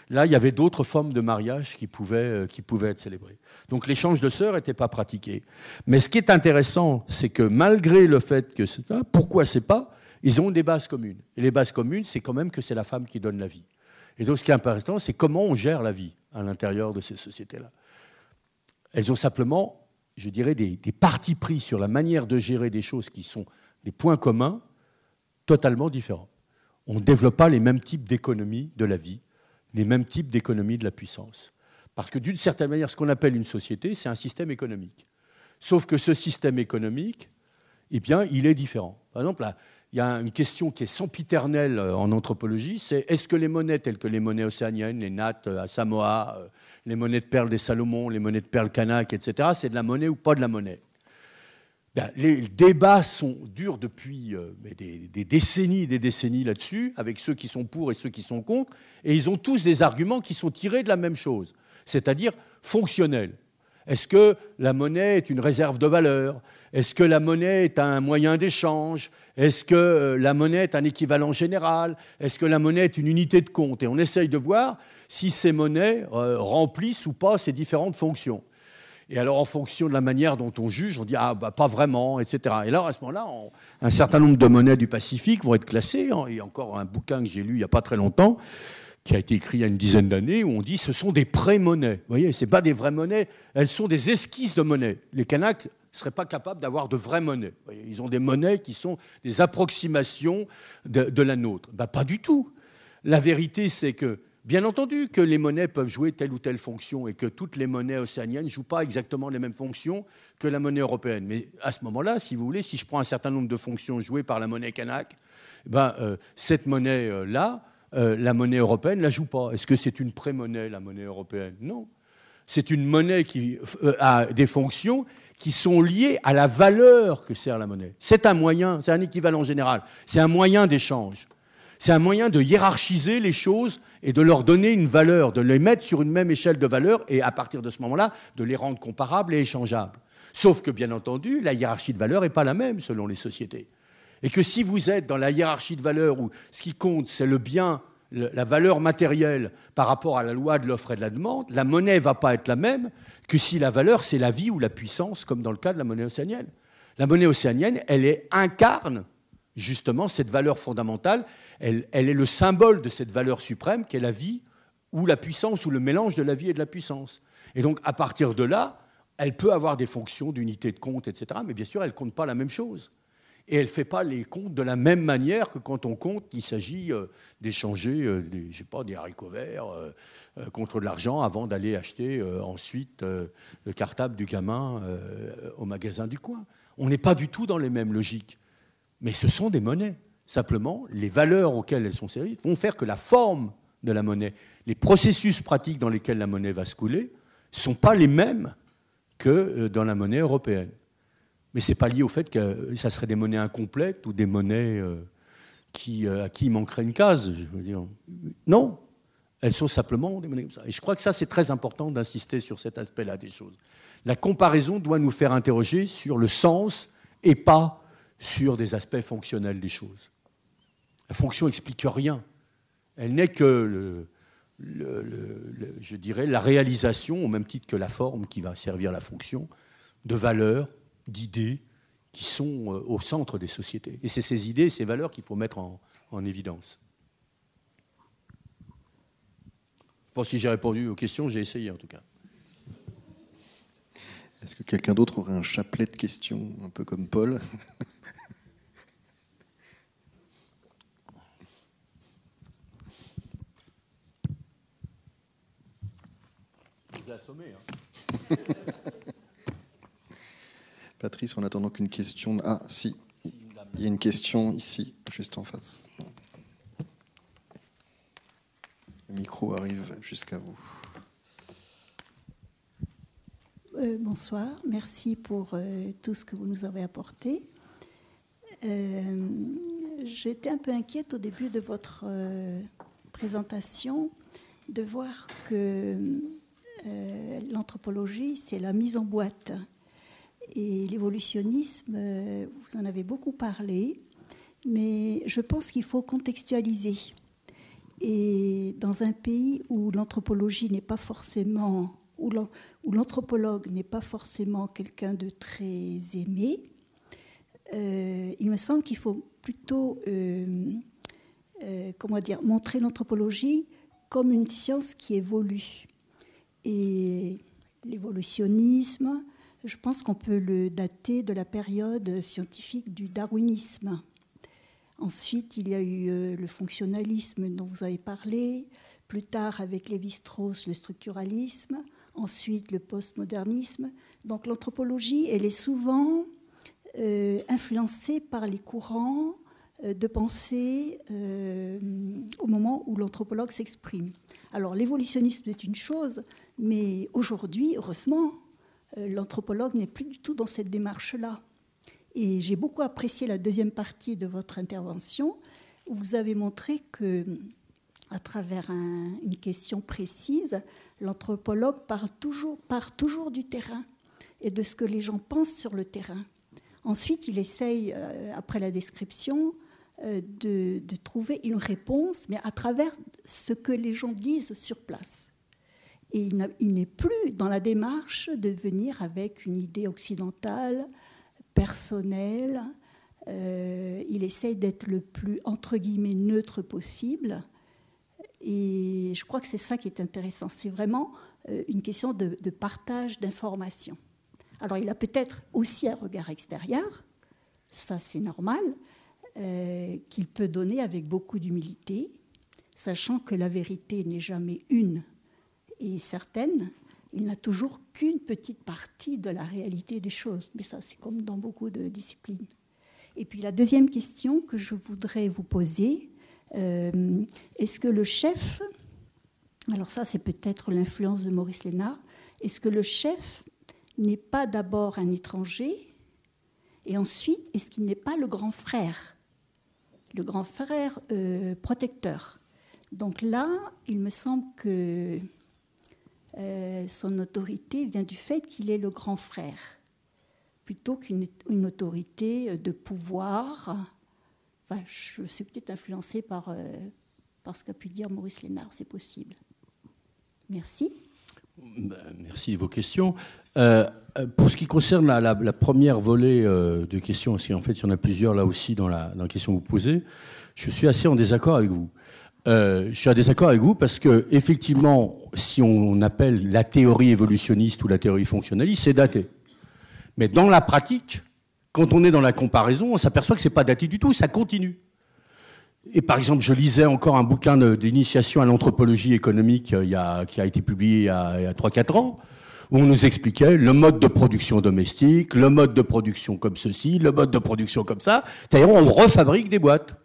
Là, il y avait d'autres formes de mariage qui pouvaient, euh, être célébrées. Donc l'échange de sœurs n'était pas pratiqué. Mais ce qui est intéressant, c'est que malgré le fait que c'est ça, pourquoi c'est pas, ils ont des bases communes. Et les bases communes, c'est quand même que c'est la femme qui donne la vie. Et donc ce qui est important, c'est comment on gère la vie à l'intérieur de ces sociétés-là. Elles ont simplement je dirais, des, partis pris sur la manière de gérer des choses qui sont des points communs totalement différents. On ne développe pas les mêmes types d'économies de la vie, les mêmes types d'économies de la puissance. Parce que d'une certaine manière, ce qu'on appelle une société, c'est un système économique. Sauf que ce système économique, eh bien, il est différent. Par exemple, la, il y a une question qui est sempiternelle euh, en anthropologie, c'est est-ce que les monnaies telles que les monnaies océaniennes, les nattes euh, à Samoa, euh, les monnaies de perles des Salomon, les monnaies de perles canaques, etc., c'est de la monnaie ou pas de la monnaie ben, Les débats sont durs depuis des, des, décennies et des décennies là-dessus, avec ceux qui sont pour et ceux qui sont contre, et ils ont tous des arguments qui sont tirés de la même chose, c'est-à-dire fonctionnels. Est-ce que la monnaie est une réserve de valeur Est-ce que la monnaie est un moyen d'échange Est-ce que euh, la monnaie est un équivalent général Est-ce que la monnaie est une unité de compte Et on essaye de voir si ces monnaies euh, remplissent ou pas ces différentes fonctions. Et alors, en fonction de la manière dont on juge, on dit ah bah pas vraiment, etc. Et alors, à ce moment-là, un certain nombre de monnaies du Pacifique vont être classées. Hein. Il y a encore un bouquin que j'ai lu il n'y a pas très longtemps qui a été écrit il y a une dizaine d'années, où on dit ce sont des pré-monnaies. Vous voyez, pas des vraies monnaies, elles sont des esquisses de monnaies. Les Kanaks ne seraient pas capables d'avoir de vraies monnaies. ils ont des monnaies qui sont des approximations de, la nôtre. Bah, pas du tout. La vérité, c'est que, bien entendu, que les monnaies peuvent jouer telle ou telle fonction et que toutes les monnaies océaniennes ne jouent pas exactement les mêmes fonctions que la monnaie européenne. Mais à ce moment-là, si vous voulez, si je prends un certain nombre de fonctions jouées par la monnaie kanak, bah, euh, cette monnaie-là, euh, euh, la monnaie européenne ne la joue pas. Est-ce que c'est une pré-monnaie, la monnaie européenne Non. C'est une monnaie qui euh, a des fonctions qui sont liées à la valeur que sert la monnaie. C'est un moyen, c'est un équivalent général, c'est un moyen d'échange. C'est un moyen de hiérarchiser les choses et de leur donner une valeur, de les mettre sur une même échelle de valeur et à partir de ce moment-là, de les rendre comparables et échangeables. Sauf que, bien entendu, la hiérarchie de valeur n'est pas la même selon les sociétés. Et que si vous êtes dans la hiérarchie de valeurs où ce qui compte, c'est le bien, la valeur matérielle par rapport à la loi de l'offre et de la demande, la monnaie ne va pas être la même que si la valeur, c'est la vie ou la puissance, comme dans le cas de la monnaie océanienne. La monnaie océanienne, elle incarne justement cette valeur fondamentale, elle, elle est le symbole de cette valeur suprême qu'est la vie ou la puissance ou le mélange de la vie et de la puissance. Et donc à partir de là, elle peut avoir des fonctions d'unité de compte, etc. Mais bien sûr, elle ne compte pas la même chose et elle ne fait pas les comptes de la même manière que quand on compte, il s'agit euh, d'échanger euh, des, pas, des haricots verts euh, contre de l'argent avant d'aller acheter ensuite le cartable du gamin au magasin du coin. On n'est pas du tout dans les mêmes logiques. Mais ce sont des monnaies. Simplement, les valeurs auxquelles elles sont servies vont faire que la forme de la monnaie, les processus pratiques dans lesquels la monnaie va se couler, ne sont pas les mêmes que dans la monnaie européenne. Mais ce n'est pas lié au fait que ça serait des monnaies incomplètes ou des monnaies euh, euh, à qui il manquerait une case. Je veux dire. Non, elles sont simplement des monnaies comme ça. Et je crois que ça, c'est très important d'insister sur cet aspect-là des choses. La comparaison doit nous faire interroger sur le sens et pas sur des aspects fonctionnels des choses. La fonction n'explique rien. Elle n'est que, je dirais, la réalisation, au même titre que la forme qui va servir la fonction, de valeur d'idées qui sont euh, au centre des sociétés. Et c'est ces idées, ces valeurs qu'il faut mettre en, évidence. Je pense si j'ai répondu aux questions, j'ai essayé en tout cas. Est-ce que quelqu'un d'autre aurait un chapelet de questions, un peu comme Paul vous ai Hein. [LAUGHS] Patrice, en attendant qu'une question. Ah, si, il y a une question ici, juste en face. Le micro arrive jusqu'à vous. Euh, bonsoir, merci pour euh, tout ce que vous nous avez apporté. Euh, j'étais un peu inquiète au début de votre présentation de voir que l'anthropologie, c'est la mise en boîte et l'évolutionnisme, euh, vous en avez beaucoup parlé, mais je pense qu'il faut contextualiser. Et dans un pays où l'anthropologie n'est pas forcément, où l'anthropologue n'est pas forcément quelqu'un de très aimé, euh, il me semble qu'il faut plutôt, euh, comment dire, montrer l'anthropologie comme une science qui évolue. Et l'évolutionnisme, je pense qu'on peut le dater de la période scientifique du darwinisme. Ensuite, il y a eu euh, le fonctionnalisme dont vous avez parlé, plus tard avec Lévi-Strauss le structuralisme, ensuite le postmodernisme. Donc l'anthropologie, elle est souvent euh, influencée par les courants euh, de pensée au moment où l'anthropologue s'exprime. Alors l'évolutionnisme est une chose, mais aujourd'hui, heureusement, euh, l'anthropologue n'est plus du tout dans cette démarche-là. Et j'ai beaucoup apprécié la deuxième partie de votre intervention, où vous avez montré que, à travers une question précise, l'anthropologue parle toujours, part toujours du terrain et de ce que les gens pensent sur le terrain. Ensuite, il essaye, euh, après la description, euh, de trouver une réponse, mais à travers ce que les gens disent sur place. Et il n'est plus dans la démarche de venir avec une idée occidentale, personnelle. Euh, il essaye d'être le plus, entre guillemets, neutre possible. Et je crois que c'est ça qui est intéressant. C'est vraiment euh, une question de, partage d'informations. Alors il a peut-être aussi un regard extérieur, ça c'est normal, euh, qu'il peut donner avec beaucoup d'humilité, sachant que la vérité n'est jamais une, et certaines, il n'a toujours qu'une petite partie de la réalité des choses. Mais ça, c'est comme dans beaucoup de disciplines. Et puis la deuxième question que je voudrais vous poser, euh, est-ce que le chef, alors ça c'est peut-être l'influence de Maurice Lénard, est-ce que le chef n'est pas d'abord un étranger et ensuite est-ce qu'il n'est pas le grand frère, le grand frère euh, protecteur Donc là, il me semble que euh, son autorité vient du fait qu'il est le grand frère, plutôt qu'une autorité de pouvoir. Enfin, je suis peut-être influencé euh, par, ce qu'a pu dire Maurice Lénard, c'est possible. Merci. Ben, merci de vos questions. Euh, pour ce qui concerne la, première volée de questions, si en fait il y en a plusieurs là aussi dans la, dans la question que vous posez, je suis assez en désaccord avec vous. Euh, je suis à désaccord avec vous parce que, effectivement, si on appelle la théorie évolutionniste ou la théorie fonctionnaliste, c'est daté. Mais dans la pratique, quand on est dans la comparaison, on s'aperçoit que ce n'est pas daté du tout, ça continue. Et par exemple, je lisais encore un bouquin d'initiation à l'anthropologie économique euh, qui a été publié il y a, 3-4 ans, où on nous expliquait le mode de production domestique, le mode de production comme ceci, le mode de production comme ça. D'ailleurs, on refabrique des boîtes.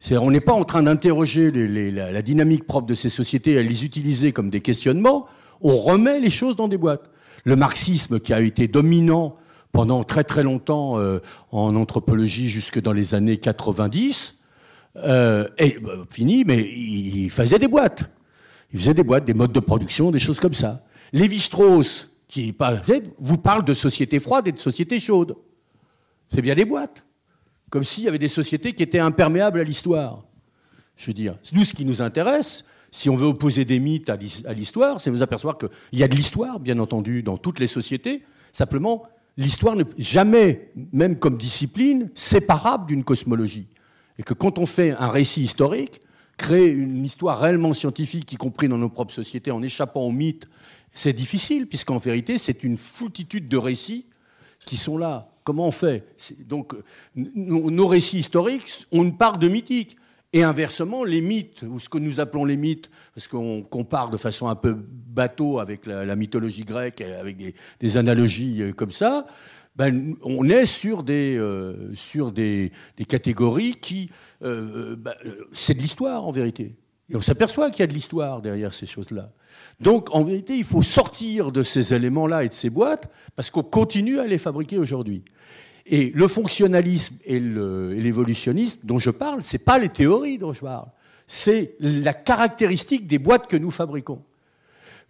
C'est-à-dire on n'est pas en train d'interroger la, dynamique propre de ces sociétés, à les utiliser comme des questionnements. On remet les choses dans des boîtes. Le marxisme qui a été dominant pendant très très longtemps euh, en anthropologie jusque dans les années 90, euh, est euh, fini, mais il, faisait des boîtes. Il faisait des boîtes, des modes de production, des choses comme ça. Lévi-Strauss, qui vous parle de société froide et de société chaude. C'est bien des boîtes. Comme s'il y avait des sociétés qui étaient imperméables à l'histoire. Je veux dire, nous, ce qui nous intéresse, si on veut opposer des mythes à l'histoire, c'est nous apercevoir qu'il y a de l'histoire, bien entendu, dans toutes les sociétés. Simplement, l'histoire n'est jamais, même comme discipline, séparable d'une cosmologie. Et que quand on fait un récit historique, créer une histoire réellement scientifique, y compris dans nos propres sociétés, en échappant aux mythes, c'est difficile, puisqu'en vérité, c'est une foultitude de récits qui sont là. Comment on fait Donc, nos récits historiques on une part de mythique. Et inversement, les mythes, ou ce que nous appelons les mythes, parce qu'on compare de façon un peu bateau avec la, mythologie grecque, avec des, analogies euh, comme ça, ben, on est sur des, euh, sur des, catégories qui... Euh, ben, c'est de l'histoire en vérité. Et on s'aperçoit qu'il y a de l'histoire derrière ces choses-là. Donc, en vérité, il faut sortir de ces éléments-là et de ces boîtes, parce qu'on continue à les fabriquer aujourd'hui. Et le fonctionnalisme et l'évolutionnisme dont je parle, ce n'est pas les théories dont je parle, c'est la caractéristique des boîtes que nous fabriquons.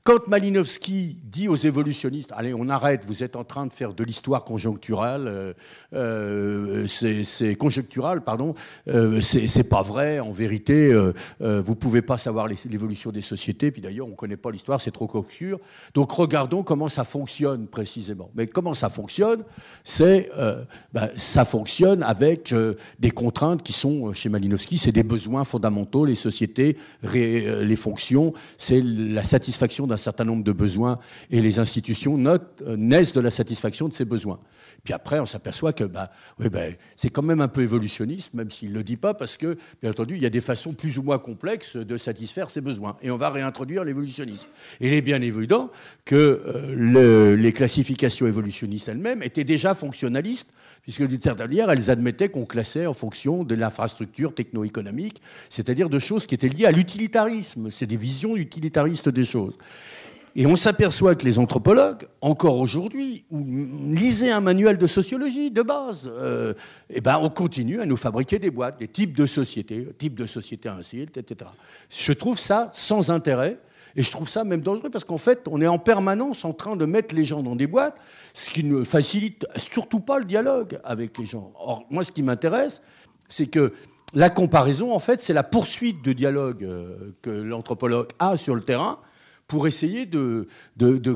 Quand Malinowski dit aux évolutionnistes, allez, on arrête, vous êtes en train de faire de l'histoire conjoncturale, euh, euh, c'est conjonctural, pardon, euh, c'est pas vrai, en vérité, vous pouvez pas savoir l'évolution des sociétés, puis d'ailleurs, on connaît pas l'histoire, c'est trop obscur. Donc regardons comment ça fonctionne précisément. Mais comment ça fonctionne C'est, ben, ça fonctionne avec des contraintes qui sont, chez Malinowski, c'est des besoins fondamentaux, les sociétés, les fonctions, c'est la satisfaction d'un certain nombre de besoins et les institutions euh, naissent de la satisfaction de ces besoins. Puis après, on s'aperçoit que bah, oui, bah, c'est quand même un peu évolutionniste, même s'il ne le dit pas, parce que, bien entendu, il y a des façons plus ou moins complexes de satisfaire ses besoins. Et on va réintroduire l'évolutionnisme. il est bien évident que euh, les classifications évolutionnistes elles-mêmes étaient déjà fonctionnalistes, puisque d'une certaine manière, elles admettaient qu'on classait en fonction de l'infrastructure techno-économique, c'est-à-dire de choses qui étaient liées à l'utilitarisme. C'est des visions utilitaristes des choses. Et on s'aperçoit que les anthropologues, encore aujourd'hui, lisez un manuel de sociologie de base, euh, Eh ben on continue à nous fabriquer des boîtes, des types de sociétés, types de sociétés ainsi, etc. Je trouve ça sans intérêt. Et je trouve ça même dangereux parce qu'en fait, on est en permanence en train de mettre les gens dans des boîtes, ce qui ne facilite surtout pas le dialogue avec les gens. Or, moi, ce qui m'intéresse, c'est que la comparaison, en fait, c'est la poursuite de dialogue euh, que l'anthropologue a sur le terrain pour essayer de,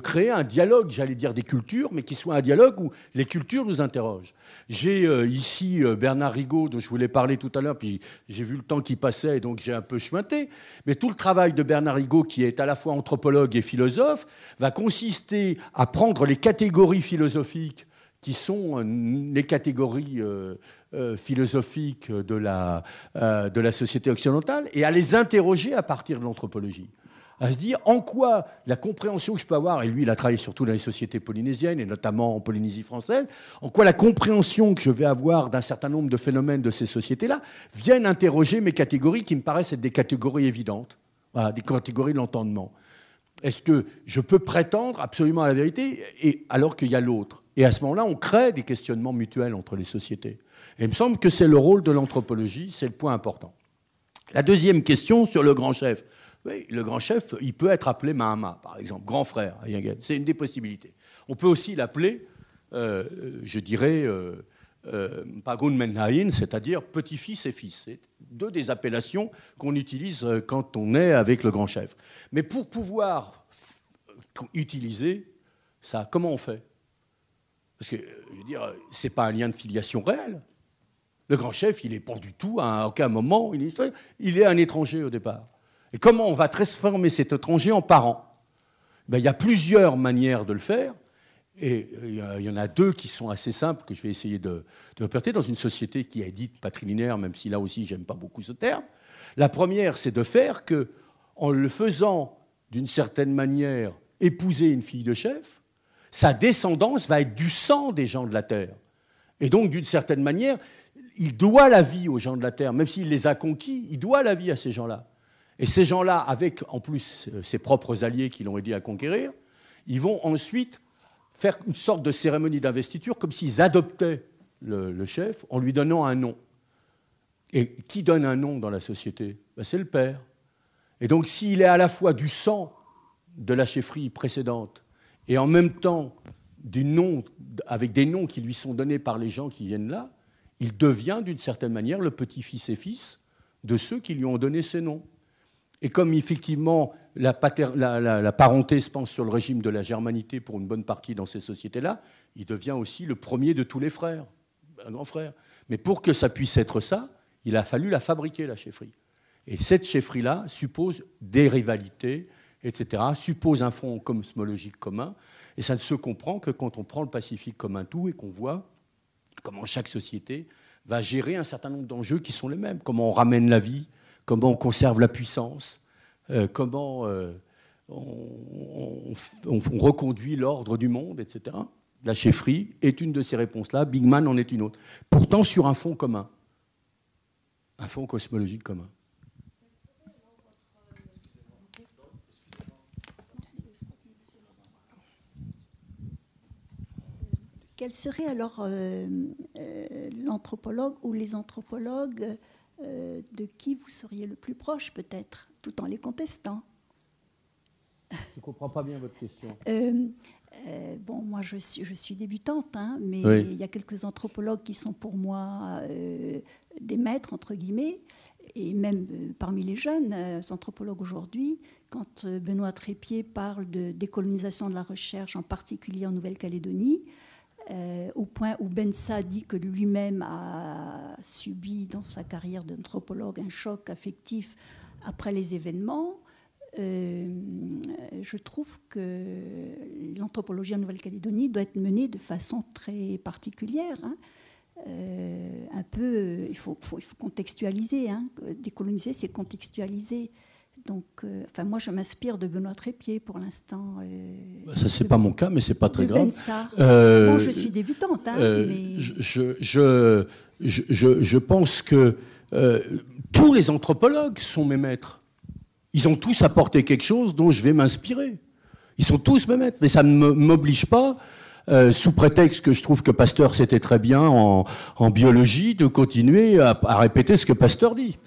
créer un dialogue, j'allais dire des cultures, mais qui soit un dialogue où les cultures nous interrogent. J'ai euh, ici euh, Bernard Rigaud, dont je voulais parler tout à l'heure, puis j'ai vu le temps qui passait, donc j'ai un peu chuinté. Mais tout le travail de Bernard Rigaud, qui est à la fois anthropologue et philosophe, va consister à prendre les catégories philosophiques qui sont euh, les catégories philosophiques de la société occidentale et à les interroger à partir de l'anthropologie à se dire en quoi la compréhension que je peux avoir, et lui il a travaillé surtout dans les sociétés polynésiennes et notamment en Polynésie française, en quoi la compréhension que je vais avoir d'un certain nombre de phénomènes de ces sociétés-là viennent interroger mes catégories qui me paraissent être des catégories évidentes, des catégories de l'entendement. Est-ce que je peux prétendre absolument à la vérité et, alors qu'il y a l'autre Et à ce moment-là, on crée des questionnements mutuels entre les sociétés. Et il me semble que c'est le rôle de l'anthropologie, c'est le point important. La deuxième question sur le grand chef. Oui, le grand chef, il peut être appelé Mahama, par exemple, grand frère hein, C'est une des possibilités. On peut aussi l'appeler, euh, euh, je dirais, euh, euh Menhain, c'est-à-dire petit-fils et fils. C'est deux des appellations qu'on utilise quand on est avec le grand chef. Mais pour pouvoir utiliser ça, comment on fait Parce que, je veux dire, c'est pas un lien de filiation réel. Le grand chef, il n'est pas du tout, à aucun moment, il est un étranger au départ. Et comment on va transformer cet étranger en parent ben, Il y a plusieurs manières de le faire. Et euh, il y en a deux qui sont assez simples que je vais essayer de, de dans une société qui est dite patrilinéaire, même si là aussi j'aime pas beaucoup ce terme. La première, c'est de faire que, en le faisant d'une certaine manière épouser une fille de chef, sa descendance va être du sang des gens de la terre. Et donc, d'une certaine manière, il doit la vie aux gens de la terre, même s'il les a conquis, il doit la vie à ces gens-là. Et ces gens-là, avec en plus euh, ses propres alliés qui l'ont aidé à conquérir, ils vont ensuite faire une sorte de cérémonie d'investiture comme s'ils adoptaient le, chef en lui donnant un nom. Et qui donne un nom dans la société ben, C'est le père. Et donc s'il est à la fois du sang de la chefferie précédente et en même temps du nom, avec des noms qui lui sont donnés par les gens qui viennent là, il devient d'une certaine manière le petit-fils et fils de ceux qui lui ont donné ces noms. Et comme effectivement la, parenté se pense sur le régime de la germanité pour une bonne partie dans ces sociétés-là, il devient aussi le premier de tous les frères, un grand frère. Mais pour que ça puisse être ça, il a fallu la fabriquer, la chefferie. Et cette chefferie-là suppose des rivalités, etc., suppose un fond cosmologique commun, et ça ne se comprend que quand on prend le Pacifique comme un tout et qu'on voit comment chaque société va gérer un certain nombre d'enjeux qui sont les mêmes, comment on ramène la vie, comment on conserve la puissance, euh, comment euh, on, reconduit l'ordre du monde, etc. La chefferie est une de ces réponses-là, Bigman en est une autre. Pourtant sur un fond commun, un fond cosmologique commun. Quel serait alors euh, l'anthropologue ou les anthropologues euh, de qui vous seriez le plus proche peut-être, tout en les contestant. Je ne comprends pas bien votre question. Euh, euh, bon, moi, je suis, débutante, hein, mais il y a quelques anthropologues qui sont pour moi des maîtres, entre guillemets, et même parmi les jeunes anthropologues aujourd'hui, quand Benoît Trépied parle de décolonisation de la recherche, en particulier en Nouvelle-Calédonie, euh, au point où Bensa dit que lui-même a subi dans sa carrière d'anthropologue un choc affectif après les événements, euh, je trouve que l'anthropologie en Nouvelle-Calédonie doit être menée de façon très particulière. Hein. Euh, un peu, il faut, il faut contextualiser. Hein, décoloniser, c'est contextualiser. Donc, euh, enfin, moi, je m'inspire de Benoît Trépied pour l'instant. Euh, bah, ça, c'est pas mon cas, mais c'est pas très grave. Euh, je suis débutante. Hein, je, pense que tous les anthropologues sont mes maîtres. Ils ont tous apporté quelque chose dont je vais m'inspirer. Ils sont tous mes maîtres, mais ça ne m'oblige pas sous prétexte que je trouve que Pasteur c'était très bien en, biologie, de continuer à, répéter ce que Pasteur dit.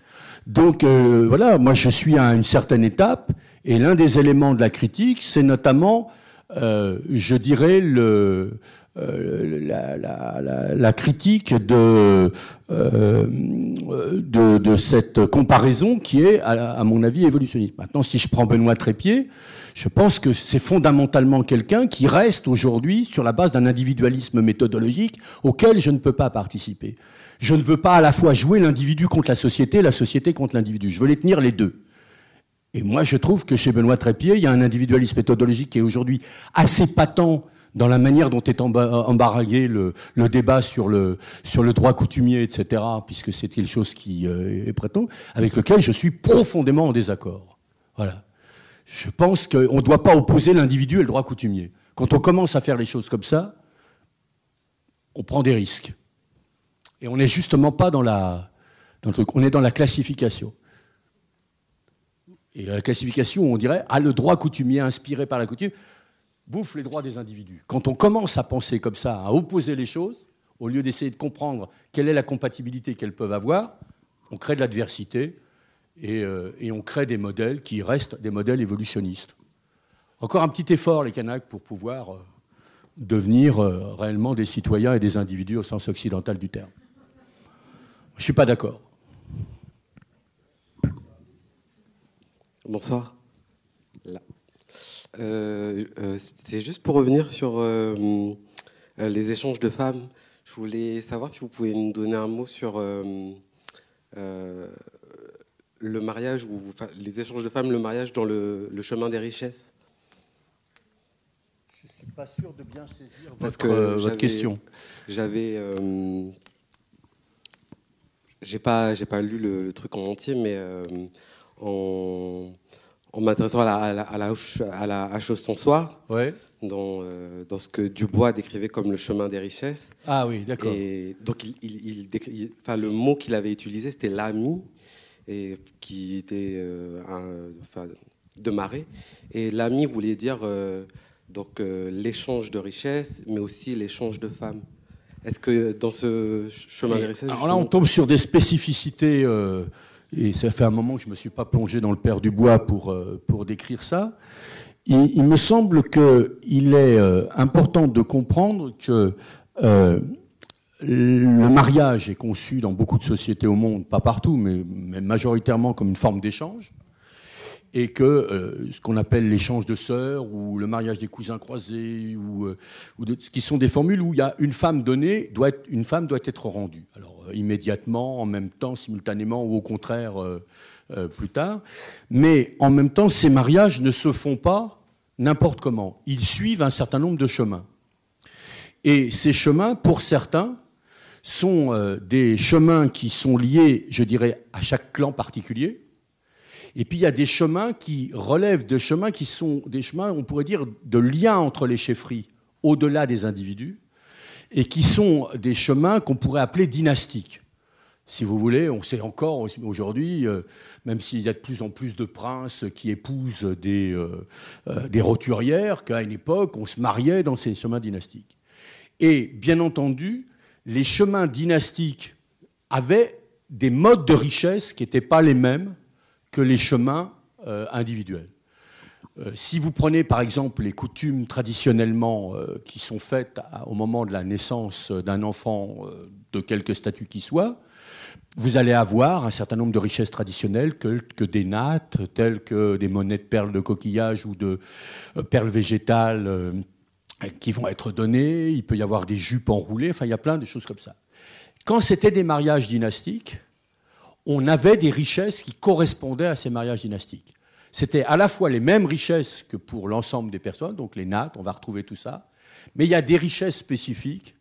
Donc euh, voilà, moi je suis à une certaine étape, et l'un des éléments de la critique, c'est notamment, euh, je dirais, euh, la, critique de, cette comparaison qui est, à, mon avis, évolutionniste. Maintenant, si je prends Benoît Trépied, je pense que c'est fondamentalement quelqu'un qui reste aujourd'hui sur la base d'un individualisme méthodologique auquel je ne peux pas participer. Je ne veux pas à la fois jouer l'individu contre la société, la société contre l'individu. Je veux les tenir les deux. Et moi, je trouve que chez Benoît Trépied, il y a un individualisme méthodologique qui est aujourd'hui assez patent dans la manière dont est embarragué le, débat sur le, droit coutumier, etc., puisque c'est une chose qui euh, est prétend, avec lequel je suis profondément en désaccord. Voilà. Je pense qu'on ne doit pas opposer l'individu et le droit coutumier. Quand on commence à faire les choses comme ça, on prend des risques. Et on n'est justement pas dans, la, on est dans la classification. Et la classification, on dirait, a ah, le droit coutumier inspiré par la coutume, bouffe les droits des individus. Quand on commence à penser comme ça, à opposer les choses, au lieu d'essayer de comprendre quelle est la compatibilité qu'elles peuvent avoir, on crée de l'adversité et, euh, on crée des modèles qui restent des modèles évolutionnistes. Encore un petit effort, les Kanaks, pour pouvoir euh, devenir euh, réellement des citoyens et des individus au sens occidental du terme. Je ne suis pas d'accord. Bonsoir. Euh, euh, C'est juste pour revenir sur euh, les échanges de femmes. Je voulais savoir si vous pouvez nous donner un mot sur le mariage ou les échanges de femmes, le mariage dans le, chemin des richesses. Je ne suis pas sûr de bien saisir Parce que, votre question. J'avais j'ai pas, j'ai pas lu le, truc en entier, mais euh, en, en à la, à la, à soir, euh, dans, ce que Dubois décrivait comme le chemin des richesses. Ah oui, d'accord. Et donc, il, le mot qu'il avait utilisé, c'était l'ami, et qui était euh, de marée. Et l'ami voulait dire donc l'échange de richesses, mais aussi l'échange de femmes. Est-ce que dans ce chemin Alors là, on tombe sur des spécificités, euh, et ça fait un moment que je ne me suis pas plongé dans le père Dubois pour, euh, pour décrire ça. Il, me semble qu'il est euh, important de comprendre que le mariage est conçu dans beaucoup de sociétés au monde, pas partout, mais majoritairement comme une forme d'échange et que euh, ce qu'on appelle l'échange de sœurs ou le mariage des cousins croisés ou, euh, qui sont des formules où il y a une femme donnée doit être, une femme doit être rendue. Alors euh, immédiatement, en même temps, simultanément ou au contraire plus tard. Mais en même temps, ces mariages ne se font pas n'importe comment. Ils suivent un certain nombre de chemins. Et ces chemins, pour certains, sont des chemins qui sont liés, je dirais, à chaque clan particulier et puis il y a des chemins qui relèvent de chemins qui sont des chemins, on pourrait dire, de liens entre les chefferies, au-delà des individus, et qui sont des chemins qu'on pourrait appeler dynastiques. Si vous voulez, on sait encore aujourd'hui, euh, même s'il y a de plus en plus de princes qui épousent des, euh, euh, des roturières, qu'à une époque, on se mariait dans ces chemins dynastiques. Et bien entendu, les chemins dynastiques avaient des modes de richesse qui n'étaient pas les mêmes que les chemins euh, individuels. Euh, si vous prenez par exemple les coutumes traditionnellement euh, qui sont faites au moment de la naissance d'un enfant de quelque statut qu'il soit, vous allez avoir un certain nombre de richesses traditionnelles, que, que des nattes, telles que des monnaies de perles de coquillage ou de perles végétales qui vont être données. Il peut y avoir des jupes enroulées. Enfin, il y a plein de choses comme ça. Quand c'était des mariages dynastiques, on avait des richesses qui correspondaient à ces mariages dynastiques. C'était à la fois les mêmes richesses que pour l'ensemble des personnes, donc les nattes, on va retrouver tout ça, mais il y a des richesses spécifiques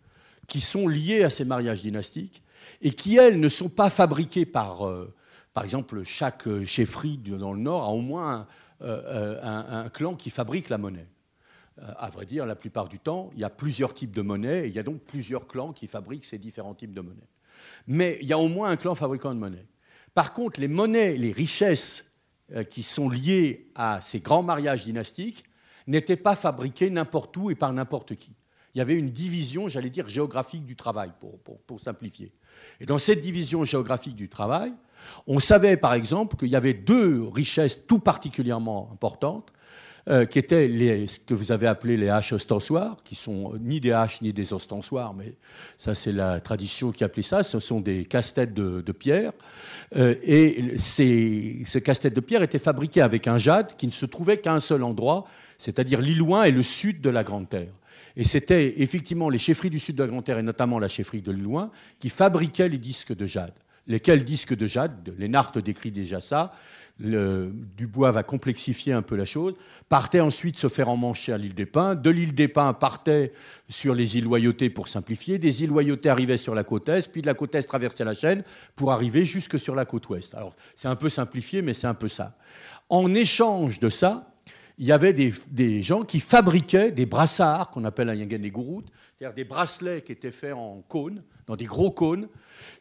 qui sont liées à ces mariages dynastiques et qui, elles, ne sont pas fabriquées par, euh, par exemple, chaque euh, chefferie dans le Nord a au moins un, euh, clan qui fabrique la monnaie. à vrai dire, la plupart du temps, il y a plusieurs types de monnaie et il y a donc plusieurs clans qui fabriquent ces différents types de monnaie. Mais il y a au moins un clan fabricant de monnaie. Par contre, les monnaies, les richesses euh, qui sont liées à ces grands mariages dynastiques n'étaient pas fabriquées n'importe où et par n'importe qui. Il y avait une division, j'allais dire, géographique du travail, pour, simplifier. Et dans cette division géographique du travail, on savait par exemple qu'il y avait deux richesses tout particulièrement importantes. Euh, qui étaient les, ce que vous avez appelé les haches ostensoires, qui sont euh, ni des haches ni des ostensoirs, mais ça c'est la tradition qui appelait ça, ce sont des casse-têtes de, pierre. Euh, et ces, ces casse-têtes de pierre étaient fabriquées avec un jade qui ne se trouvait qu'à un seul endroit, c'est-à-dire loin et le sud de la Grande Terre. Et c'était effectivement les chefferies du sud de la Grande Terre, et notamment la chefferie de loin qui fabriquaient les disques de jade lesquels disques de jade, les décrit déjà ça, du bois va complexifier un peu la chose, partait ensuite se faire emmancher à l'île des Pins, de l'île des Pins partait sur les îles Loyauté pour simplifier, des îles Loyauté arrivaient sur la côte Est, puis de la côte Est traversait la chaîne pour arriver jusque sur la côte Ouest. Alors c'est un peu simplifié, mais c'est un peu ça. En échange de ça, il y avait des, gens qui fabriquaient des brassards, qu'on appelle à Yangan des gouroutes, c'est-à-dire des bracelets qui étaient faits en cône, dans des gros cônes,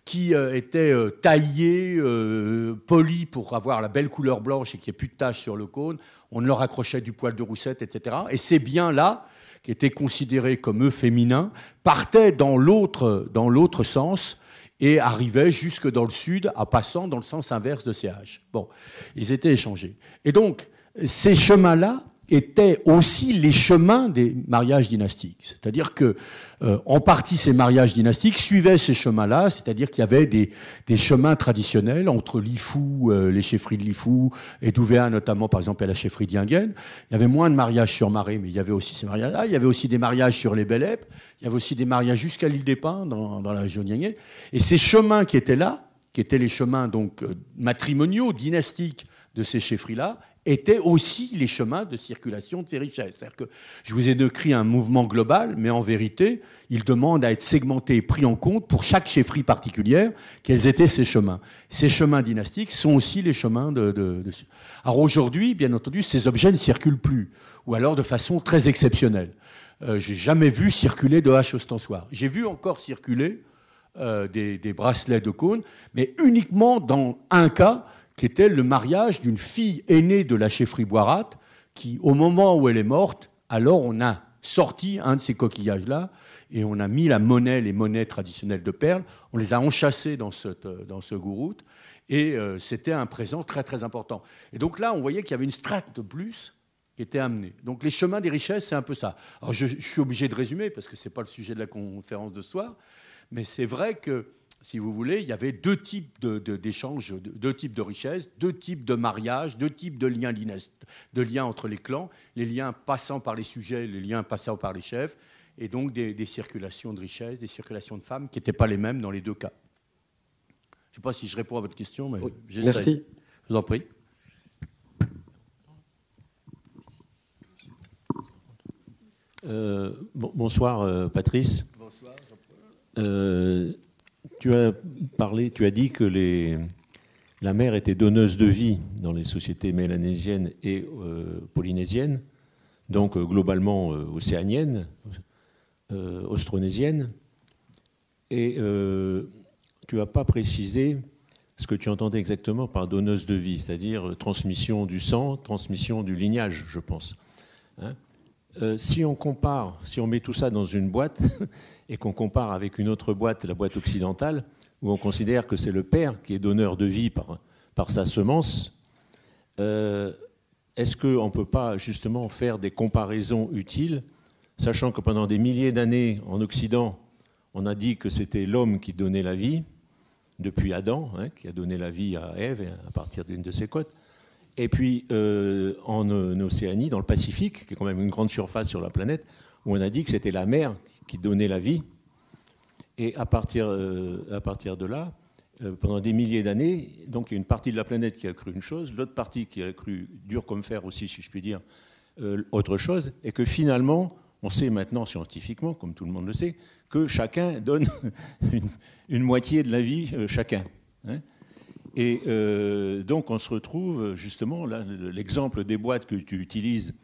qui euh, étaient euh, taillés, polis euh, poli pour avoir la belle couleur blanche et qui n'y ait plus de taches sur le cône. On leur accrochait du poil de roussette, etc. Et ces biens-là, qui étaient considérés comme eux féminins, partaient dans l'autre, dans l'autre sens et arrivaient jusque dans le sud, en passant dans le sens inverse de ces âges. Bon, ils étaient échangés. Et donc, ces chemins-là étaient aussi les chemins des mariages dynastiques. C'est-à-dire que euh, en partie ces mariages dynastiques suivaient ces chemins-là, c'est-à-dire qu'il y avait des, chemins traditionnels entre l'Ifou, euh, les chefferies de l'Ifou, et d'Ouvéa notamment, par exemple, à la chefferie d'Ingen. Il y avait moins de mariages sur Marais, mais il y avait aussi ces mariages-là. Il y avait aussi des mariages sur les Belles il y avait aussi des mariages jusqu'à l'île des Pins, dans, la région d'Inguène. Et ces chemins qui étaient là, qui étaient les chemins donc euh, matrimoniaux, dynastiques de ces chefferies-là, étaient aussi les chemins de circulation de ces richesses. C'est-à-dire que je vous ai décrit un mouvement global, mais en vérité, il demande à être segmenté et pris en compte pour chaque chefferie particulière quels étaient ces chemins. Ces chemins dynastiques sont aussi les chemins de... Alors aujourd'hui, bien entendu, ces objets ne circulent plus, ou alors de façon très exceptionnelle. Euh, j'ai jamais vu circuler de hache ostensoire. J'ai vu encore circuler euh, des, des bracelets de cônes, mais uniquement dans un cas, qui était le mariage d'une fille aînée de la chefferie Boirat, qui, au moment où elle est morte, alors on a sorti un de ces coquillages-là et on a mis la monnaie, les monnaies traditionnelles de perles, on les a enchassées dans ce, euh, dans ce et euh, c'était un présent très très important. Et donc là, on voyait qu'il y avait une strate de plus qui était amenée. Donc les chemins des richesses, c'est un peu ça. Alors je, je, suis obligé de résumer, parce que ce n'est pas le sujet de la conférence de ce soir, mais c'est vrai que si vous voulez, il y avait deux types d'échanges, de, deux types de richesses, deux types de mariages, deux types de liens, de liens entre les clans, les liens passant par les sujets, les liens passant par les chefs, et donc des, circulations de richesses, des circulations de femmes qui n'étaient pas les mêmes dans les deux cas. Je ne sais pas si je réponds à votre question, mais Merci. Je vous en prie. Euh, bonsoir, euh, Patrice. Bonsoir. Euh, tu as parlé, tu as dit que la mer était donneuse de vie dans les sociétés mélanésiennes et euh, polynésiennes, donc euh, globalement euh, océaniennes, austronésiennes. Et tu n'as pas précisé ce que tu entendais exactement par donneuse de vie, c'est-à-dire transmission du sang, transmission du lignage, je pense. Hein. Euh, si on compare, si on met tout ça dans une boîte [LAUGHS] et qu'on compare avec une autre boîte, la boîte occidentale, où on considère que c'est le père qui est donneur de vie par, sa semence, euh, est-ce qu'on ne peut pas justement faire des comparaisons utiles, sachant que pendant des milliers d'années en Occident, on a dit que c'était l'homme qui donnait la vie, depuis Adam, hein, qui a donné la vie à Ève hein, à partir d'une de ses côtes, et puis euh, euh, en, Océanie, dans le Pacifique, qui est quand même une grande surface sur la planète, où on a dit que c'était la mer qui donnait la vie. Et à partir, euh, à partir de là, pendant des milliers d'années, donc il y a une partie de la planète qui a cru une chose, l'autre partie qui a cru dur comme fer aussi, si je puis dire, autre chose, et que finalement, on sait maintenant scientifiquement, comme tout le monde le sait, que chacun donne [LAUGHS] une, moitié de la vie chacun. Hein et euh, donc on se retrouve justement, l'exemple des boîtes que tu utilises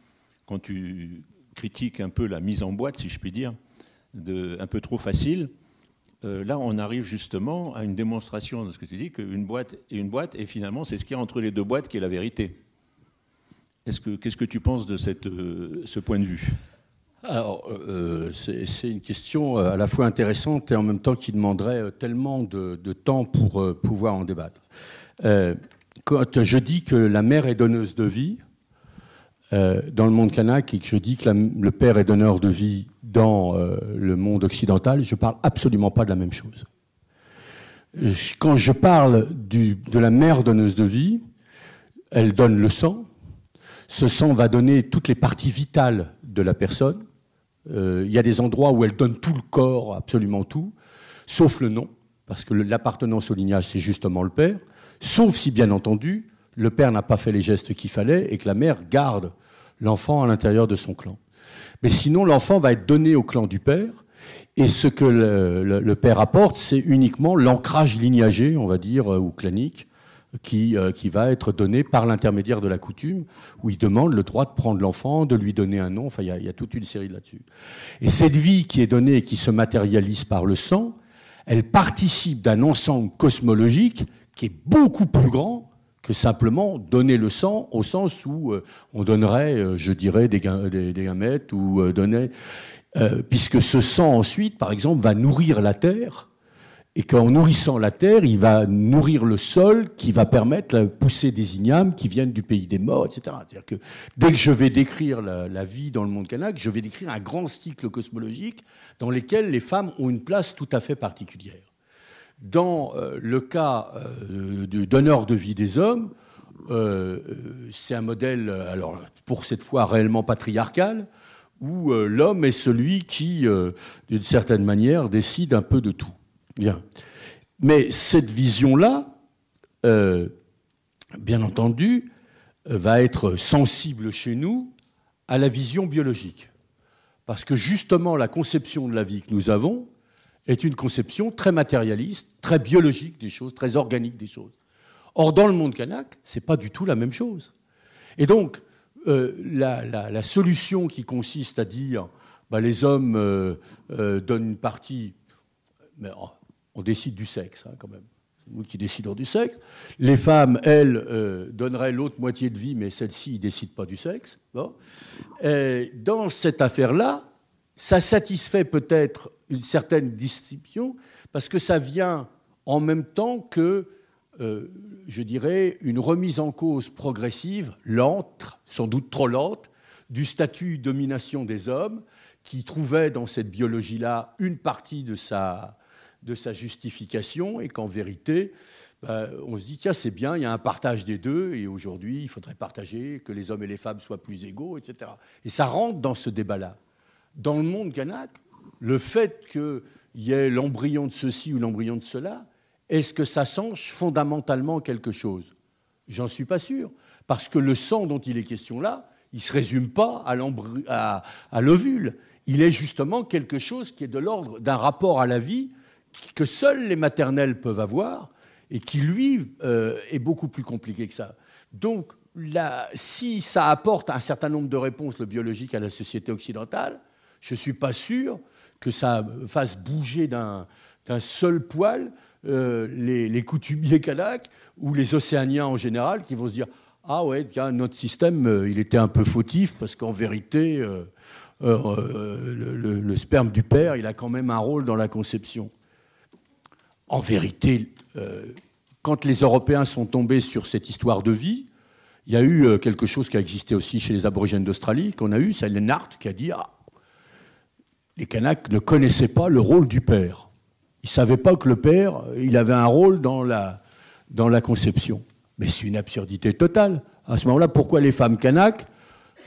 quand tu critiques un peu la mise en boîte, si je puis dire, un peu trop facile, euh, là on arrive justement à une démonstration de ce que tu dis, qu'une boîte est une boîte, et finalement c'est ce qu'il y a entre les deux boîtes qui est la vérité. Qu'est-ce que tu penses de euh, ce point de vue alors, euh, euh, c'est une question euh, à la fois intéressante et en même temps qui demanderait tellement de, temps pour pouvoir en débattre. quand je dis que la mère est donneuse de vie dans le monde kanak et que je dis que le père est donneur de vie dans le monde occidental, je ne parle absolument pas de la même chose. Quand je parle de la mère donneuse de vie, elle donne le sang. Ce sang va donner toutes les parties vitales de la personne euh, il y a des endroits où elle donne tout le corps, absolument tout, sauf le nom, parce que l'appartenance au lignage, c'est justement le père, sauf si, bien entendu, le père n'a pas fait les gestes qu'il fallait et que la mère garde l'enfant à l'intérieur de son clan. Mais sinon, l'enfant va être donné au clan du père, et ce que le, père apporte, c'est uniquement l'ancrage lignagé, on va dire, euh, ou clanique, euh, qui, va être donné par l'intermédiaire de la coutume, où il demande le droit de prendre l'enfant, de lui donner un nom, enfin il y, a toute une série là-dessus. Et cette vie qui est donnée et qui se matérialise par le sang, elle participe d'un ensemble cosmologique qui est beaucoup plus grand que simplement donner le sang au sens où euh, on donnerait, euh, je dirais, des, gamètes ou donner... puisque ce sang ensuite, par exemple, va nourrir la terre, et qu'en nourrissant la terre, il va nourrir le sol qui va permettre la poussée des ignames qui viennent du pays des morts, etc. C'est-à-dire que dès que je vais décrire la, vie dans le monde kanak, je vais décrire un grand cycle cosmologique dans lequel les femmes ont une place tout à fait particulière. Dans euh, le cas euh, du donneur de vie des hommes, euh, c'est un modèle, alors pour cette fois réellement patriarcal, où l'homme est celui qui, d'une certaine manière, décide un peu de tout. Bien. Mais cette vision-là, euh, bien entendu, euh, va être sensible chez nous à la vision biologique. Parce que justement, la conception de la vie que nous avons est une conception très matérialiste, très biologique des choses, très organique des choses. Or, dans le monde kanak, ce n'est pas du tout la même chose. Et donc, euh, la, solution qui consiste à dire bah, les hommes donnent une partie, oh, on décide du sexe, hein, quand même. nous qui décidons du sexe. Les femmes, elles, euh, donneraient l'autre moitié de vie, mais celles ci ne décide pas du sexe. dans cette affaire-là, ça satisfait peut-être une certaine distinction, parce que ça vient en même temps que, euh, je dirais, une remise en cause progressive, lente, sans doute trop lente, du statut domination des hommes, qui trouvait dans cette biologie-là une partie de sa, de sa justification et qu'en vérité, bah, on se dit, tiens, c'est bien, il y a un partage des deux, et aujourd'hui, il faudrait partager, que les hommes et les femmes soient plus égaux, etc. Et ça rentre dans ce débat-là. Dans le monde kanak, le fait qu'il y ait l'embryon de ceci ou l'embryon de cela, est-ce que ça change fondamentalement quelque chose J'en suis pas sûr, parce que le sang dont il est question là, il ne se résume pas à l'ovule. Il est justement quelque chose qui est de l'ordre d'un rapport à la vie que seuls les maternelles peuvent avoir et qui, lui, euh, est beaucoup plus compliqué que ça. Donc, si ça apporte un certain nombre de réponses, le biologique, à la société occidentale, je ne suis pas sûr que ça fasse bouger d'un seul poil euh, les, les, coutumiers ou les océaniens en général qui vont se dire Ah ouais, notre système, euh, il était un peu fautif parce qu'en vérité, le, sperme du père, il a quand même un rôle dans la conception en vérité, euh, quand les Européens sont tombés sur cette histoire de vie, il y a eu euh, quelque chose qui a existé aussi chez les aborigènes d'Australie, qu'on a eu, c'est Lennart qui a dit ah, les Kanaks ne connaissaient pas le rôle du père. Ils ne savaient pas que le père, euh, il avait un rôle dans la, conception. Mais c'est une absurdité totale. À ce moment-là, pourquoi les femmes Kanaks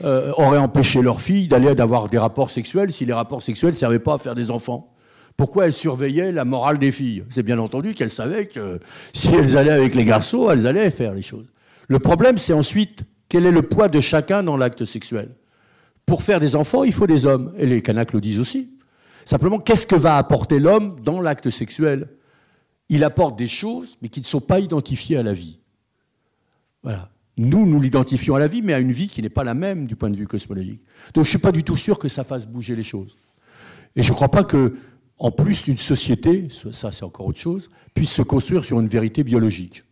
auraient empêché leurs filles d'aller d'avoir des rapports sexuels si les rapports sexuels ne servaient pas à faire des enfants pourquoi elle surveillait la morale des filles C'est bien entendu qu'elle savait que si elles allaient avec les garçons, elles allaient faire les choses. Le problème, c'est ensuite quel est le poids de chacun dans l'acte sexuel. Pour faire des enfants, il faut des hommes, et les canacles le disent aussi. Simplement, qu'est-ce que va apporter l'homme dans l'acte sexuel Il apporte des choses, mais qui ne sont pas identifiées à la vie. Voilà. Nous, nous l'identifions à la vie, mais à une vie qui n'est pas la même du point de vue cosmologique. Donc je ne suis pas du tout sûr que ça fasse bouger les choses. Et je ne crois pas que en plus une société, ça c'est encore autre chose, puisse se construire sur une vérité biologique.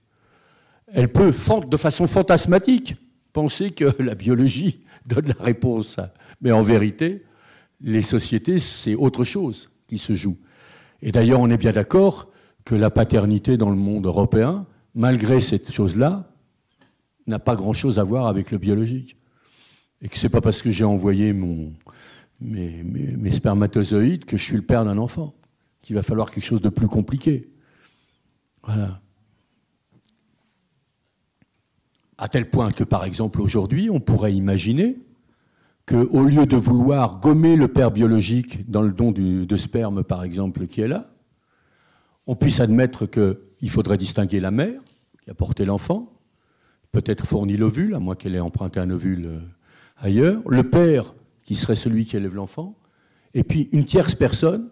Elle peut, de façon fantasmatique, penser que [LAUGHS] la biologie donne la réponse. Mais en vérité, les sociétés, c'est autre chose qui se joue. Et d'ailleurs, on est bien d'accord que la paternité dans le monde européen, malgré cette chose-là, n'a pas grand-chose à voir avec le biologique. Et que ce n'est pas parce que j'ai envoyé mon, mes, spermatozoïdes que je suis le père d'un enfant, qu'il va falloir quelque chose de plus compliqué. Voilà. À tel point que, par exemple, aujourd'hui, on pourrait imaginer qu'au lieu de vouloir gommer le père biologique dans le don de sperme, par exemple, qui est là, on puisse admettre qu'il faudrait distinguer la mère, qui a porté l'enfant, peut-être fourni l'ovule, à moins qu'elle ait emprunté un ovule euh, ailleurs, le père il serait celui qui élève l'enfant, et puis une tierce personne,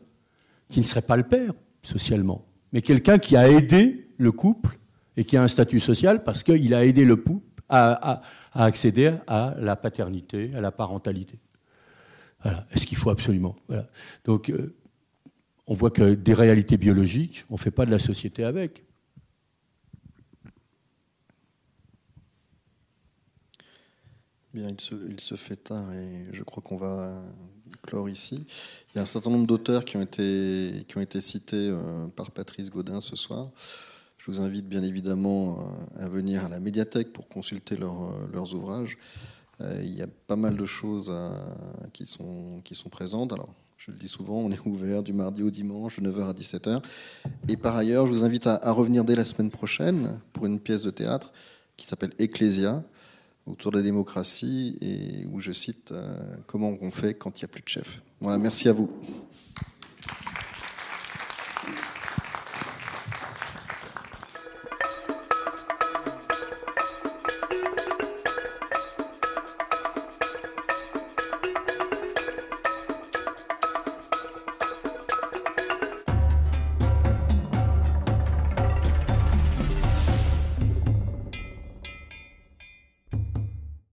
qui ne serait pas le père, socialement, mais quelqu'un qui a aidé le couple et qui a un statut social parce qu'il a aidé le couple à, accéder à la paternité, à la parentalité. Voilà, est ce qu'il faut absolument. Donc, euh, on voit que des réalités biologiques, on ne fait pas de la société avec. Eh bien, il se, fait tard et je crois qu'on va clore ici. Il y a un certain nombre d'auteurs qui ont été, qui ont été cités euh, par Patrice Gaudin ce soir. Je vous invite bien évidemment euh, à venir à la médiathèque pour consulter euh, leurs ouvrages. Il y a pas mal de choses qui, sont, qui sont présentes. Alors, je le dis souvent, on est ouvert du mardi au dimanche, de 9h à 17h. Et par ailleurs, je vous invite à, à revenir dès la semaine prochaine pour une pièce de théâtre qui s'appelle Ecclesia autour de la démocratie et où je cite euh, comment on fait quand il n'y a plus de chef. Voilà, merci à vous.